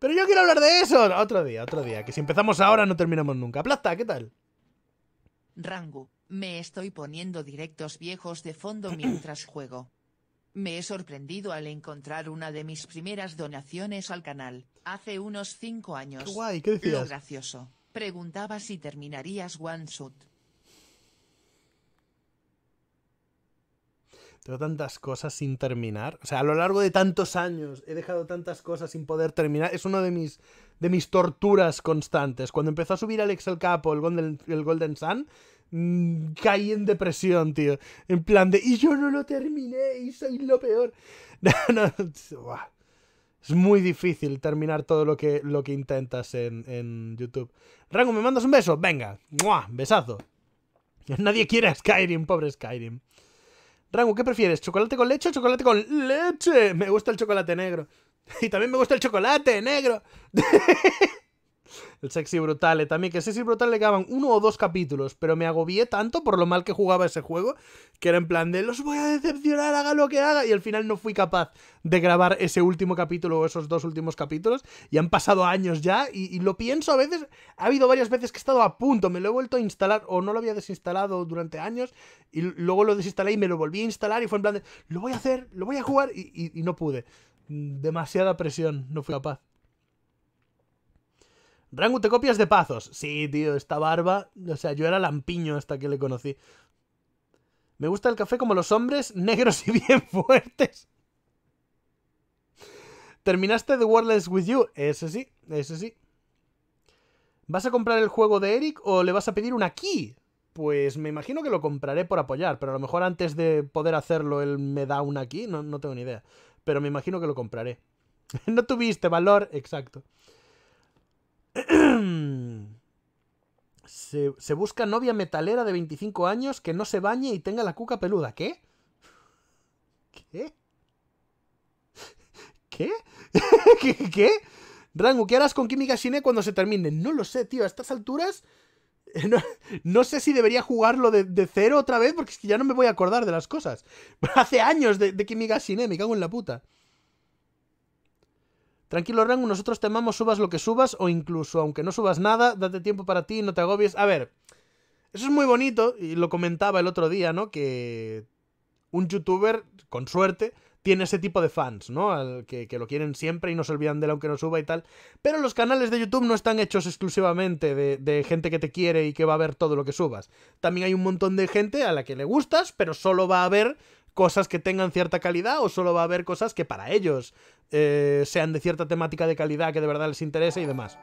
Pero yo quiero hablar de eso. Otro día, otro día. Que si empezamos ahora no terminamos nunca. Plasta, ¿qué tal? Rangu, me estoy poniendo directos viejos de fondo mientras [CLEARS THROAT] juego. Me he sorprendido al encontrar una de mis primeras donaciones al canal, hace unos cinco años. Guay, ¿qué decías? gracioso. Preguntaba si terminarías One Shot. Tengo tantas cosas sin terminar. O sea, a lo largo de tantos años he dejado tantas cosas sin poder terminar. Es una de mis, de mis torturas constantes. Cuando empezó a subir Alex el Capo, el Golden, el Golden Sun, mm, caí en depresión, tío. En plan de, y yo no lo terminé y soy lo peor. [LAUGHS] es muy difícil terminar todo lo que, lo que intentas en, YouTube. Rango, ¿me mandas un beso? Venga. Besazo. [LAUGHS] Nadie quiere a Skyrim, pobre Skyrim. Rango, ¿qué prefieres? ¿Chocolate con leche o chocolate con leche? Me gusta el chocolate negro. [LAUGHS] Y también me gusta el chocolate negro. [LAUGHS] El Sexy Brutale eh, también, que el Sexy brutal le quedaban uno o dos capítulos, pero me agobié tanto por lo mal que jugaba ese juego, que era en plan de los voy a decepcionar, haga lo que haga, y al final no fui capaz de grabar ese último capítulo o esos dos últimos capítulos, y han pasado años ya, y, lo pienso a veces, ha habido varias veces que he estado a punto, me lo he vuelto a instalar, o no lo había desinstalado durante años, y luego lo desinstalé y me lo volví a instalar, y fue en plan de, lo voy a hacer, lo voy a jugar, y no pude. Demasiada presión, no fui capaz. Rangu, te copias de Pazos. Sí, tío, esta barba. O sea, yo era lampiño hasta que le conocí. Me gusta el café como los hombres, negros y bien [LAUGHS] fuertes. ¿Terminaste The Wordless With You? Ese sí, ese sí. ¿Vas a comprar el juego de Eric o le vas a pedir un aquí? Pues me imagino que lo compraré por apoyar, pero a lo mejor antes de poder hacerlo él me da una aquí, no, no tengo ni idea. Pero me imagino que lo compraré. [LAUGHS] no tuviste valor, exacto se, busca novia metalera de 25 años que no se bañe y tenga la cuca peluda. ¿Qué? ¿Qué? ¿Qué? [LAUGHS] ¿Qué? ¿Qué? Rango, ¿qué harás con Química cuando se termine? No lo sé, tío. A estas alturas. [LAUGHS] No, sé si debería jugarlo de, cero otra vez, porque es que ya no me voy a acordar de las cosas. [LAUGHS] Hace años de, de me cago en la puta. Tranquilo, Rango, nosotros te amamos, subas lo que subas, o incluso aunque no subas nada, date tiempo para ti, no te agobies. A ver, eso es muy bonito, y lo comentaba el otro día, ¿no? Que un youtuber, con suerte, tiene ese tipo de fans, ¿no? Al que, lo quieren siempre y no se olvidan de él aunque no suba y tal. Pero los canales de YouTube no están hechos exclusivamente de, gente que te quiere y que va a ver todo lo que subas. También hay un montón de gente a la que le gustas, pero solo va a ver cosas que tengan cierta calidad o solo va a haber cosas que para ellos eh, sean de cierta temática de calidad que de verdad les interese y demás.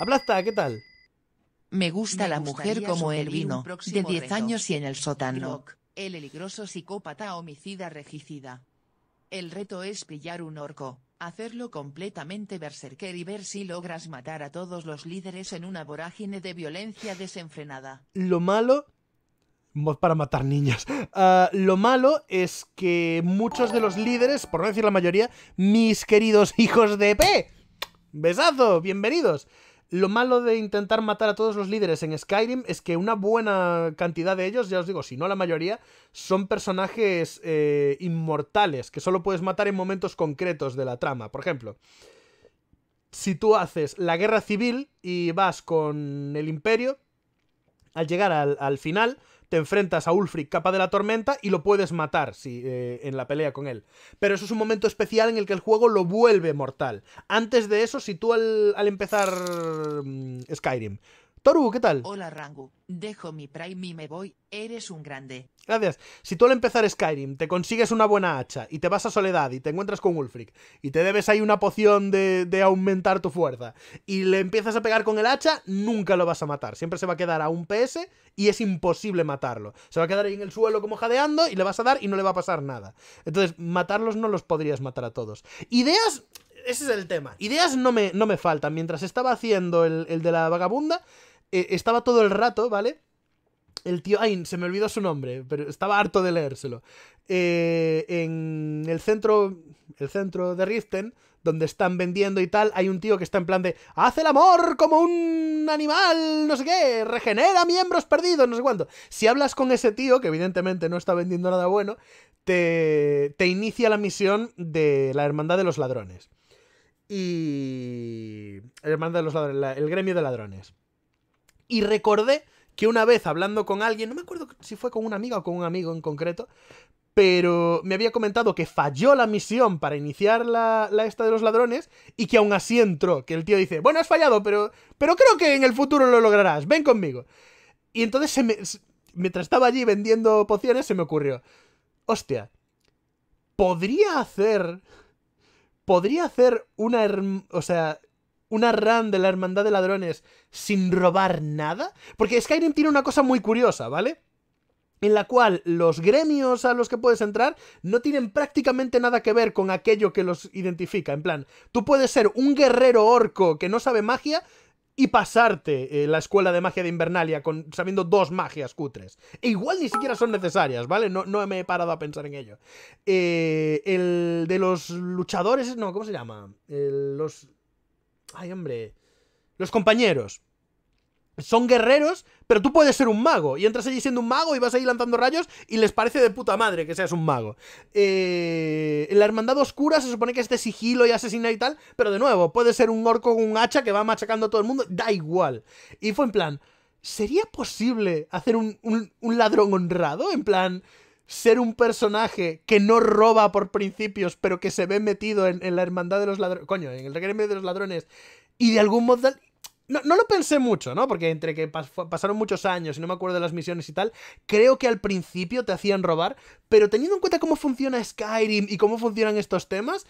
Aplasta, ¿qué tal? Me gusta la mujer como el vino, de 10 años y en el sótano. el peligroso psicópata homicida regicida. El reto es pillar un orco, hacerlo completamente berserker y ver si logras matar a todos los líderes en una vorágine de violencia desenfrenada. Lo malo Mod para matar niñas. Ah, lo malo es que muchos de los líderes, por no decir la mayoría, mis queridos hijos de P. Besazo, bienvenidos. Lo malo de intentar matar a todos los líderes en Skyrim es que una buena cantidad de ellos, ya os digo, si no la mayoría, son personajes eh, inmortales que solo puedes matar en momentos concretos de la trama. Por ejemplo, si tú haces la guerra civil y vas con el imperio, al llegar al final, te enfrentas a Ulfric, capa de la tormenta, y lo puedes matar si, eh, en la pelea con él. Pero eso es un momento especial en el que el juego lo vuelve mortal. Antes de eso, si tú al, al empezar mm, Skyrim Toru, ¿qué tal? Hola Rangu, dejo mi Prime y me voy, eres un grande. Gracias. Si tú al empezar Skyrim te consigues una buena hacha y te vas a Soledad y te encuentras con Ulfric y te debes ahí una poción de, de aumentar tu fuerza y le empiezas a pegar con el hacha, nunca lo vas a matar. Siempre se va a quedar a un PS y es imposible matarlo. Se va a quedar ahí en el suelo como jadeando y le vas a dar y no le va a pasar nada. Entonces, matarlos no los podrías matar a todos. Ideas ese es el tema. Ideas no me, no me faltan. Mientras estaba haciendo el, de la vagabunda, eh, estaba todo el rato, ¿vale? El tío, ay, se me olvidó su nombre, pero estaba harto de leérselo. Eh, en el centro, el centro de Riften, donde están vendiendo y tal, hay un tío que está en plan de, hace el amor como un animal, no sé qué, regenera miembros perdidos, no sé cuánto. Si hablas con ese tío, que evidentemente no está vendiendo nada bueno, te, te inicia la misión de la Hermandad de los Ladrones y el el gremio de ladrones. Y recordé que una vez hablando con alguien, no me acuerdo si fue con una amiga o con un amigo en concreto, pero me había comentado que falló la misión para iniciar la, la, esta de los ladrones y que aún así entró, que el tío dice, bueno, has fallado, pero, pero creo que en el futuro lo lograrás, ven conmigo. Y entonces mientras estaba allí vendiendo pociones se me ocurrió, hostia, podría hacer podría hacer una, o sea, una run de la Hermandad de Ladrones sin robar nada? Porque Skyrim tiene una cosa muy curiosa, ¿vale? En la cual los gremios a los que puedes entrar no tienen prácticamente nada que ver con aquello que los identifica. En plan, tú puedes ser un guerrero orco que no sabe magia, y pasarte eh, la escuela de magia de Invernalia con, sabiendo dos magias cutres. E igual ni siquiera son necesarias, ¿vale? No, no me he parado a pensar en ello. Eh, el de los luchadores, no, ¿cómo se llama? los... Ay, hombre. Los compañeros son guerreros, pero tú puedes ser un mago. Y entras allí siendo un mago y vas ahí lanzando rayos y les parece de puta madre que seas un mago. En eh, la Hermandad Oscura se supone que es de sigilo y asesina y tal, pero de nuevo, puede ser un orco con un hacha que va machacando a todo el mundo, da igual. Y fue en plan, ¿sería posible hacer un, ladrón honrado? En plan, ser un personaje que no roba por principios, pero que se ve metido en, la Hermandad de los Ladrones, coño, en el gremio de los ladrones, y de algún modo no, lo pensé mucho, ¿no? Porque entre que pasaron muchos años y no me acuerdo de las misiones y tal, creo que al principio te hacían robar, pero teniendo en cuenta cómo funciona Skyrim y cómo funcionan estos temas,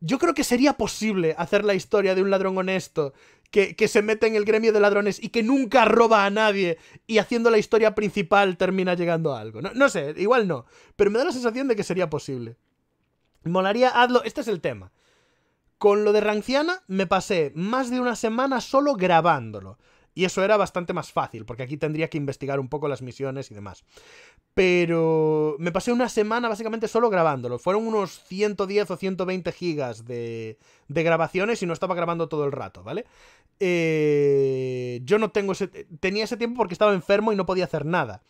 yo creo que sería posible hacer la historia de un ladrón honesto que, se mete en el gremio de ladrones y que nunca roba a nadie y haciendo la historia principal termina llegando a algo. No, no sé, igual no, pero me da la sensación de que sería posible. Molaría, hazlo, este es el tema. Con lo de Ranciana me pasé más de una semana solo grabándolo. Y eso era bastante más fácil, porque aquí tendría que investigar un poco las misiones y demás. Pero me pasé una semana básicamente solo grabándolo. Fueron unos 110 o 120 gigas de, grabaciones y no estaba grabando todo el rato, ¿vale? Eh, yo no tengo ese... Tenía ese tiempo porque estaba enfermo y no podía hacer nada.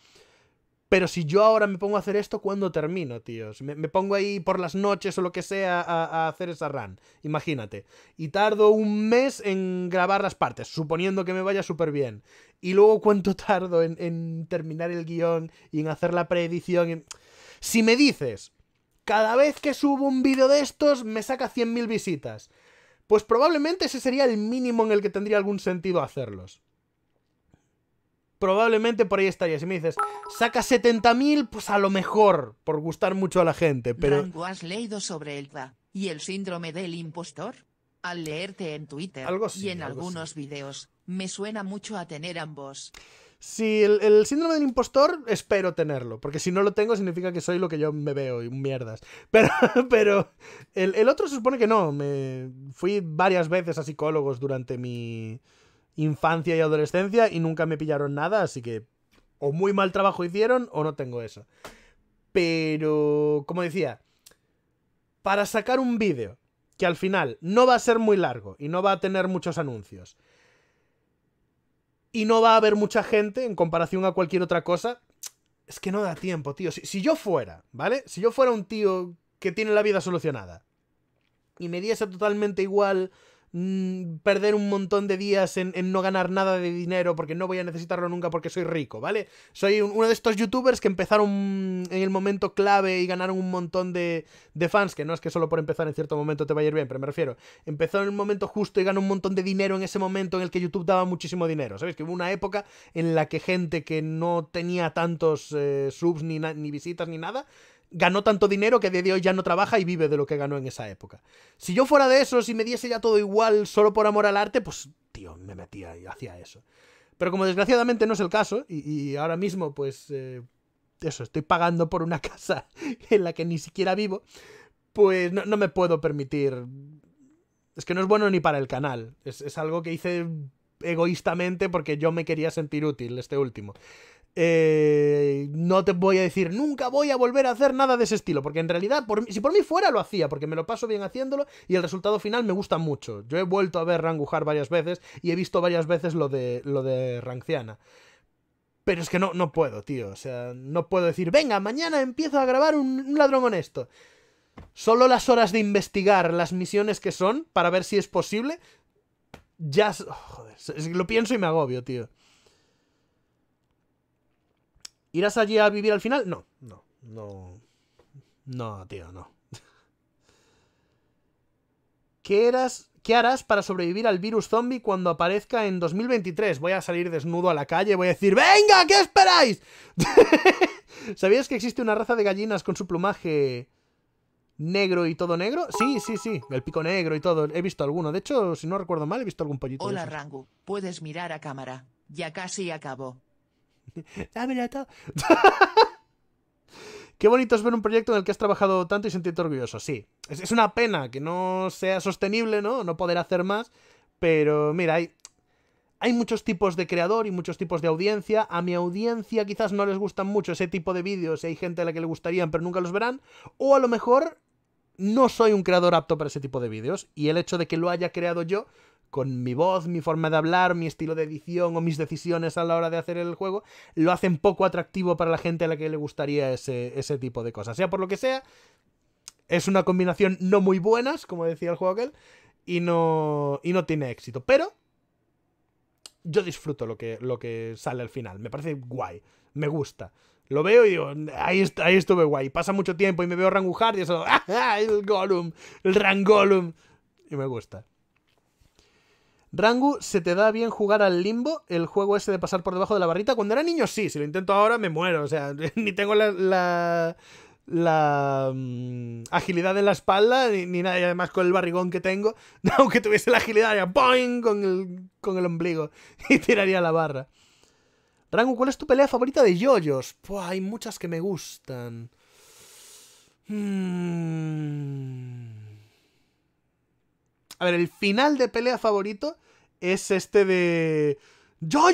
Pero si yo ahora me pongo a hacer esto, ¿cuándo termino, tíos? Me, pongo ahí por las noches o lo que sea a, hacer esa run, imagínate. Y tardo un mes en grabar las partes, suponiendo que me vaya súper bien. Y luego cuánto [LAUGHS] tardo en, terminar el guión y en hacer la preedición. Si me dices, cada vez que subo un vídeo de estos me saca 100.000 visitas, pues probablemente ese sería el mínimo en el que tendría algún sentido hacerlos probablemente por ahí estaría. Si me dices, saca 70.000, pues a lo mejor, por gustar mucho a la gente, pero... ¿Has leído sobre el y el síndrome del impostor? Al leerte en Twitter y en algunos vídeos, videos, me suena mucho a tener ambos. Si el, síndrome del impostor, espero tenerlo, porque si no lo tengo significa que soy lo que yo me veo y mierdas. Pero, [LAUGHS] pero el, otro se supone que no. fui varias veces a psicólogos durante mi, infancia y adolescencia y nunca me pillaron nada, así que o muy mal trabajo hicieron o no tengo eso. Pero, como decía, para sacar un vídeo que al final no va a ser muy largo y no va a tener muchos anuncios y no va a haber mucha gente en comparación a cualquier otra cosa, es que no da tiempo, tío. Si, yo fuera, ¿vale? Si yo fuera un tío que tiene la vida solucionada y me diese totalmente igual Mm, perder un montón de días en, no ganar nada de dinero porque no voy a necesitarlo nunca porque soy rico, ¿vale? Soy uno de estos youtubers que empezaron en el momento clave y ganaron un montón de, de, fans, que no es que solo por empezar en cierto momento te va a ir bien, pero me refiero, empezó en el momento justo y ganó un montón de dinero en ese momento en el que YouTube daba muchísimo dinero, sabes Que hubo una época en la que gente que no tenía tantos eh, subs ni, ni visitas ni nada, ganó tanto dinero que de hoy ya no trabaja y vive de lo que ganó en esa época. Si yo fuera de eso, si me diese ya todo igual solo por amor al arte, pues, tío, me metía y hacía eso. Pero como desgraciadamente no es el caso, y, ahora mismo, pues, eh, eso, estoy pagando por una [LAUGHS] casa en la que ni siquiera vivo, pues no, me puedo permitir... Es que no es bueno ni para el canal. es algo que hice egoístamente porque yo me quería sentir útil, este último. Eh, no te voy a decir, nunca voy a volver a hacer nada de ese estilo, porque en realidad, si por mí fuera, lo hacía, porque me lo paso bien haciéndolo y el resultado final me gusta mucho. Yo he vuelto a ver Rangujar varias veces y he visto varias veces lo de, lo de Ranciana. Pero es que no, no puedo, tío. O sea, no puedo decir, venga, mañana empiezo a grabar un, ladrón honesto. Solo las horas de investigar las misiones que son para ver si es posible. Ya. Oh, lo pienso y me agobio, tío. ¿Irás allí a vivir al final? No, no, no. No, tío, no. [LAUGHS] ¿Qué, harás para sobrevivir al virus zombie cuando aparezca en 2023? Voy a salir desnudo a la calle, voy a decir, ¡Venga, qué esperáis! [LAUGHS] ¿Sabías que existe una raza de gallinas con su plumaje negro y todo negro? Sí, sí, sí, el pico negro y todo. He visto alguno. De hecho, si no recuerdo mal, he visto algún pollito. Hola, Rangu. Puedes mirar a cámara. Ya casi acabo. Dámelo [LAUGHS] ah, [LAUGHS] Qué bonito es ver un proyecto en el que has trabajado tanto y sentirte orgulloso. Sí, es, una pena que no sea sostenible, ¿no? No poder hacer más. Pero mira, hay, hay muchos tipos de creador y muchos tipos de audiencia. A mi audiencia quizás no les gustan mucho ese tipo de vídeos y hay gente a la que le gustarían pero nunca los verán. O a lo mejor no soy un creador apto para ese tipo de vídeos y el hecho de que lo haya creado yo con mi voz, mi forma de hablar, mi estilo de edición o mis decisiones a la hora de hacer el juego, lo hacen poco atractivo para la gente a la que le gustaría ese, tipo de cosas. Sea por lo que sea, es una combinación no muy buenas, como decía el juego aquel, y no, y no tiene éxito. Pero yo disfruto lo que, lo que sale al final, me parece guay, me gusta. Lo veo y digo, ahí, estuve guay. Pasa mucho tiempo y me veo rangujar y eso, [LAUGHS] ¡ah, ah el Gollum! ¡El Rangolum! Y me gusta. Rangu, ¿se te da bien jugar al limbo? El juego ese de pasar por debajo de la barrita. Cuando era niño, sí. Si lo intento ahora, me muero. O sea, [LAUGHS] ni tengo la... la mm, agilidad en la espalda ni, nada, y además con el barrigón que tengo, [LAUGHS] aunque tuviese la agilidad haría ¡boing! Con el, con el ombligo [LAUGHS] y tiraría la barra. Rangu, ¿cuál es tu pelea favorita de yoyos? Pues hay muchas que me gustan. Mmm... A ver, el final de pelea favorito es este de... Jojo,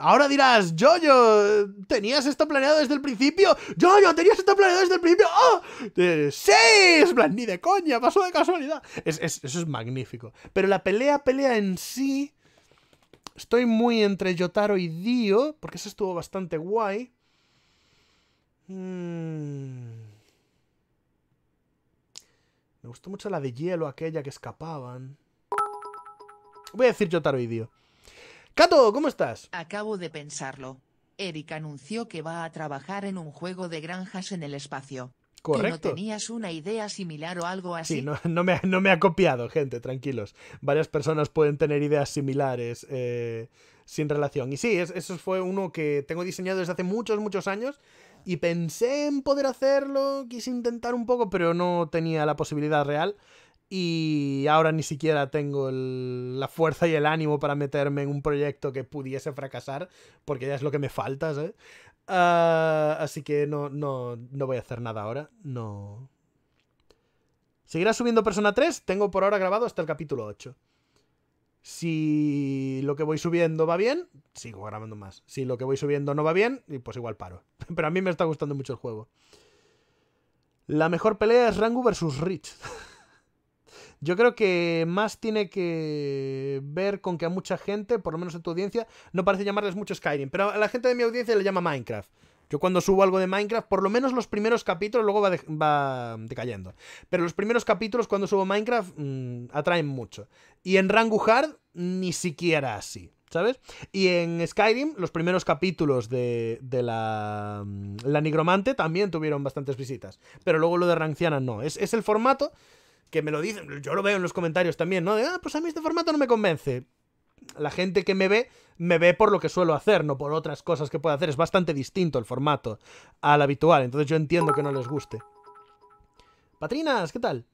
ahora dirás, Jojo, ¿tenías esto planeado desde el principio? Jojo, ¿tenías esto planeado desde el principio? ¡Oh! Eh, ¡Sí! Es ni de coña, pasó de casualidad. eso es magnífico. Pero la pelea, pelea en sí... Estoy muy entre Yotaro y Dio, porque eso estuvo bastante guay. Mmm... Me gustó mucho la de hielo aquella que escapaban. Voy a decir yo taroidio. Cato, ¿cómo estás? Acabo de pensarlo. Eric anunció que va a trabajar en un juego de granjas en el espacio. Correcto. tenías una idea similar o algo así? Sí, [LAUGHS] no, me, ha copiado, gente, tranquilos. Varias personas pueden tener ideas similares eh, sin relación. Y sí, eso fue uno que tengo diseñado desde hace muchos, muchos años y pensé en poder hacerlo, quise intentar un poco, pero no tenía la posibilidad real. Y ahora ni siquiera tengo la fuerza y el ánimo para meterme en un proyecto que pudiese fracasar, porque ya es lo que me falta, ah, así que no, no, no voy a hacer nada ahora. No. ¿Seguirá subiendo Persona 3? Tengo por ahora grabado hasta el capítulo 8. Si lo que voy subiendo va bien, sigo grabando más. Si lo que voy subiendo no va bien, pues igual paro. [LAUGHS] Pero a mí me está gustando mucho el juego. La mejor pelea es Rangu versus Rich. [LAUGHS] Yo creo que más tiene que ver con que a mucha gente, por lo menos en tu audiencia, no parece llamarles mucho Skyrim, pero a la gente de mi audiencia le llama Minecraft. Yo cuando subo algo de Minecraft, por lo menos los primeros capítulos luego va, va decayendo. Pero los primeros capítulos cuando subo Minecraft mm, atraen mucho. Y en Rangu Hard ni siquiera así. ¿Sabes? Y en Skyrim, los primeros capítulos de, la, mm, la nigromante también tuvieron bastantes visitas. Pero luego lo de Ranciana no. Es, es el formato que me lo dicen. Yo lo veo en los comentarios también, ¿no? De, ah, pues a mí este formato no me convence la gente que me ve me ve por lo que suelo hacer, no por otras cosas que pueda hacer. Es bastante distinto el formato al habitual, entonces yo entiendo que no les guste. Patrinas, ¿qué tal?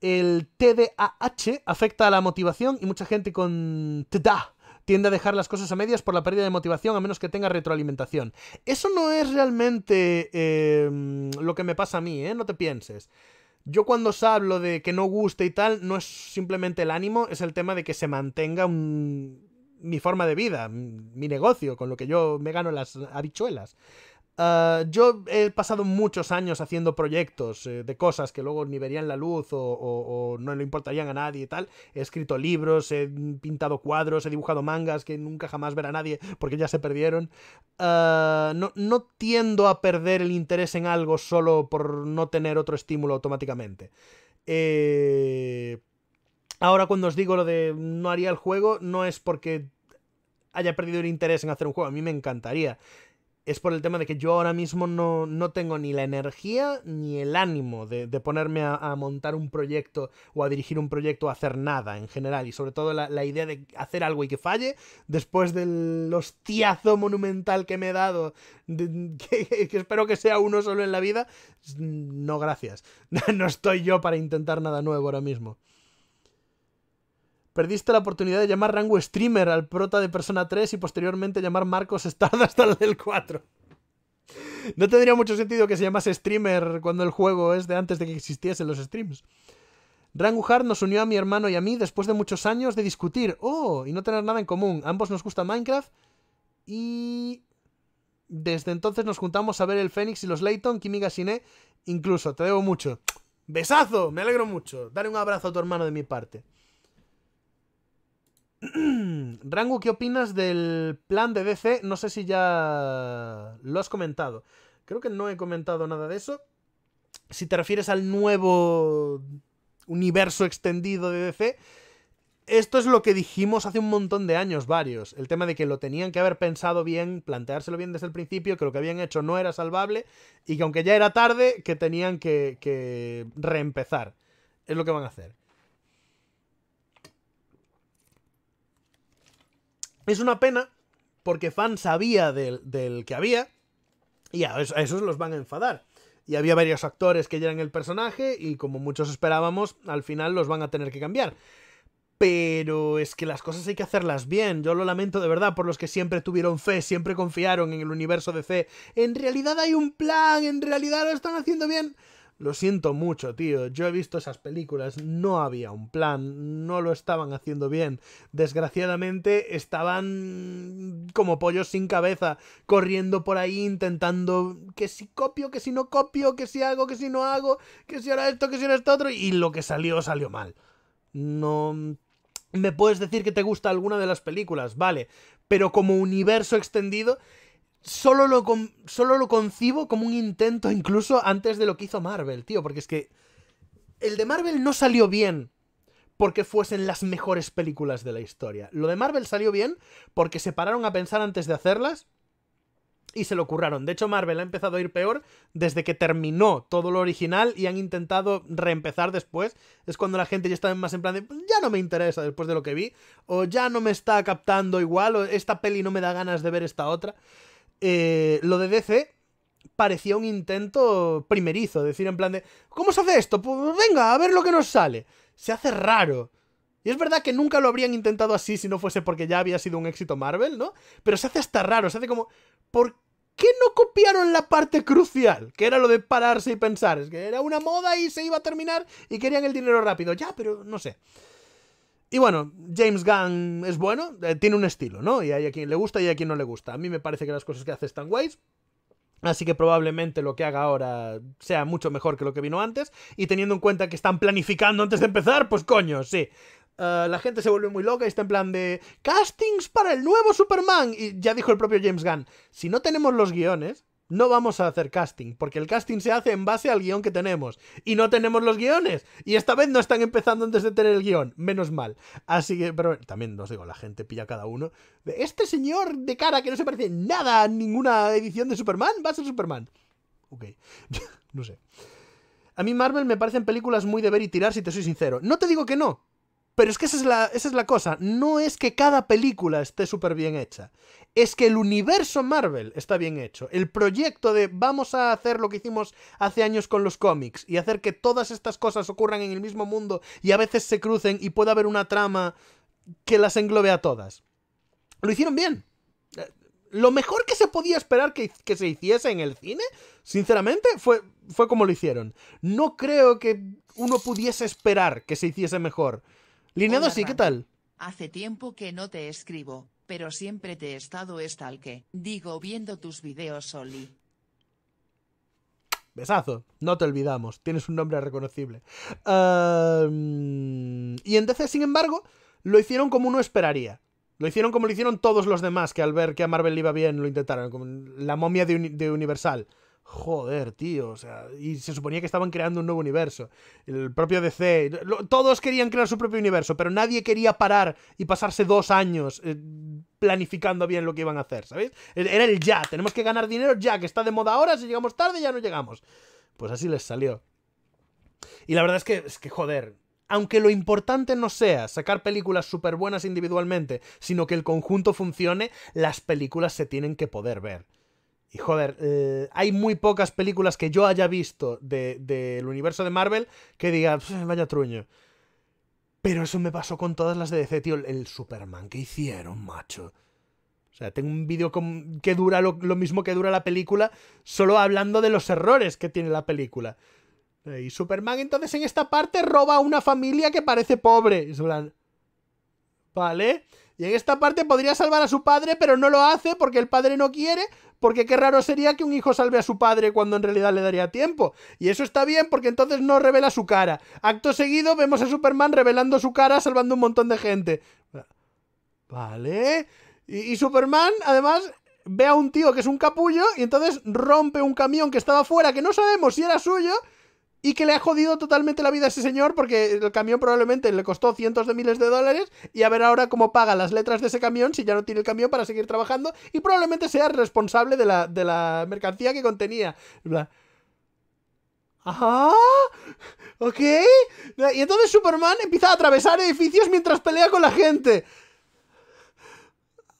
El TDAH afecta a la motivación y mucha gente con TDA tiende a dejar las cosas a medias por la pérdida de motivación a menos que tenga retroalimentación. Eso no es realmente eh, lo que me pasa a mí, ¿eh? No te pienses. Yo cuando os hablo de que no guste y tal, no es simplemente el ánimo, es el tema de que se mantenga mi forma de vida, mi negocio, con lo que yo me gano las habichuelas. Ah, yo he pasado muchos años haciendo proyectos eh, de cosas que luego ni verían la luz o, no le importarían a nadie y tal. He escrito libros, he pintado cuadros, he dibujado mangas que nunca jamás verá nadie porque ya se perdieron. Ah, no, tiendo a perder el interés en algo solo por no tener otro estímulo automáticamente. Eh, ahora cuando os digo lo de no haría el juego, no es porque haya perdido el interés en hacer un juego. A mí me encantaría es por el tema de que yo ahora mismo no, tengo ni la energía ni el ánimo de, ponerme a, montar un proyecto o a dirigir un proyecto a hacer nada en general. Y sobre todo la, idea de hacer algo y que falle, después del hostiazo monumental que me he dado, que, espero que sea uno solo en la vida, no gracias. [LAUGHS] No estoy yo para intentar nada nuevo ahora mismo. Perdiste la oportunidad de llamar Rango Streamer al prota de Persona 3 y posteriormente llamar Marcos Stardust al del 4. No tendría mucho sentido que se llamase Streamer cuando el juego es de antes de que existiesen los streams. Rangu nos unió a mi hermano y a mí después de muchos años de discutir, oh, y no tener nada en común. Ambos nos gusta Minecraft y... Desde entonces nos juntamos a ver el Fénix y los Layton, Kimiga Shiné, incluso, te debo mucho. Besazo, me alegro mucho. Dale un abrazo a tu hermano de mi parte. [CLEARS THROAT] Rango, ¿qué opinas del plan de DC? No sé si ya lo has comentado. Creo que no he comentado nada de eso. Si te refieres al nuevo universo extendido de DC, esto es lo que dijimos hace un montón de años varios. El tema de que lo tenían que haber pensado bien, planteárselo bien desde el principio, que lo que habían hecho no era salvable y que aunque ya era tarde, que tenían que, que reempezar. Es lo que van a hacer. Es una pena porque fan sabía del, que había y a esos los van a enfadar. Y había varios actores que ya eran el personaje y como muchos esperábamos, al final los van a tener que cambiar. Pero es que las cosas hay que hacerlas bien. Yo lo lamento de verdad por los que siempre tuvieron fe, siempre confiaron en el universo de fe. En realidad hay un plan, en realidad lo están haciendo bien. Lo siento mucho, tío. Yo he visto esas películas, no había un plan, no lo estaban haciendo bien. Desgraciadamente estaban como pollos sin cabeza, corriendo por ahí intentando que si copio, que si no copio, que si hago, que si no hago, que si ahora esto, que si ahora esto otro, y lo que salió salió mal. No... Me puedes decir que te gusta alguna de las películas, vale, pero como universo extendido solo lo, solo lo concibo como un intento incluso antes de lo que hizo Marvel, tío, porque es que el de Marvel no salió bien porque fuesen las mejores películas de la historia. Lo de Marvel salió bien porque se pararon a pensar antes de hacerlas y se lo curraron. De hecho, Marvel ha empezado a ir peor desde que terminó todo lo original y han intentado reempezar después. Es cuando la gente ya está más en plan de pues ya no me interesa después de lo que vi, o ya no me está captando igual, o esta peli no me da ganas de ver esta otra. Eh, lo de DC parecía un intento primerizo, decir en plan de, ¿cómo se hace esto? Pues venga, a ver lo que nos sale. Se hace raro. Y es verdad que nunca lo habrían intentado así si no fuese porque ya había sido un éxito Marvel, ¿no? Pero se hace hasta raro, se hace como, ¿por qué no copiaron la parte crucial? Que era lo de pararse y pensar, es que era una moda y se iba a terminar y querían el dinero rápido. Ya, pero no sé. Y bueno, James Gunn es bueno, eh, tiene un estilo, ¿no? Y hay a quien le gusta y a quien no le gusta. A mí me parece que las cosas que hace están guays. Así que probablemente lo que haga ahora sea mucho mejor que lo que vino antes. Y teniendo en cuenta que están planificando antes de empezar, pues coño, sí. Eh, la gente se vuelve muy loca y está en plan de castings para el nuevo Superman. Y ya dijo el propio James Gunn, si no tenemos los guiones, no vamos a hacer casting, porque el casting se hace en base al guión que tenemos. Y no tenemos los guiones. Y esta vez no están empezando antes de tener el guión. Menos mal. Así que, pero también os digo, la gente pilla cada uno. Este señor de cara que no se parece nada a ninguna edición de Superman, va a ser Superman. Ok, [LAUGHS] no sé. A mí Marvel me parecen películas muy de ver y tirar, si te soy sincero. No te digo que no, pero es que esa es la, esa es la cosa. No es que cada película esté súper bien hecha. Es que el universo Marvel está bien hecho. El proyecto de vamos a hacer lo que hicimos hace años con los cómics y hacer que todas estas cosas ocurran en el mismo mundo y a veces se crucen y pueda haber una trama que las englobe a todas. Lo hicieron bien. Eh, lo mejor que se podía esperar que, se hiciese en el cine, sinceramente, fue, fue como lo hicieron. No creo que uno pudiese esperar que se hiciese mejor. ¿Lineado sí, ¿qué tal? Hace tiempo que no te escribo, pero siempre te he estado que Digo viendo tus videos, Oli. Besazo, no te olvidamos, tienes un nombre reconocible. Y y entonces, sin embargo, lo hicieron como uno esperaría. Lo hicieron como lo hicieron todos los demás que al ver que a Marvel iba bien lo intentaron, como la momia de Universal. Joder, tío, o sea, y se suponía que estaban creando un nuevo universo. El propio DC, todos querían crear su propio universo, pero nadie quería parar y pasarse dos años eh, planificando bien lo que iban a hacer, ¿sabéis? E, era el ya, tenemos que ganar dinero ya, que está de moda ahora, si llegamos tarde ya no llegamos. Pues así les salió. Y la verdad es que, es que joder, aunque lo importante no sea sacar películas súper buenas individualmente, sino que el conjunto funcione, las películas se tienen que poder ver. Y joder, eh, hay muy pocas películas que yo haya visto del de, universo de Marvel que diga, vaya truño. Pero eso me pasó con todas las de DC, tío. El Superman que hicieron, macho. O sea, tengo un vídeo que dura lo, mismo que dura la película, solo hablando de los errores que tiene la película. Eh, y Superman entonces en esta parte roba a una familia que parece pobre. Es ¿Vale? Y en esta parte podría salvar a su padre, pero no lo hace porque el padre no quiere, porque qué raro sería que un hijo salve a su padre cuando en realidad le daría tiempo. Y eso está bien porque entonces no revela su cara. Acto seguido vemos a Superman revelando su cara salvando un montón de gente. Vale. Y, y Superman, además, ve a un tío que es un capullo y entonces rompe un camión que estaba fuera, que no sabemos si era suyo, y que le ha jodido totalmente la vida a ese señor porque el camión probablemente le costó cientos de miles de dólares y a ver ahora cómo paga las letras de ese camión si ya no tiene el camión para seguir trabajando y probablemente sea responsable de la, mercancía que contenía. Ajá. Ah, ¿Ok? Y entonces Superman empieza a atravesar edificios mientras pelea con la gente.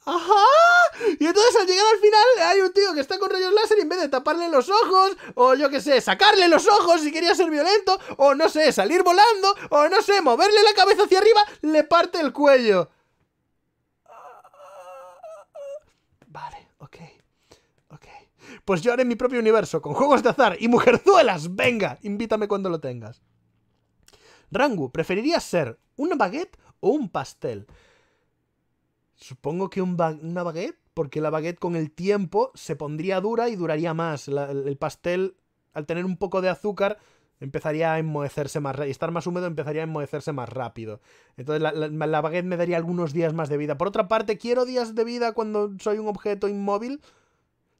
¡Ajá! Y entonces al llegar al final hay un tío que está con rayos láser y en vez de taparle los ojos, o yo qué sé, sacarle los ojos si quería ser violento, o no sé, salir volando, o no sé, moverle la cabeza hacia arriba, le parte el cuello. Vale, ok. Pues yo haré mi propio universo, con juegos de azar y mujerzuelas. Venga, invítame cuando lo tengas. Rangu, ¿preferirías ser una baguette o un pastel? Supongo que un una baguette, porque la baguette con el tiempo se pondría dura y duraría más. el pastel, al tener un poco de azúcar, empezaría a enmohecerse más rápido. estar más húmedo empezaría a enmohecerse más rápido. Entonces la, la, baguette me daría algunos días más de vida. Por otra parte, ¿quiero días de vida cuando soy un objeto inmóvil?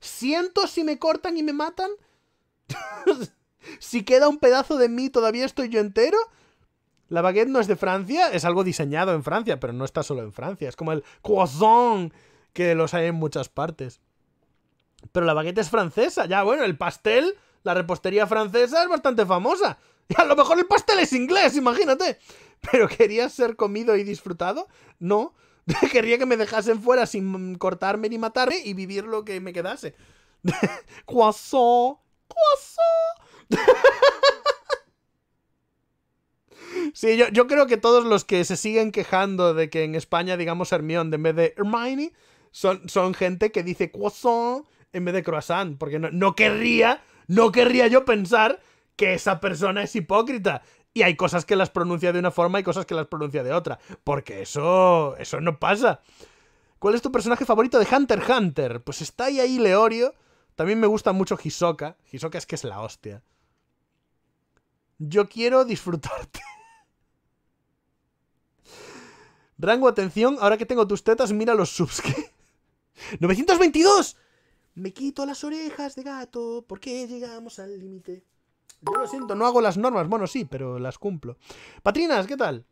¿Siento si me cortan y me matan? [LAUGHS] si queda un pedazo de mí, ¿todavía estoy yo entero? La baguette no es de Francia, es algo diseñado en Francia, pero no está solo en Francia. Es como el croissant, que los hay en muchas partes. Pero la baguette es francesa, ya bueno, el pastel, la repostería francesa es bastante famosa. Y a lo mejor el pastel es inglés, imagínate. Pero quería ser comido y disfrutado? No. [LAUGHS] Quería que me dejasen fuera sin cortarme ni matarme y vivir lo que me quedase. [LAUGHS] croissant, croissant. [LAUGHS] Sí, yo, creo que todos los que se siguen quejando de que en España digamos Hermione en vez de Hermione son, son gente que dice croissant en vez de croissant, porque no, querría, no querría yo pensar que esa persona es hipócrita. Y hay cosas que las pronuncia de una forma y cosas que las pronuncia de otra, porque eso, eso no pasa. ¿Cuál es tu personaje favorito de Hunter x Hunter? Pues está ahí Leorio. También me gusta mucho Hisoka. Hisoka es que es la hostia. Yo quiero disfrutarte. Rango, atención, ahora que tengo tus tetas, mira los subs ¡922! [LAUGHS] Me quito las orejas de gato, ¿por qué llegamos al límite. Yo lo siento, no hago las normas. Bueno, sí, pero las cumplo. Patrinas, ¿qué tal?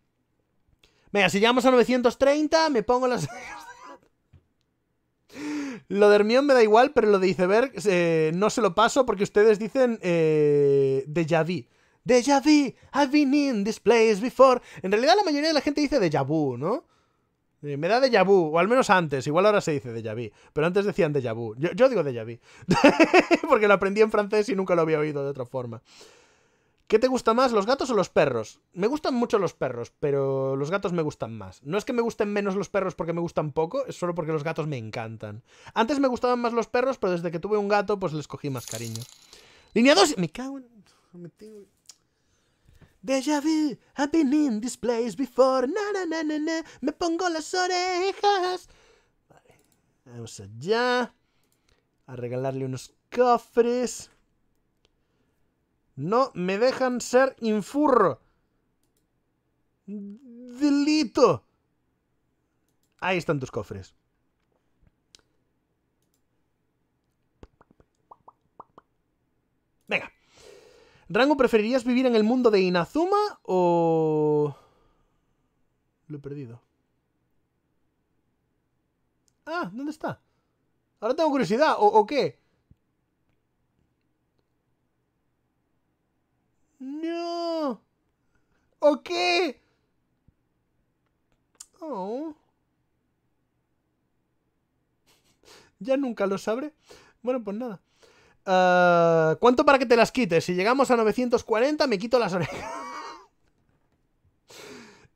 Venga, si llegamos a 930, me pongo las orejas [LAUGHS] Lo de Hermión me da igual, pero lo de Iceberg eh, no se lo paso porque ustedes dicen eh, de Javi. Deja vu, I've been in this place before. En realidad la mayoría de la gente dice déjà vu, ¿no? Eh, me da déjà vu, o al menos antes, igual ahora se dice déjà vu, pero antes decían déjà vu. Yo, digo déjà vu, [LAUGHS] porque lo aprendí en francés y nunca lo había oído de otra forma. ¿Qué te gusta más, los gatos o los perros? Me gustan mucho los perros, pero los gatos me gustan más. No es que me gusten menos los perros porque me gustan poco, es solo porque los gatos me encantan. Antes me gustaban más los perros, pero desde que tuve un gato, pues les cogí más cariño. Línea 2. Me cago en... Deja vu, I've been in this place before. Na, na, na, na, na. Me pongo las orejas. Vale. Vamos allá. A regalarle unos cofres. No me dejan ser infurro. Delito. Ahí están tus cofres. Rango, ¿preferirías vivir en el mundo de Inazuma o...? Lo he perdido. Ah, ¿dónde está? Ahora tengo curiosidad, ¿o, qué? No. ¿O qué? Oh. [LAUGHS] Ya nunca lo sabré. Bueno, pues nada. Eh, ¿Cuánto para que te las quites? Si llegamos a 940, me quito las orejas.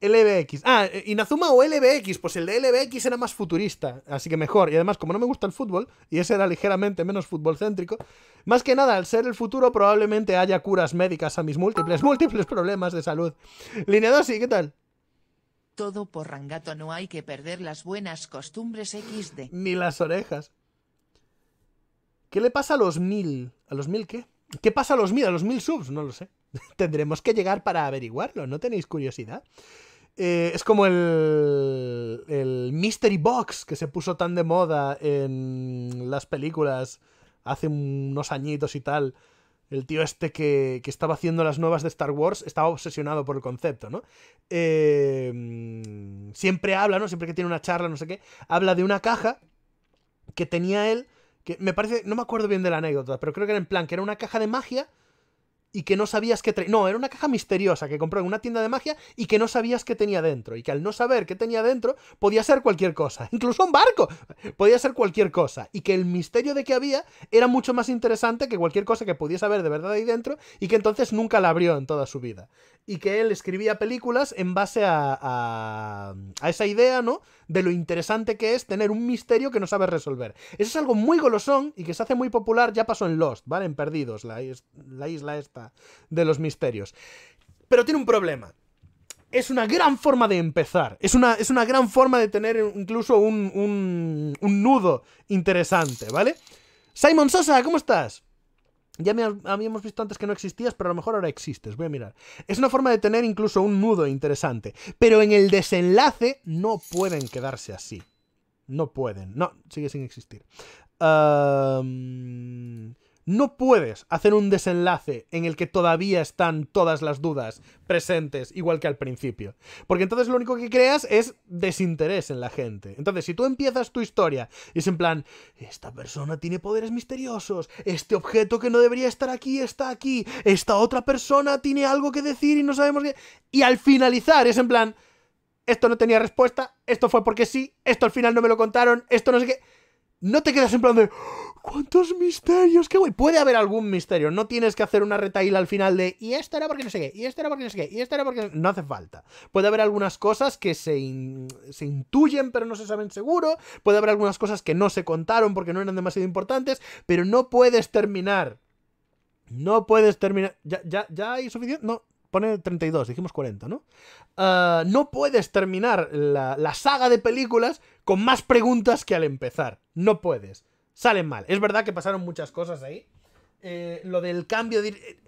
LBX. [LAUGHS] Ah, eh, Inazuma o LBX. Pues el de LBX era más futurista, así que mejor. Y además, como no me gusta el fútbol, y ese era ligeramente menos fútbol céntrico más que nada, al ser el futuro, probablemente haya curas médicas a mis múltiples, [LAUGHS] múltiples problemas de salud. ¿y ¿qué tal? Todo por rangato, no hay que perder las buenas costumbres XD. Ni las orejas. ¿Qué le pasa a los mil? ¿A los mil qué? ¿Qué pasa a los mil? ¿A los mil subs? No lo sé. [LAUGHS] Tendremos que llegar para averiguarlo, ¿no tenéis curiosidad? Eh, es como el, el Mystery Box que se puso tan de moda en las películas hace unos añitos y tal. El tío este que, que, estaba haciendo las nuevas de Star Wars estaba obsesionado por el concepto, ¿no? Eh, siempre habla, ¿no? Siempre que tiene una charla, no sé qué, habla de una caja que tenía él que me parece, no me acuerdo bien de la anécdota, pero creo que era en plan que era una caja de magia y que no sabías que No, era una caja misteriosa que compró en una tienda de magia y que no sabías qué tenía dentro. Y que al no saber qué tenía dentro, podía ser cualquier cosa. [LAUGHS] Incluso un barco. Podía ser cualquier cosa. Y que el misterio de que había era mucho más interesante que cualquier cosa que pudiese haber de verdad ahí dentro y que entonces nunca la abrió en toda su vida. Y que él escribía películas en base a, a, a esa idea, ¿no? de lo interesante que es tener un misterio que no sabes resolver. Eso es algo muy golosón y que se hace muy popular, ya pasó en Lost, ¿vale? En Perdidos, la, isla esta de los misterios. Pero tiene un problema es una gran forma de empezar. Es una, es una gran forma de tener incluso un, un, un nudo interesante, ¿vale? Simon Sosa, ¿cómo estás? Ya habíamos visto antes que no existías, pero a lo mejor ahora existes. Voy a mirar. Es una forma de tener incluso un nudo interesante. Pero en el desenlace no pueden quedarse así. No pueden. No, sigue sin existir. No puedes hacer un desenlace en el que todavía están todas las dudas presentes, igual que al principio. Porque entonces lo único que creas es desinterés en la gente. Entonces, si tú empiezas tu historia y es en plan, esta persona tiene poderes misteriosos, este objeto que no debería estar aquí está aquí, esta otra persona tiene algo que decir y no sabemos qué. Y al finalizar es en plan, esto no tenía respuesta, esto fue porque sí, esto al final no me lo contaron, esto no sé qué no te quedas en plan de. ¿Cuántos misterios? ¡Qué guay! Puede haber algún misterio. No tienes que hacer una retail al final de. Y esto era porque no sé qué. Y esto era porque no sé qué. Y esto era porque. No hace falta. Puede haber algunas cosas que se, se intuyen, pero no se saben seguro. Puede haber algunas cosas que no se contaron porque no eran demasiado importantes. Pero no puedes terminar. No puedes terminar. ¿Ya, ya, ya hay suficiente? No, pone 32, dijimos 40, ¿no? Ah, no puedes terminar la, saga de películas con más preguntas que al empezar. No puedes. Salen mal. Es verdad que pasaron muchas cosas ahí. Eh, lo del cambio de... Eh,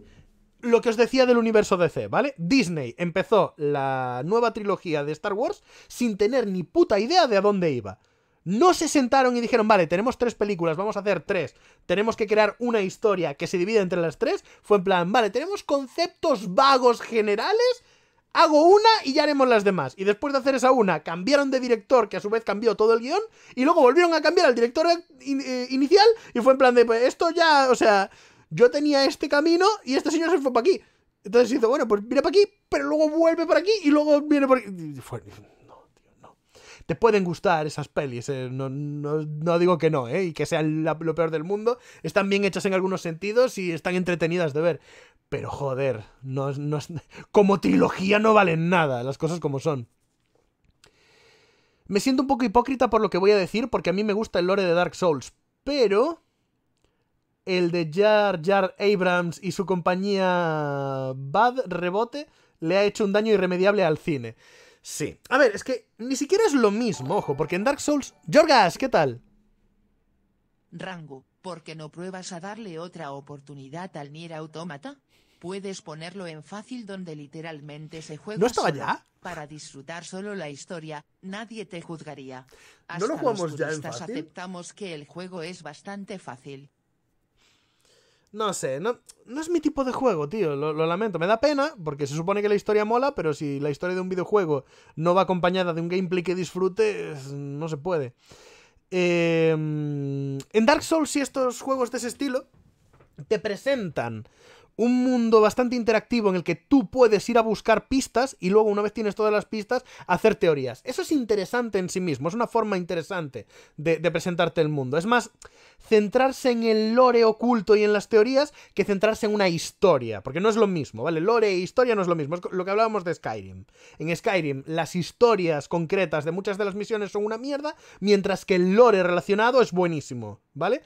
lo que os decía del universo DC, ¿vale? Disney empezó la nueva trilogía de Star Wars sin tener ni puta idea de a dónde iba. No se sentaron y dijeron, vale, tenemos tres películas, vamos a hacer tres. Tenemos que crear una historia que se divide entre las tres. Fue en plan, vale, tenemos conceptos vagos generales. Hago una y ya haremos las demás. Y después de hacer esa una, cambiaron de director, que a su vez cambió todo el guión, y luego volvieron a cambiar al director eh, inicial, y fue en plan de, pues esto ya, o sea, yo tenía este camino y este señor se fue para aquí. Entonces hizo, bueno, pues viene para aquí, pero luego vuelve para aquí y luego viene por aquí te pueden gustar esas pelis, eh, no, no, digo que no, eh, y que sean lo peor del mundo, están bien hechas en algunos sentidos y están entretenidas de ver, pero joder, no, no, como trilogía no valen nada, las cosas como son. Me siento un poco hipócrita por lo que voy a decir, porque a mí me gusta el lore de Dark Souls, pero el de Jar Jar Abrams y su compañía Bad Rebote le ha hecho un daño irremediable al cine. Sí. A ver, es que ni siquiera es lo mismo, ojo, porque en Dark Souls... Jorgas, ¿qué tal? Rango, ¿por qué no pruebas a darle otra oportunidad al Nier Automata? Puedes ponerlo en fácil donde literalmente se juega ¿No estaba ya? Para disfrutar solo la historia, nadie te juzgaría. ¿No lo jugamos ya en fácil? aceptamos que el juego es bastante fácil. No sé, no, no es mi tipo de juego, tío. Lo, lamento. Me da pena, porque se supone que la historia mola, pero si la historia de un videojuego no va acompañada de un gameplay que disfrute, no se puede. Em, en Dark Souls y estos juegos de ese estilo te presentan un mundo bastante interactivo en el que tú puedes ir a buscar pistas y luego una vez tienes todas las pistas hacer teorías. Eso es interesante en sí mismo, es una forma interesante de, presentarte el mundo. Es más, centrarse en el lore oculto y en las teorías que centrarse en una historia, porque no es lo mismo, ¿vale? Lore e historia no es lo mismo, es lo que hablábamos de Skyrim. En Skyrim las historias concretas de muchas de las misiones son una mierda, mientras que el lore relacionado es buenísimo, ¿vale?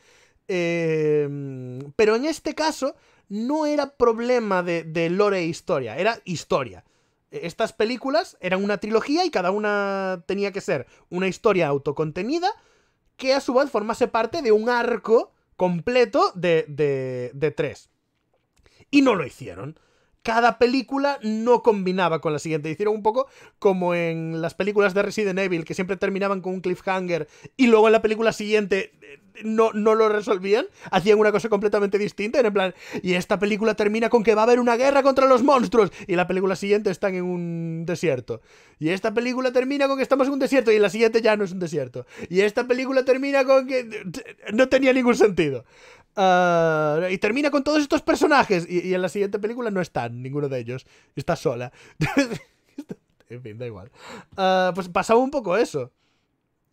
Eh, pero en este caso, no era problema de, lore e historia, era historia. E, estas películas eran una trilogía y cada una tenía que ser una historia autocontenida que a su vez formase parte de un arco completo de, de, de tres. Y no lo hicieron cada película no combinaba con la siguiente. Hicieron un poco como en las películas de Resident Evil, que siempre terminaban con un cliffhanger y luego en la película siguiente eh, no, no lo resolvían, hacían una cosa completamente distinta, en plan, y esta película termina con que va a haber una guerra contra los monstruos, y la película siguiente están en un desierto, y esta película termina con que estamos en un desierto, y la siguiente ya no es un desierto, y esta película termina con que eh, no tenía ningún sentido. Ah, y termina con todos estos personajes. Y, en la siguiente película no están ninguno de ellos. Está sola. [LAUGHS] en fin, da igual. Ah, pues pasaba un poco eso.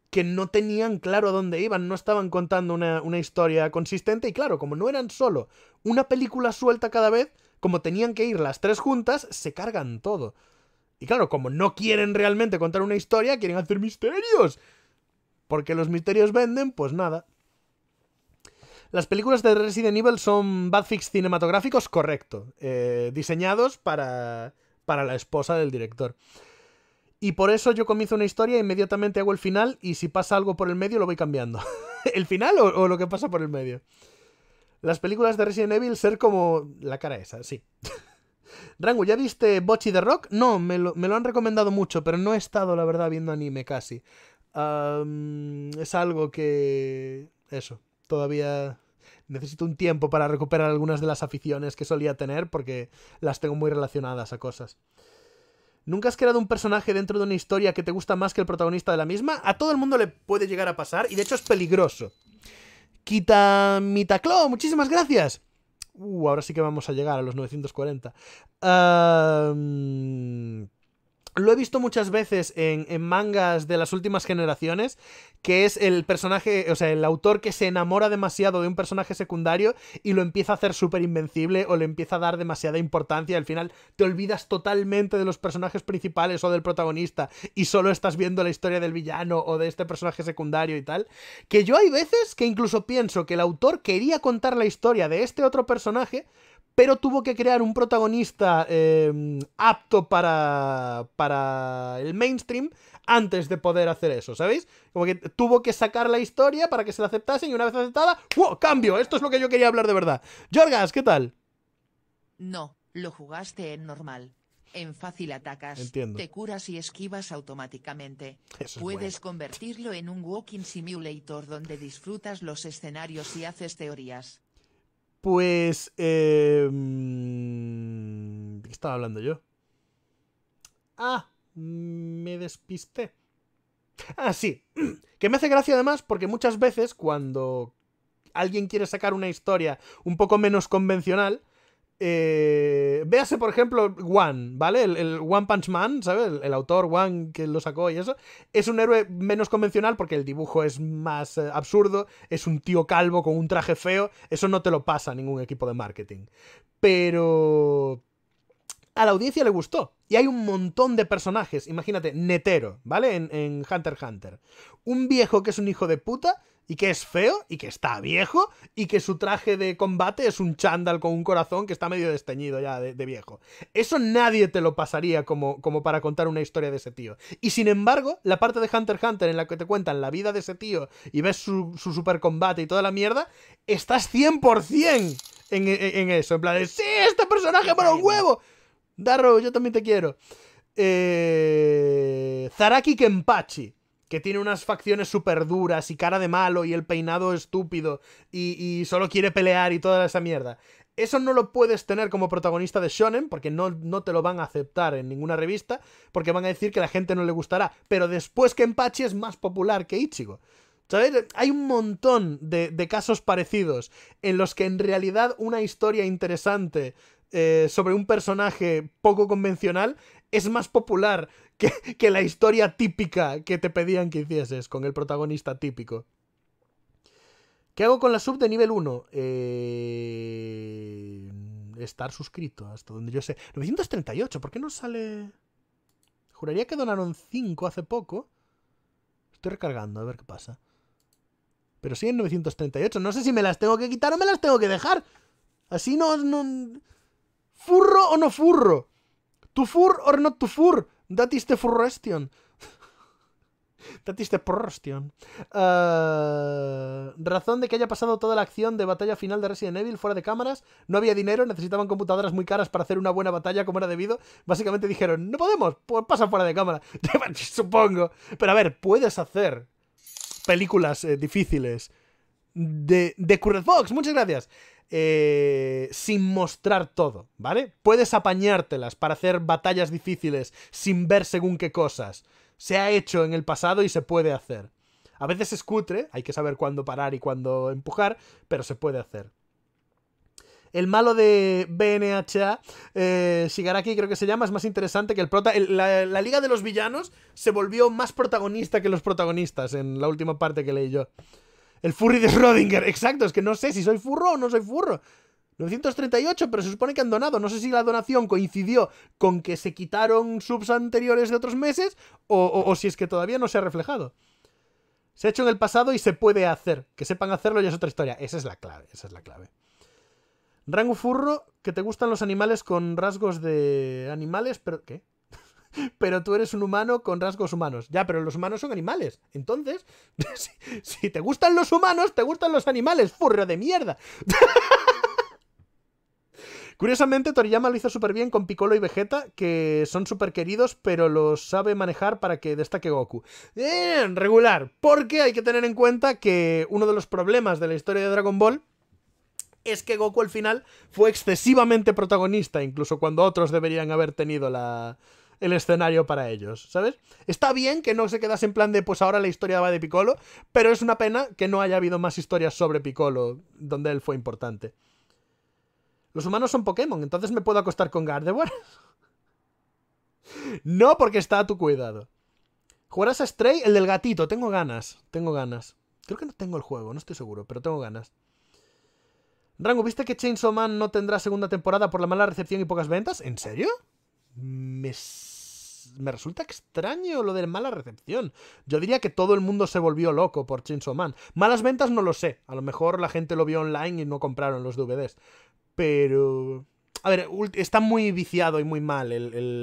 Que no tenían claro a dónde iban, no estaban contando una, una historia consistente. Y claro, como no eran solo una película suelta cada vez, como tenían que ir las tres juntas, se cargan todo. Y claro, como no quieren realmente contar una historia, quieren hacer misterios. Porque los misterios venden, pues nada. Las películas de Resident Evil son badfics cinematográficos, correcto, eh, diseñados para, para la esposa del director. Y por eso yo comienzo una historia, inmediatamente hago el final y si pasa algo por el medio lo voy cambiando. [LAUGHS] ¿El final o, lo que pasa por el medio? Las películas de Resident Evil ser como la cara esa, sí. [LAUGHS] Rango, ¿ya viste Bochi de Rock? No, me lo, me lo, han recomendado mucho, pero no he estado, la verdad, viendo anime casi. es algo que... Eso, todavía necesito un tiempo para recuperar algunas de las aficiones que solía tener porque las tengo muy relacionadas a cosas. ¿Nunca has creado un personaje dentro de una historia que te gusta más que el protagonista de la misma? A todo el mundo le puede llegar a pasar y de hecho es peligroso. Quita Mitaclo, muchísimas gracias. Uh, ahora sí que vamos a llegar a los 940. Lo he visto muchas veces en, mangas de las últimas generaciones, que es el personaje, o sea, el autor que se enamora demasiado de un personaje secundario y lo empieza a hacer súper invencible o le empieza a dar demasiada importancia. Al final te olvidas totalmente de los personajes principales o del protagonista y solo estás viendo la historia del villano o de este personaje secundario y tal. Que yo hay veces que incluso pienso que el autor quería contar la historia de este otro personaje pero tuvo que crear un protagonista em, apto para, el mainstream antes de poder hacer eso, ¿sabéis? Como que tuvo que sacar la historia para que se la aceptasen y una vez aceptada, ¡wow! ¡Cambio! Esto es lo que yo quería hablar de verdad. Jorgas, ¿qué tal? No, lo jugaste en normal. En fácil atacas, te curas y esquivas automáticamente. Puedes convertirlo en un walking simulator donde disfrutas los escenarios y haces teorías. Pues... Eh, ¿De qué estaba hablando yo? Ah, me despisté. Ah, sí. [CLEARS THROAT] Que me hace gracia además porque muchas veces cuando alguien quiere sacar una historia un poco menos convencional, eh, véase, por ejemplo, One, ¿vale? El, el One Punch Man, ¿sabes? El, autor One que lo sacó y eso. Es un héroe menos convencional porque el dibujo es más eh, absurdo. Es un tío calvo con un traje feo. Eso no te lo pasa a ningún equipo de marketing. Pero a la audiencia le gustó. Y hay un montón de personajes. Imagínate, Netero, ¿vale? En, en Hunter x Hunter. Un viejo que es un hijo de puta y que es feo y que está viejo y que su traje de combate es un chándal con un corazón que está medio desteñido ya de, viejo. Eso nadie te lo pasaría como, como para contar una historia de ese tío. Y sin embargo, la parte de Hunter x Hunter en la que te cuentan la vida de ese tío y ves su, super combate y toda la mierda, estás 100% en, eso. En plan, de, sí, este personaje para un huevo. Darrow, yo también te quiero. Eh... Zaraki Kenpachi que tiene unas facciones súper duras y cara de malo y el peinado estúpido y, solo quiere pelear y toda esa mierda. Eso no lo puedes tener como protagonista de Shonen porque no, te lo van a aceptar en ninguna revista porque van a decir que la gente no le gustará. Pero después que empache es más popular que Ichigo. ¿Sabes? Hay un montón de, de, casos parecidos en los que en realidad una historia interesante eh, sobre un personaje poco convencional es más popular que, la historia típica que te pedían que hicieses con el protagonista típico. ¿Qué hago con la sub de nivel 1? Eh, estar suscrito, hasta donde yo sé. 938, ¿por qué no sale...? Juraría que donaron 5 hace poco. Estoy recargando, a ver qué pasa. Pero sí en 938. No sé si me las tengo que quitar o me las tengo que dejar. Así no... no... Furro o no furro? To fur or not to fur? That is the furrestion. [LAUGHS] That is the eh, razón de que haya pasado toda la acción de batalla final de Resident Evil fuera de cámaras. No había dinero, necesitaban computadoras muy caras para hacer una buena batalla como era debido. Básicamente dijeron, no podemos, pues pasa fuera de cámara. [LAUGHS] Supongo. Pero a ver, puedes hacer películas eh, difíciles de, de Curred Fox. Muchas gracias. Eh, sin mostrar todo, ¿vale? Puedes apañártelas para hacer batallas difíciles sin ver según qué cosas. Se ha hecho en el pasado y se puede hacer. A veces es cutre, hay que saber cuándo parar y cuándo empujar, pero se puede hacer. El malo de BNHA, eh, Shigaraki creo que se llama, es más interesante que el prota. la, la Liga de los Villanos se volvió más protagonista que los protagonistas en la última parte que leí yo. El furry de Schrödinger. Exacto, es que no sé si soy furro o no soy furro. 938, pero se supone que han donado. No sé si la donación coincidió con que se quitaron subs anteriores de otros meses o, o si es que todavía no se ha reflejado. Se ha hecho en el pasado y se puede hacer. Que sepan hacerlo ya es otra historia. Esa es la clave, esa es la clave. Rango furro, que te gustan los animales con rasgos de animales, pero... ¿Qué? [LAUGHS] pero tú eres un humano con rasgos humanos. Ya, pero los humanos son animales. Entonces, [LAUGHS] si, te gustan los humanos, te gustan los animales, furro de mierda. [LAUGHS] Curiosamente, Toriyama lo hizo súper bien con Piccolo y Vegeta, que son súper queridos, pero los sabe manejar para que destaque Goku. ¡Bien! regular, porque hay que tener en cuenta que uno de los problemas de la historia de Dragon Ball es que Goku al final fue excesivamente protagonista, incluso cuando otros deberían haber tenido la, el escenario para ellos, ¿sabes? Está bien que no se quedase en plan de, pues ahora la historia va de Piccolo, pero es una pena que no haya habido más historias sobre Piccolo donde él fue importante. Los humanos son Pokémon, entonces me puedo acostar con Gardevoir. [LAUGHS] no, porque está a tu cuidado. ¿Jugarás a Stray? El del gatito, tengo ganas, tengo ganas. Creo que no tengo el juego, no estoy seguro, pero tengo ganas. Rango, ¿viste que Chainsaw Man no tendrá segunda temporada por la mala recepción y pocas ventas? ¿En serio? Me me resulta extraño lo de mala recepción. Yo diría que todo el mundo se volvió loco por Chainsaw Man. Malas ventas no lo sé. A lo mejor la gente lo vio online y no compraron los DVDs. Pero... A ver, está muy viciado y muy mal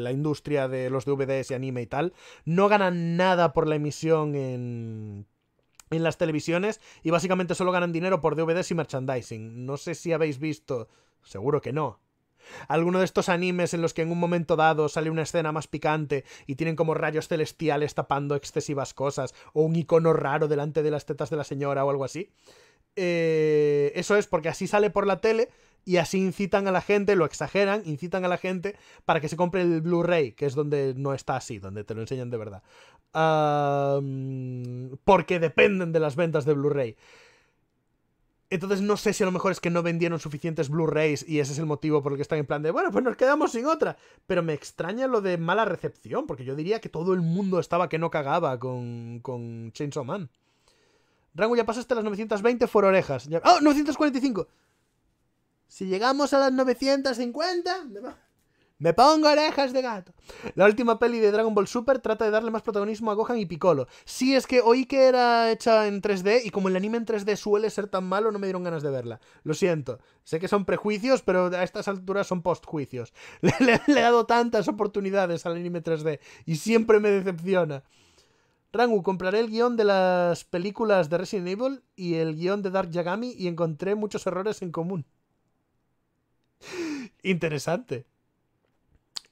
la industria de los DVDs y anime y tal. No ganan nada por la emisión en en las televisiones y básicamente solo ganan dinero por DVDs y merchandising. No sé si habéis visto, seguro que no, Alguno de estos animes en los que en un momento dado sale una escena más picante y tienen como rayos celestiales tapando excesivas cosas, o un icono raro delante de las tetas de la señora o algo así. Eh, eso es porque así sale por la tele y así incitan a la gente, lo exageran, incitan a la gente para que se compre el Blu-ray, que es donde no está así, donde te lo enseñan de verdad. porque dependen de las ventas de Blu-ray. Entonces no sé si a lo mejor es que no vendieron suficientes Blu-rays y ese es el motivo por el que están en plan de, bueno, pues nos quedamos sin otra. Pero me extraña lo de mala recepción, porque yo diría que todo el mundo estaba que no cagaba con, con Chainsaw Man. Rango, ya pasa hasta las 920 fueron orejas. ¡Oh, ¡Ah! 945! Si llegamos a las 950... Me pongo orejas de gato. La última peli de Dragon Ball Super trata de darle más protagonismo a Gohan y Piccolo. Sí, es que oí que era hecha en 3D y como el anime en 3D suele ser tan malo, no me dieron ganas de verla. Lo siento. Sé que son prejuicios, pero a estas alturas son postjuicios. [LAUGHS] Le, he dado tantas oportunidades al anime 3D y siempre me decepciona. Rangu, compraré el guión de las películas de Resident Evil y el guión de Dark Yagami y encontré muchos errores en común. [LAUGHS] Interesante.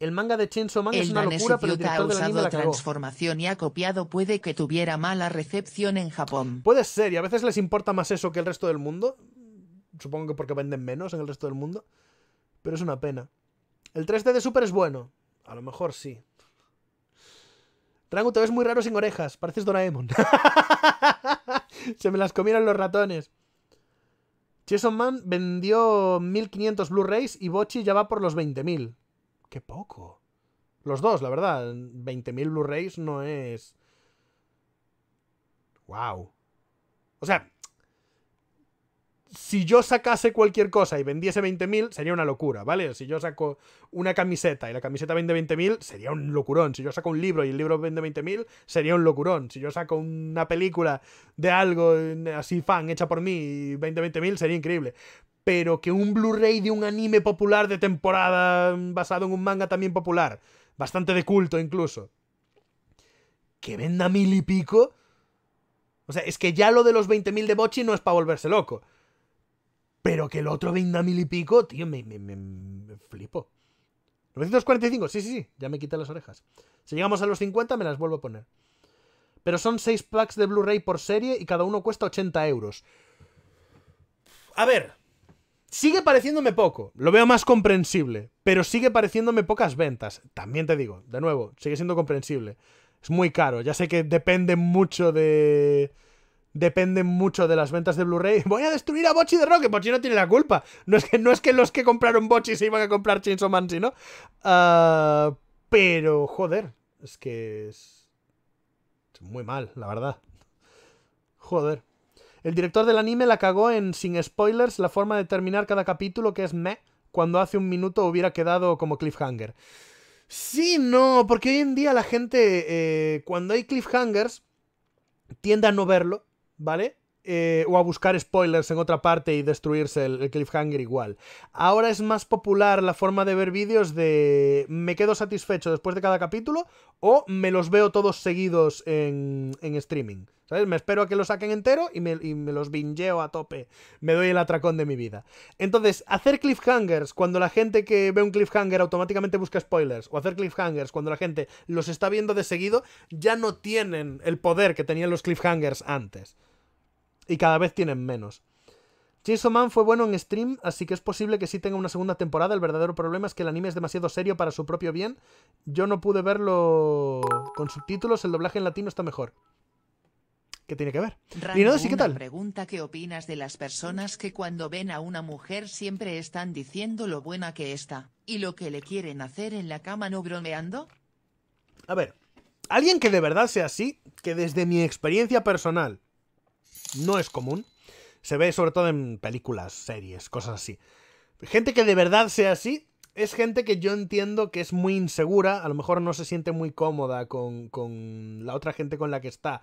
El manga de Chainsaw Man es una locura, pero el ha usado la transformación y ha copiado puede que tuviera mala recepción en Japón. Puede ser, y a veces les importa más eso que el resto del mundo. Supongo que porque venden menos en el resto del mundo. Pero es una pena. ¿El 3D de Super es bueno? A lo mejor sí. Rango, te ves muy raro sin orejas. Pareces Doraemon. [LAUGHS] Se me las comieron los ratones. Chainsaw Man vendió 1500 Blu-rays y Bochi ya va por los 20.000. Qué poco. Los dos, la verdad. 20.000 Blu-rays no es. ¡Wow! O sea, si yo sacase cualquier cosa y vendiese 20.000, sería una locura, ¿vale? Si yo saco una camiseta y la camiseta vende 20.000, sería un locurón. Si yo saco un libro y el libro vende 20.000, sería un locurón. Si yo saco una película de algo así fan hecha por mí y vende 20.000, sería increíble pero que un Blu-ray de un anime popular de temporada mm, basado en un manga también popular, bastante de culto incluso, que venda mil y pico. O sea, es que ya lo de los 20.000 de Bochi no es para volverse loco. Pero que el otro venda mil y pico, tío, me, flipo. 945, sí, sí, sí, ya me quité las orejas. Si llegamos a los 50 me las vuelvo a poner. Pero son 6 packs de Blu-ray por serie y cada uno cuesta 80 euros. A ver, Sigue pareciéndome poco, lo veo más comprensible, pero sigue pareciéndome pocas ventas. También te digo, de nuevo, sigue siendo comprensible. Es muy caro, ya sé que depende mucho de... Depende mucho de las ventas de Blu-ray. [LAUGHS] Voy a destruir a Bochi de Rock, Bochi no tiene la culpa. No es que, no es que los que compraron Bochi se iban a comprar Chainsaw Man, ¿no? Ah, pero, joder, es que es... es muy mal, la verdad. Joder. El director del anime la cagó en, sin spoilers, la forma de terminar cada capítulo, que es me cuando hace un minuto hubiera quedado como cliffhanger. Sí, no, porque hoy en día la gente, eh, cuando hay cliffhangers, tiende a no verlo, ¿vale? Eh, o a buscar spoilers en otra parte y destruirse el, cliffhanger igual. Ahora es más popular la forma de ver vídeos de me quedo satisfecho después de cada capítulo o me los veo todos seguidos en, en streaming. ¿Sabes? Me espero a que lo saquen entero y me, y me, los bingeo a tope. Me doy el atracón de mi vida. Entonces, hacer cliffhangers cuando la gente que ve un cliffhanger automáticamente busca spoilers, o hacer cliffhangers cuando la gente los está viendo de seguido, ya no tienen el poder que tenían los cliffhangers antes y cada vez tienen menos. Chisoman fue bueno en stream, así que es posible que sí tenga una segunda temporada. El verdadero problema es que el anime es demasiado serio para su propio bien. Yo no pude verlo con subtítulos, el doblaje en latino está mejor. ¿Qué tiene que ver? sí, ¿qué tal? pregunta ¿qué opinas de las personas que cuando ven a una mujer siempre están diciendo lo buena que está y lo que le quieren hacer en la cama no bromeando? A ver, alguien que de verdad sea así, que desde mi experiencia personal no es común. Se ve sobre todo en películas, series, cosas así. Gente que de verdad sea así es gente que yo entiendo que es muy insegura, a lo mejor no se siente muy cómoda con, la otra gente con la que está.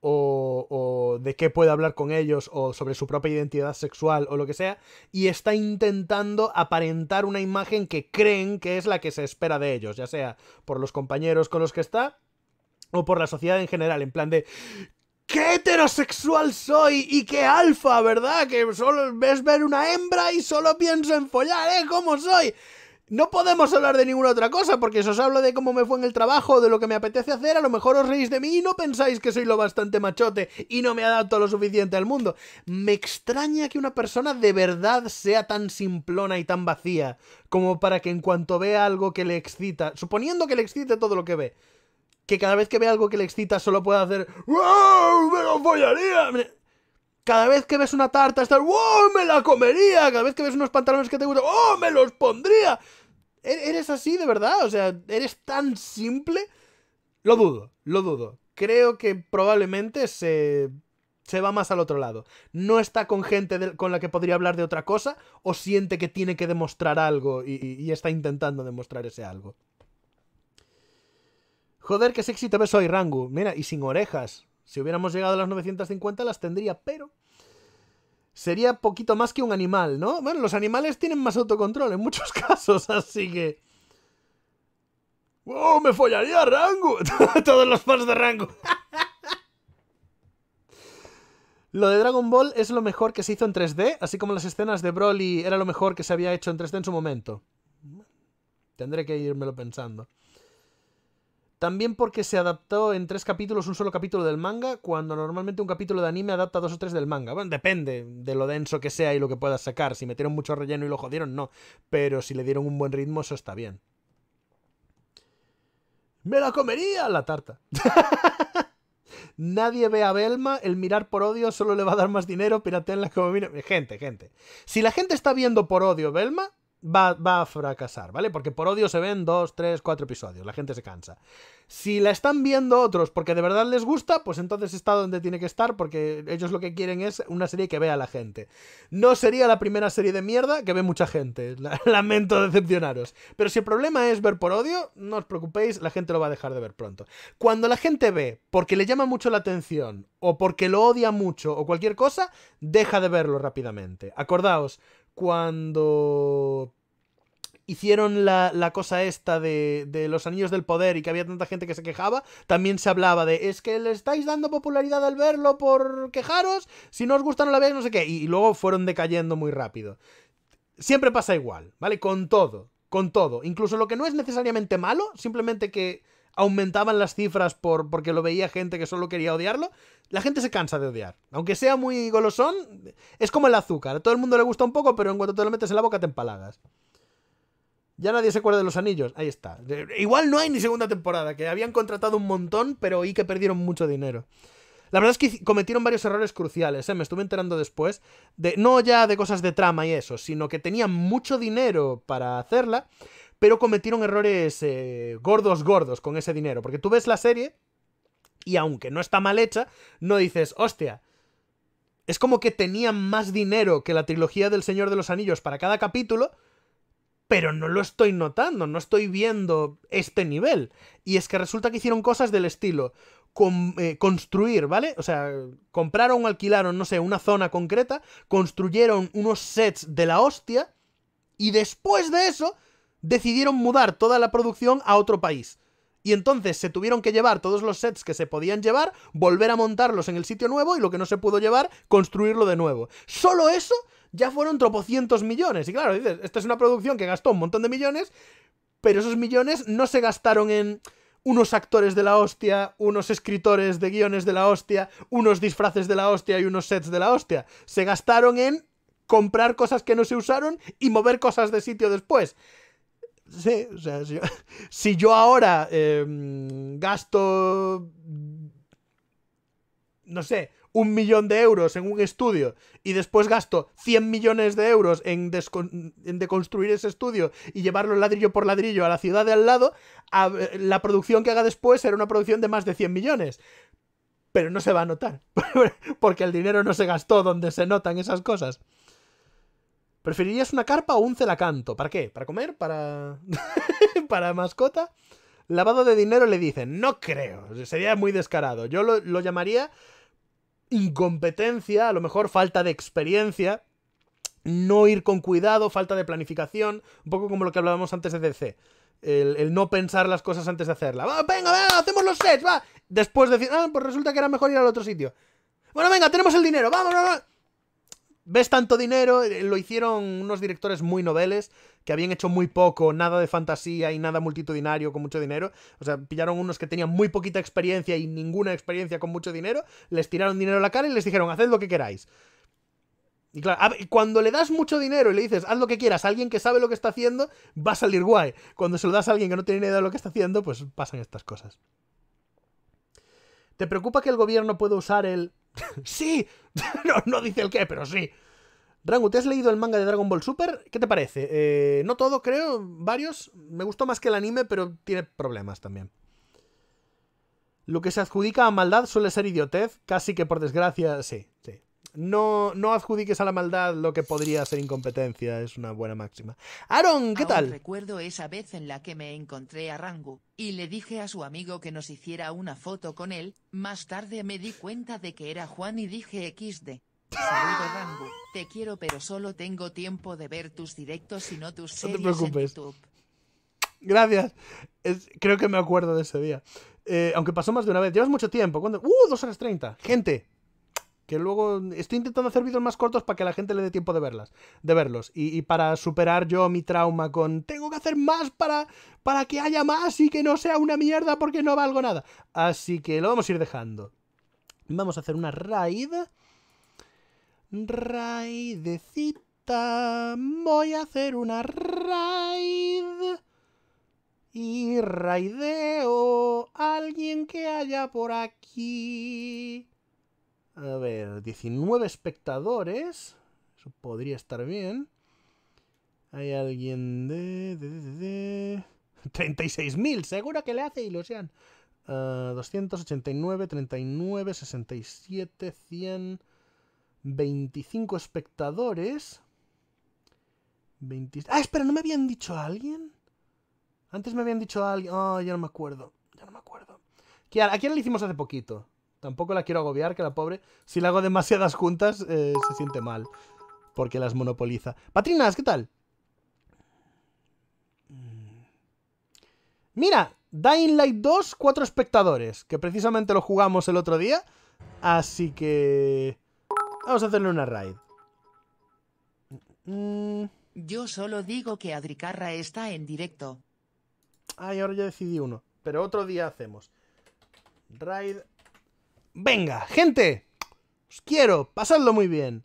O, o, de qué puede hablar con ellos, o sobre su propia identidad sexual, o lo que sea, y está intentando aparentar una imagen que creen que es la que se espera de ellos, ya sea por los compañeros con los que está, o por la sociedad en general, en plan de, qué heterosexual soy y qué alfa, ¿verdad? Que solo ves ver una hembra y solo pienso en follar, ¿eh? ¿Cómo soy? No podemos hablar de ninguna otra cosa, porque si os hablo de cómo me fue en el trabajo, de lo que me apetece hacer, a lo mejor os reís de mí y no pensáis que soy lo bastante machote y no me adapto lo suficiente al mundo. Me extraña que una persona de verdad sea tan simplona y tan vacía, como para que en cuanto vea algo que le excita, suponiendo que le excite todo lo que ve, que cada vez que ve algo que le excita solo puede hacer ¡Wow! ¡Me lo follaría! Cada vez que ves una tarta está. ¡Wow! ¡Me la comería! Cada vez que ves unos pantalones que te gustan ¡Oh! ¡Me los pondría! ¿Er-, ¿Eres así de verdad? O sea, ¿eres tan simple? Lo dudo, lo dudo. Creo que probablemente se se va más al otro lado. No está con gente con la que podría hablar de otra cosa o siente que tiene que demostrar algo y está intentando demostrar ese algo. Joder, qué sexy te ves hoy, Rangu. Mira, y sin orejas. Si hubiéramos llegado a las 950 las tendría, pero... Sería poquito más que un animal, ¿no? Bueno, los animales tienen más autocontrol en muchos [LAUGHS] casos, así que... ¡Wow! ¡Me follaría a Rangu! [LAUGHS] Todos los fans de Rangu. [LAUGHS] Lo de Dragon Ball es lo mejor que se hizo en 3D, así como las escenas de Broly era lo mejor que se había hecho en 3D en su momento. Tendré que irmelo pensando. También porque se adaptó en tres capítulos un solo capítulo del manga, cuando normalmente un capítulo de anime adapta dos o tres del manga. Bueno, depende de lo denso que sea y lo que puedas sacar. Si metieron mucho relleno y lo jodieron, no. Pero si le dieron un buen ritmo, eso está bien. ¡Me la comería la tarta! [LAUGHS] Nadie ve a Belma, el mirar por odio solo le va a dar más dinero, en la como Gente, gente. Si la gente está viendo por odio Belma, va, a fracasar, ¿vale? Porque por odio se ven dos, tres, cuatro episodios, la gente se cansa. Si la están viendo otros porque de verdad les gusta, pues entonces está donde tiene que estar porque ellos lo que quieren es una serie que vea la gente. No sería la primera serie de mierda que ve mucha gente, [LAUGHS] lamento decepcionaros. Pero si el problema es ver por odio, no os preocupéis, la gente lo va a dejar de ver pronto. Cuando la gente ve porque le llama mucho la atención o porque lo odia mucho o cualquier cosa, deja de verlo rápidamente. Acordaos, cuando hicieron la, cosa esta de, los anillos del poder y que había tanta gente que se quejaba, también se hablaba de es que le estáis dando popularidad al verlo por quejaros, si no os gusta no la veáis, no sé qué, y, luego fueron decayendo muy rápido. Siempre pasa igual, ¿vale? Con todo, con todo. Incluso lo que no es necesariamente malo, simplemente que aumentaban las cifras por, porque lo veía gente que solo quería odiarlo, la gente se cansa de odiar. Aunque sea muy golosón, es como el azúcar. A todo el mundo le gusta un poco, pero en cuanto te lo metes en la boca te empalagas. Ya nadie se acuerda de los anillos. Ahí está. Igual no hay ni segunda temporada, que habían contratado un montón, pero y que perdieron mucho dinero. La verdad es que cometieron varios errores cruciales, ¿eh? me estuve enterando después, de, no ya de cosas de trama y eso, sino que tenían mucho dinero para hacerla, pero cometieron errores eh, gordos, gordos con ese dinero. Porque tú ves la serie y aunque no está mal hecha, no dices, hostia, es como que tenían más dinero que la trilogía del Señor de los Anillos para cada capítulo pero no lo estoy notando, no estoy viendo este nivel. Y es que resulta que hicieron cosas del estilo con, eh, construir, ¿vale? O sea, compraron o alquilaron, no sé, una zona concreta, construyeron unos sets de la hostia y después de eso decidieron mudar toda la producción a otro país. Y entonces se tuvieron que llevar todos los sets que se podían llevar, volver a montarlos en el sitio nuevo y lo que no se pudo llevar, construirlo de nuevo. Solo eso ya fueron tropocientos millones. Y claro, dices, esta es una producción que gastó un montón de millones, pero esos millones no se gastaron en unos actores de la hostia, unos escritores de guiones de la hostia, unos disfraces de la hostia y unos sets de la hostia. Se gastaron en comprar cosas que no se usaron y mover cosas de sitio después. Sí, o sea, si yo, [LAUGHS] ahora em, gasto... No sé, un millón de euros en un estudio y después gasto 100 millones de euros en, deconstruir ese estudio y llevarlo ladrillo por ladrillo a la ciudad de al lado, eh, la producción que haga después será una producción de más de 100 millones. Pero no se va a notar, [LAUGHS] porque el dinero no se gastó donde se notan esas cosas. ¿Preferirías una carpa o un celacanto? ¿Para qué? ¿Para comer? ¿Para... [LAUGHS] ¿Para mascota? Lavado de dinero le dicen, no creo, sería muy descarado. Yo lo llamaría incompetencia, a lo mejor falta de experiencia, no ir con cuidado, falta de planificación, un poco como lo que hablábamos antes de DC. El, no pensar las cosas antes de hacerlas. Ah, ¡Va, venga, venga, hacemos los sets, va. Después decir, ah, pues resulta que era mejor ir al otro sitio. Bueno, venga, tenemos el dinero, vamos, vamos ves tanto dinero, eh, lo hicieron unos directores muy noveles que habían hecho muy poco, nada de fantasía y nada multitudinario con mucho dinero. O sea, pillaron unos que tenían muy poquita experiencia y ninguna experiencia con mucho dinero, les tiraron dinero a la cara y les dijeron, haced lo que queráis. Y claro, cuando le das mucho dinero y le dices, haz lo que quieras, a alguien que sabe lo que está haciendo, va a salir guay. Cuando se lo das a alguien que no tiene ni idea de lo que está haciendo, pues pasan estas cosas. ¿Te preocupa que el gobierno pueda usar el sí, [LAUGHS] no, dice el qué, pero sí. Rango, ¿te has leído el manga de Dragon Ball Super? ¿Qué te parece? Eh, no todo, creo, varios. Me gustó más que el anime, pero tiene problemas también. Lo que se adjudica a maldad suele ser idiotez, casi que por desgracia, sí, sí no, no adjudiques a la maldad lo que podría ser incompetencia, es una buena máxima. Aaron, ¿qué tal? Recuerdo esa vez en la que me encontré a Rangu, y le dije a su amigo que nos hiciera una foto con él, más tarde me di cuenta de que era Juan y dije XD. Saludo Rangu, te quiero pero solo tengo tiempo de ver tus directos y no tus series no te preocupes. En YouTube. Gracias. creo que me acuerdo de ese día. Eh, aunque pasó más de una vez. Llevas mucho tiempo. ¡Uh! 2 horas 30. Gente, que luego estoy intentando hacer vídeos más cortos para que la gente le dé tiempo de verlas, de verlos. Y, para superar yo mi trauma con tengo que hacer más para, para que haya más y que no sea una mierda porque no valgo nada. Así que lo vamos a ir dejando. Vamos a hacer una raid. Raidecita. Voy a hacer una raid. Y raideo a alguien que haya por aquí. A ver, 19 espectadores. Eso podría estar bien. Hay alguien de... 36.000, seguro que le hace ilusión. 289, 39, 67, 100, 25 espectadores. 20... Ah, espera, ¿no me habían dicho a alguien? Antes me habían dicho a alguien... Oh, ya no me acuerdo. Ya no me acuerdo. ¿A quién le hicimos hace poquito? Tampoco la quiero agobiar, que la pobre, si la hago demasiadas juntas, eh, se siente mal. Porque las monopoliza. Patrinas, ¿qué tal? Mm. Mira, Dying Light 2, cuatro espectadores, que precisamente lo jugamos el otro día. Así que... Vamos a hacerle una raid. Mm. Yo solo digo que Adricarra está en directo. Ay, ahora ya decidí uno. Pero otro día hacemos. Raid Venga, gente, os quiero, pasadlo muy bien.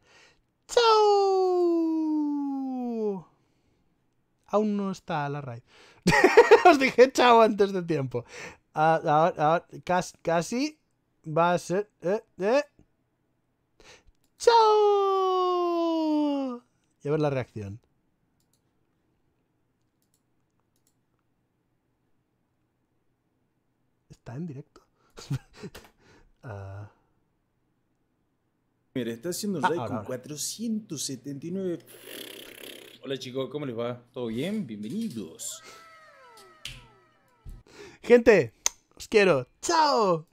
¡Chao! Aún no está la raid. [LAUGHS] os dije chao antes de tiempo. Ahora, casi, va a ser... Eh, eh. ¡Chao! Y a ver la reacción. ¿Está en directo? [LAUGHS] Ah. Mira, está haciendo un ah, raid con 479. Hola chicos, ¿cómo les va? ¿Todo bien? Bienvenidos. Gente, os quiero. ¡Chao!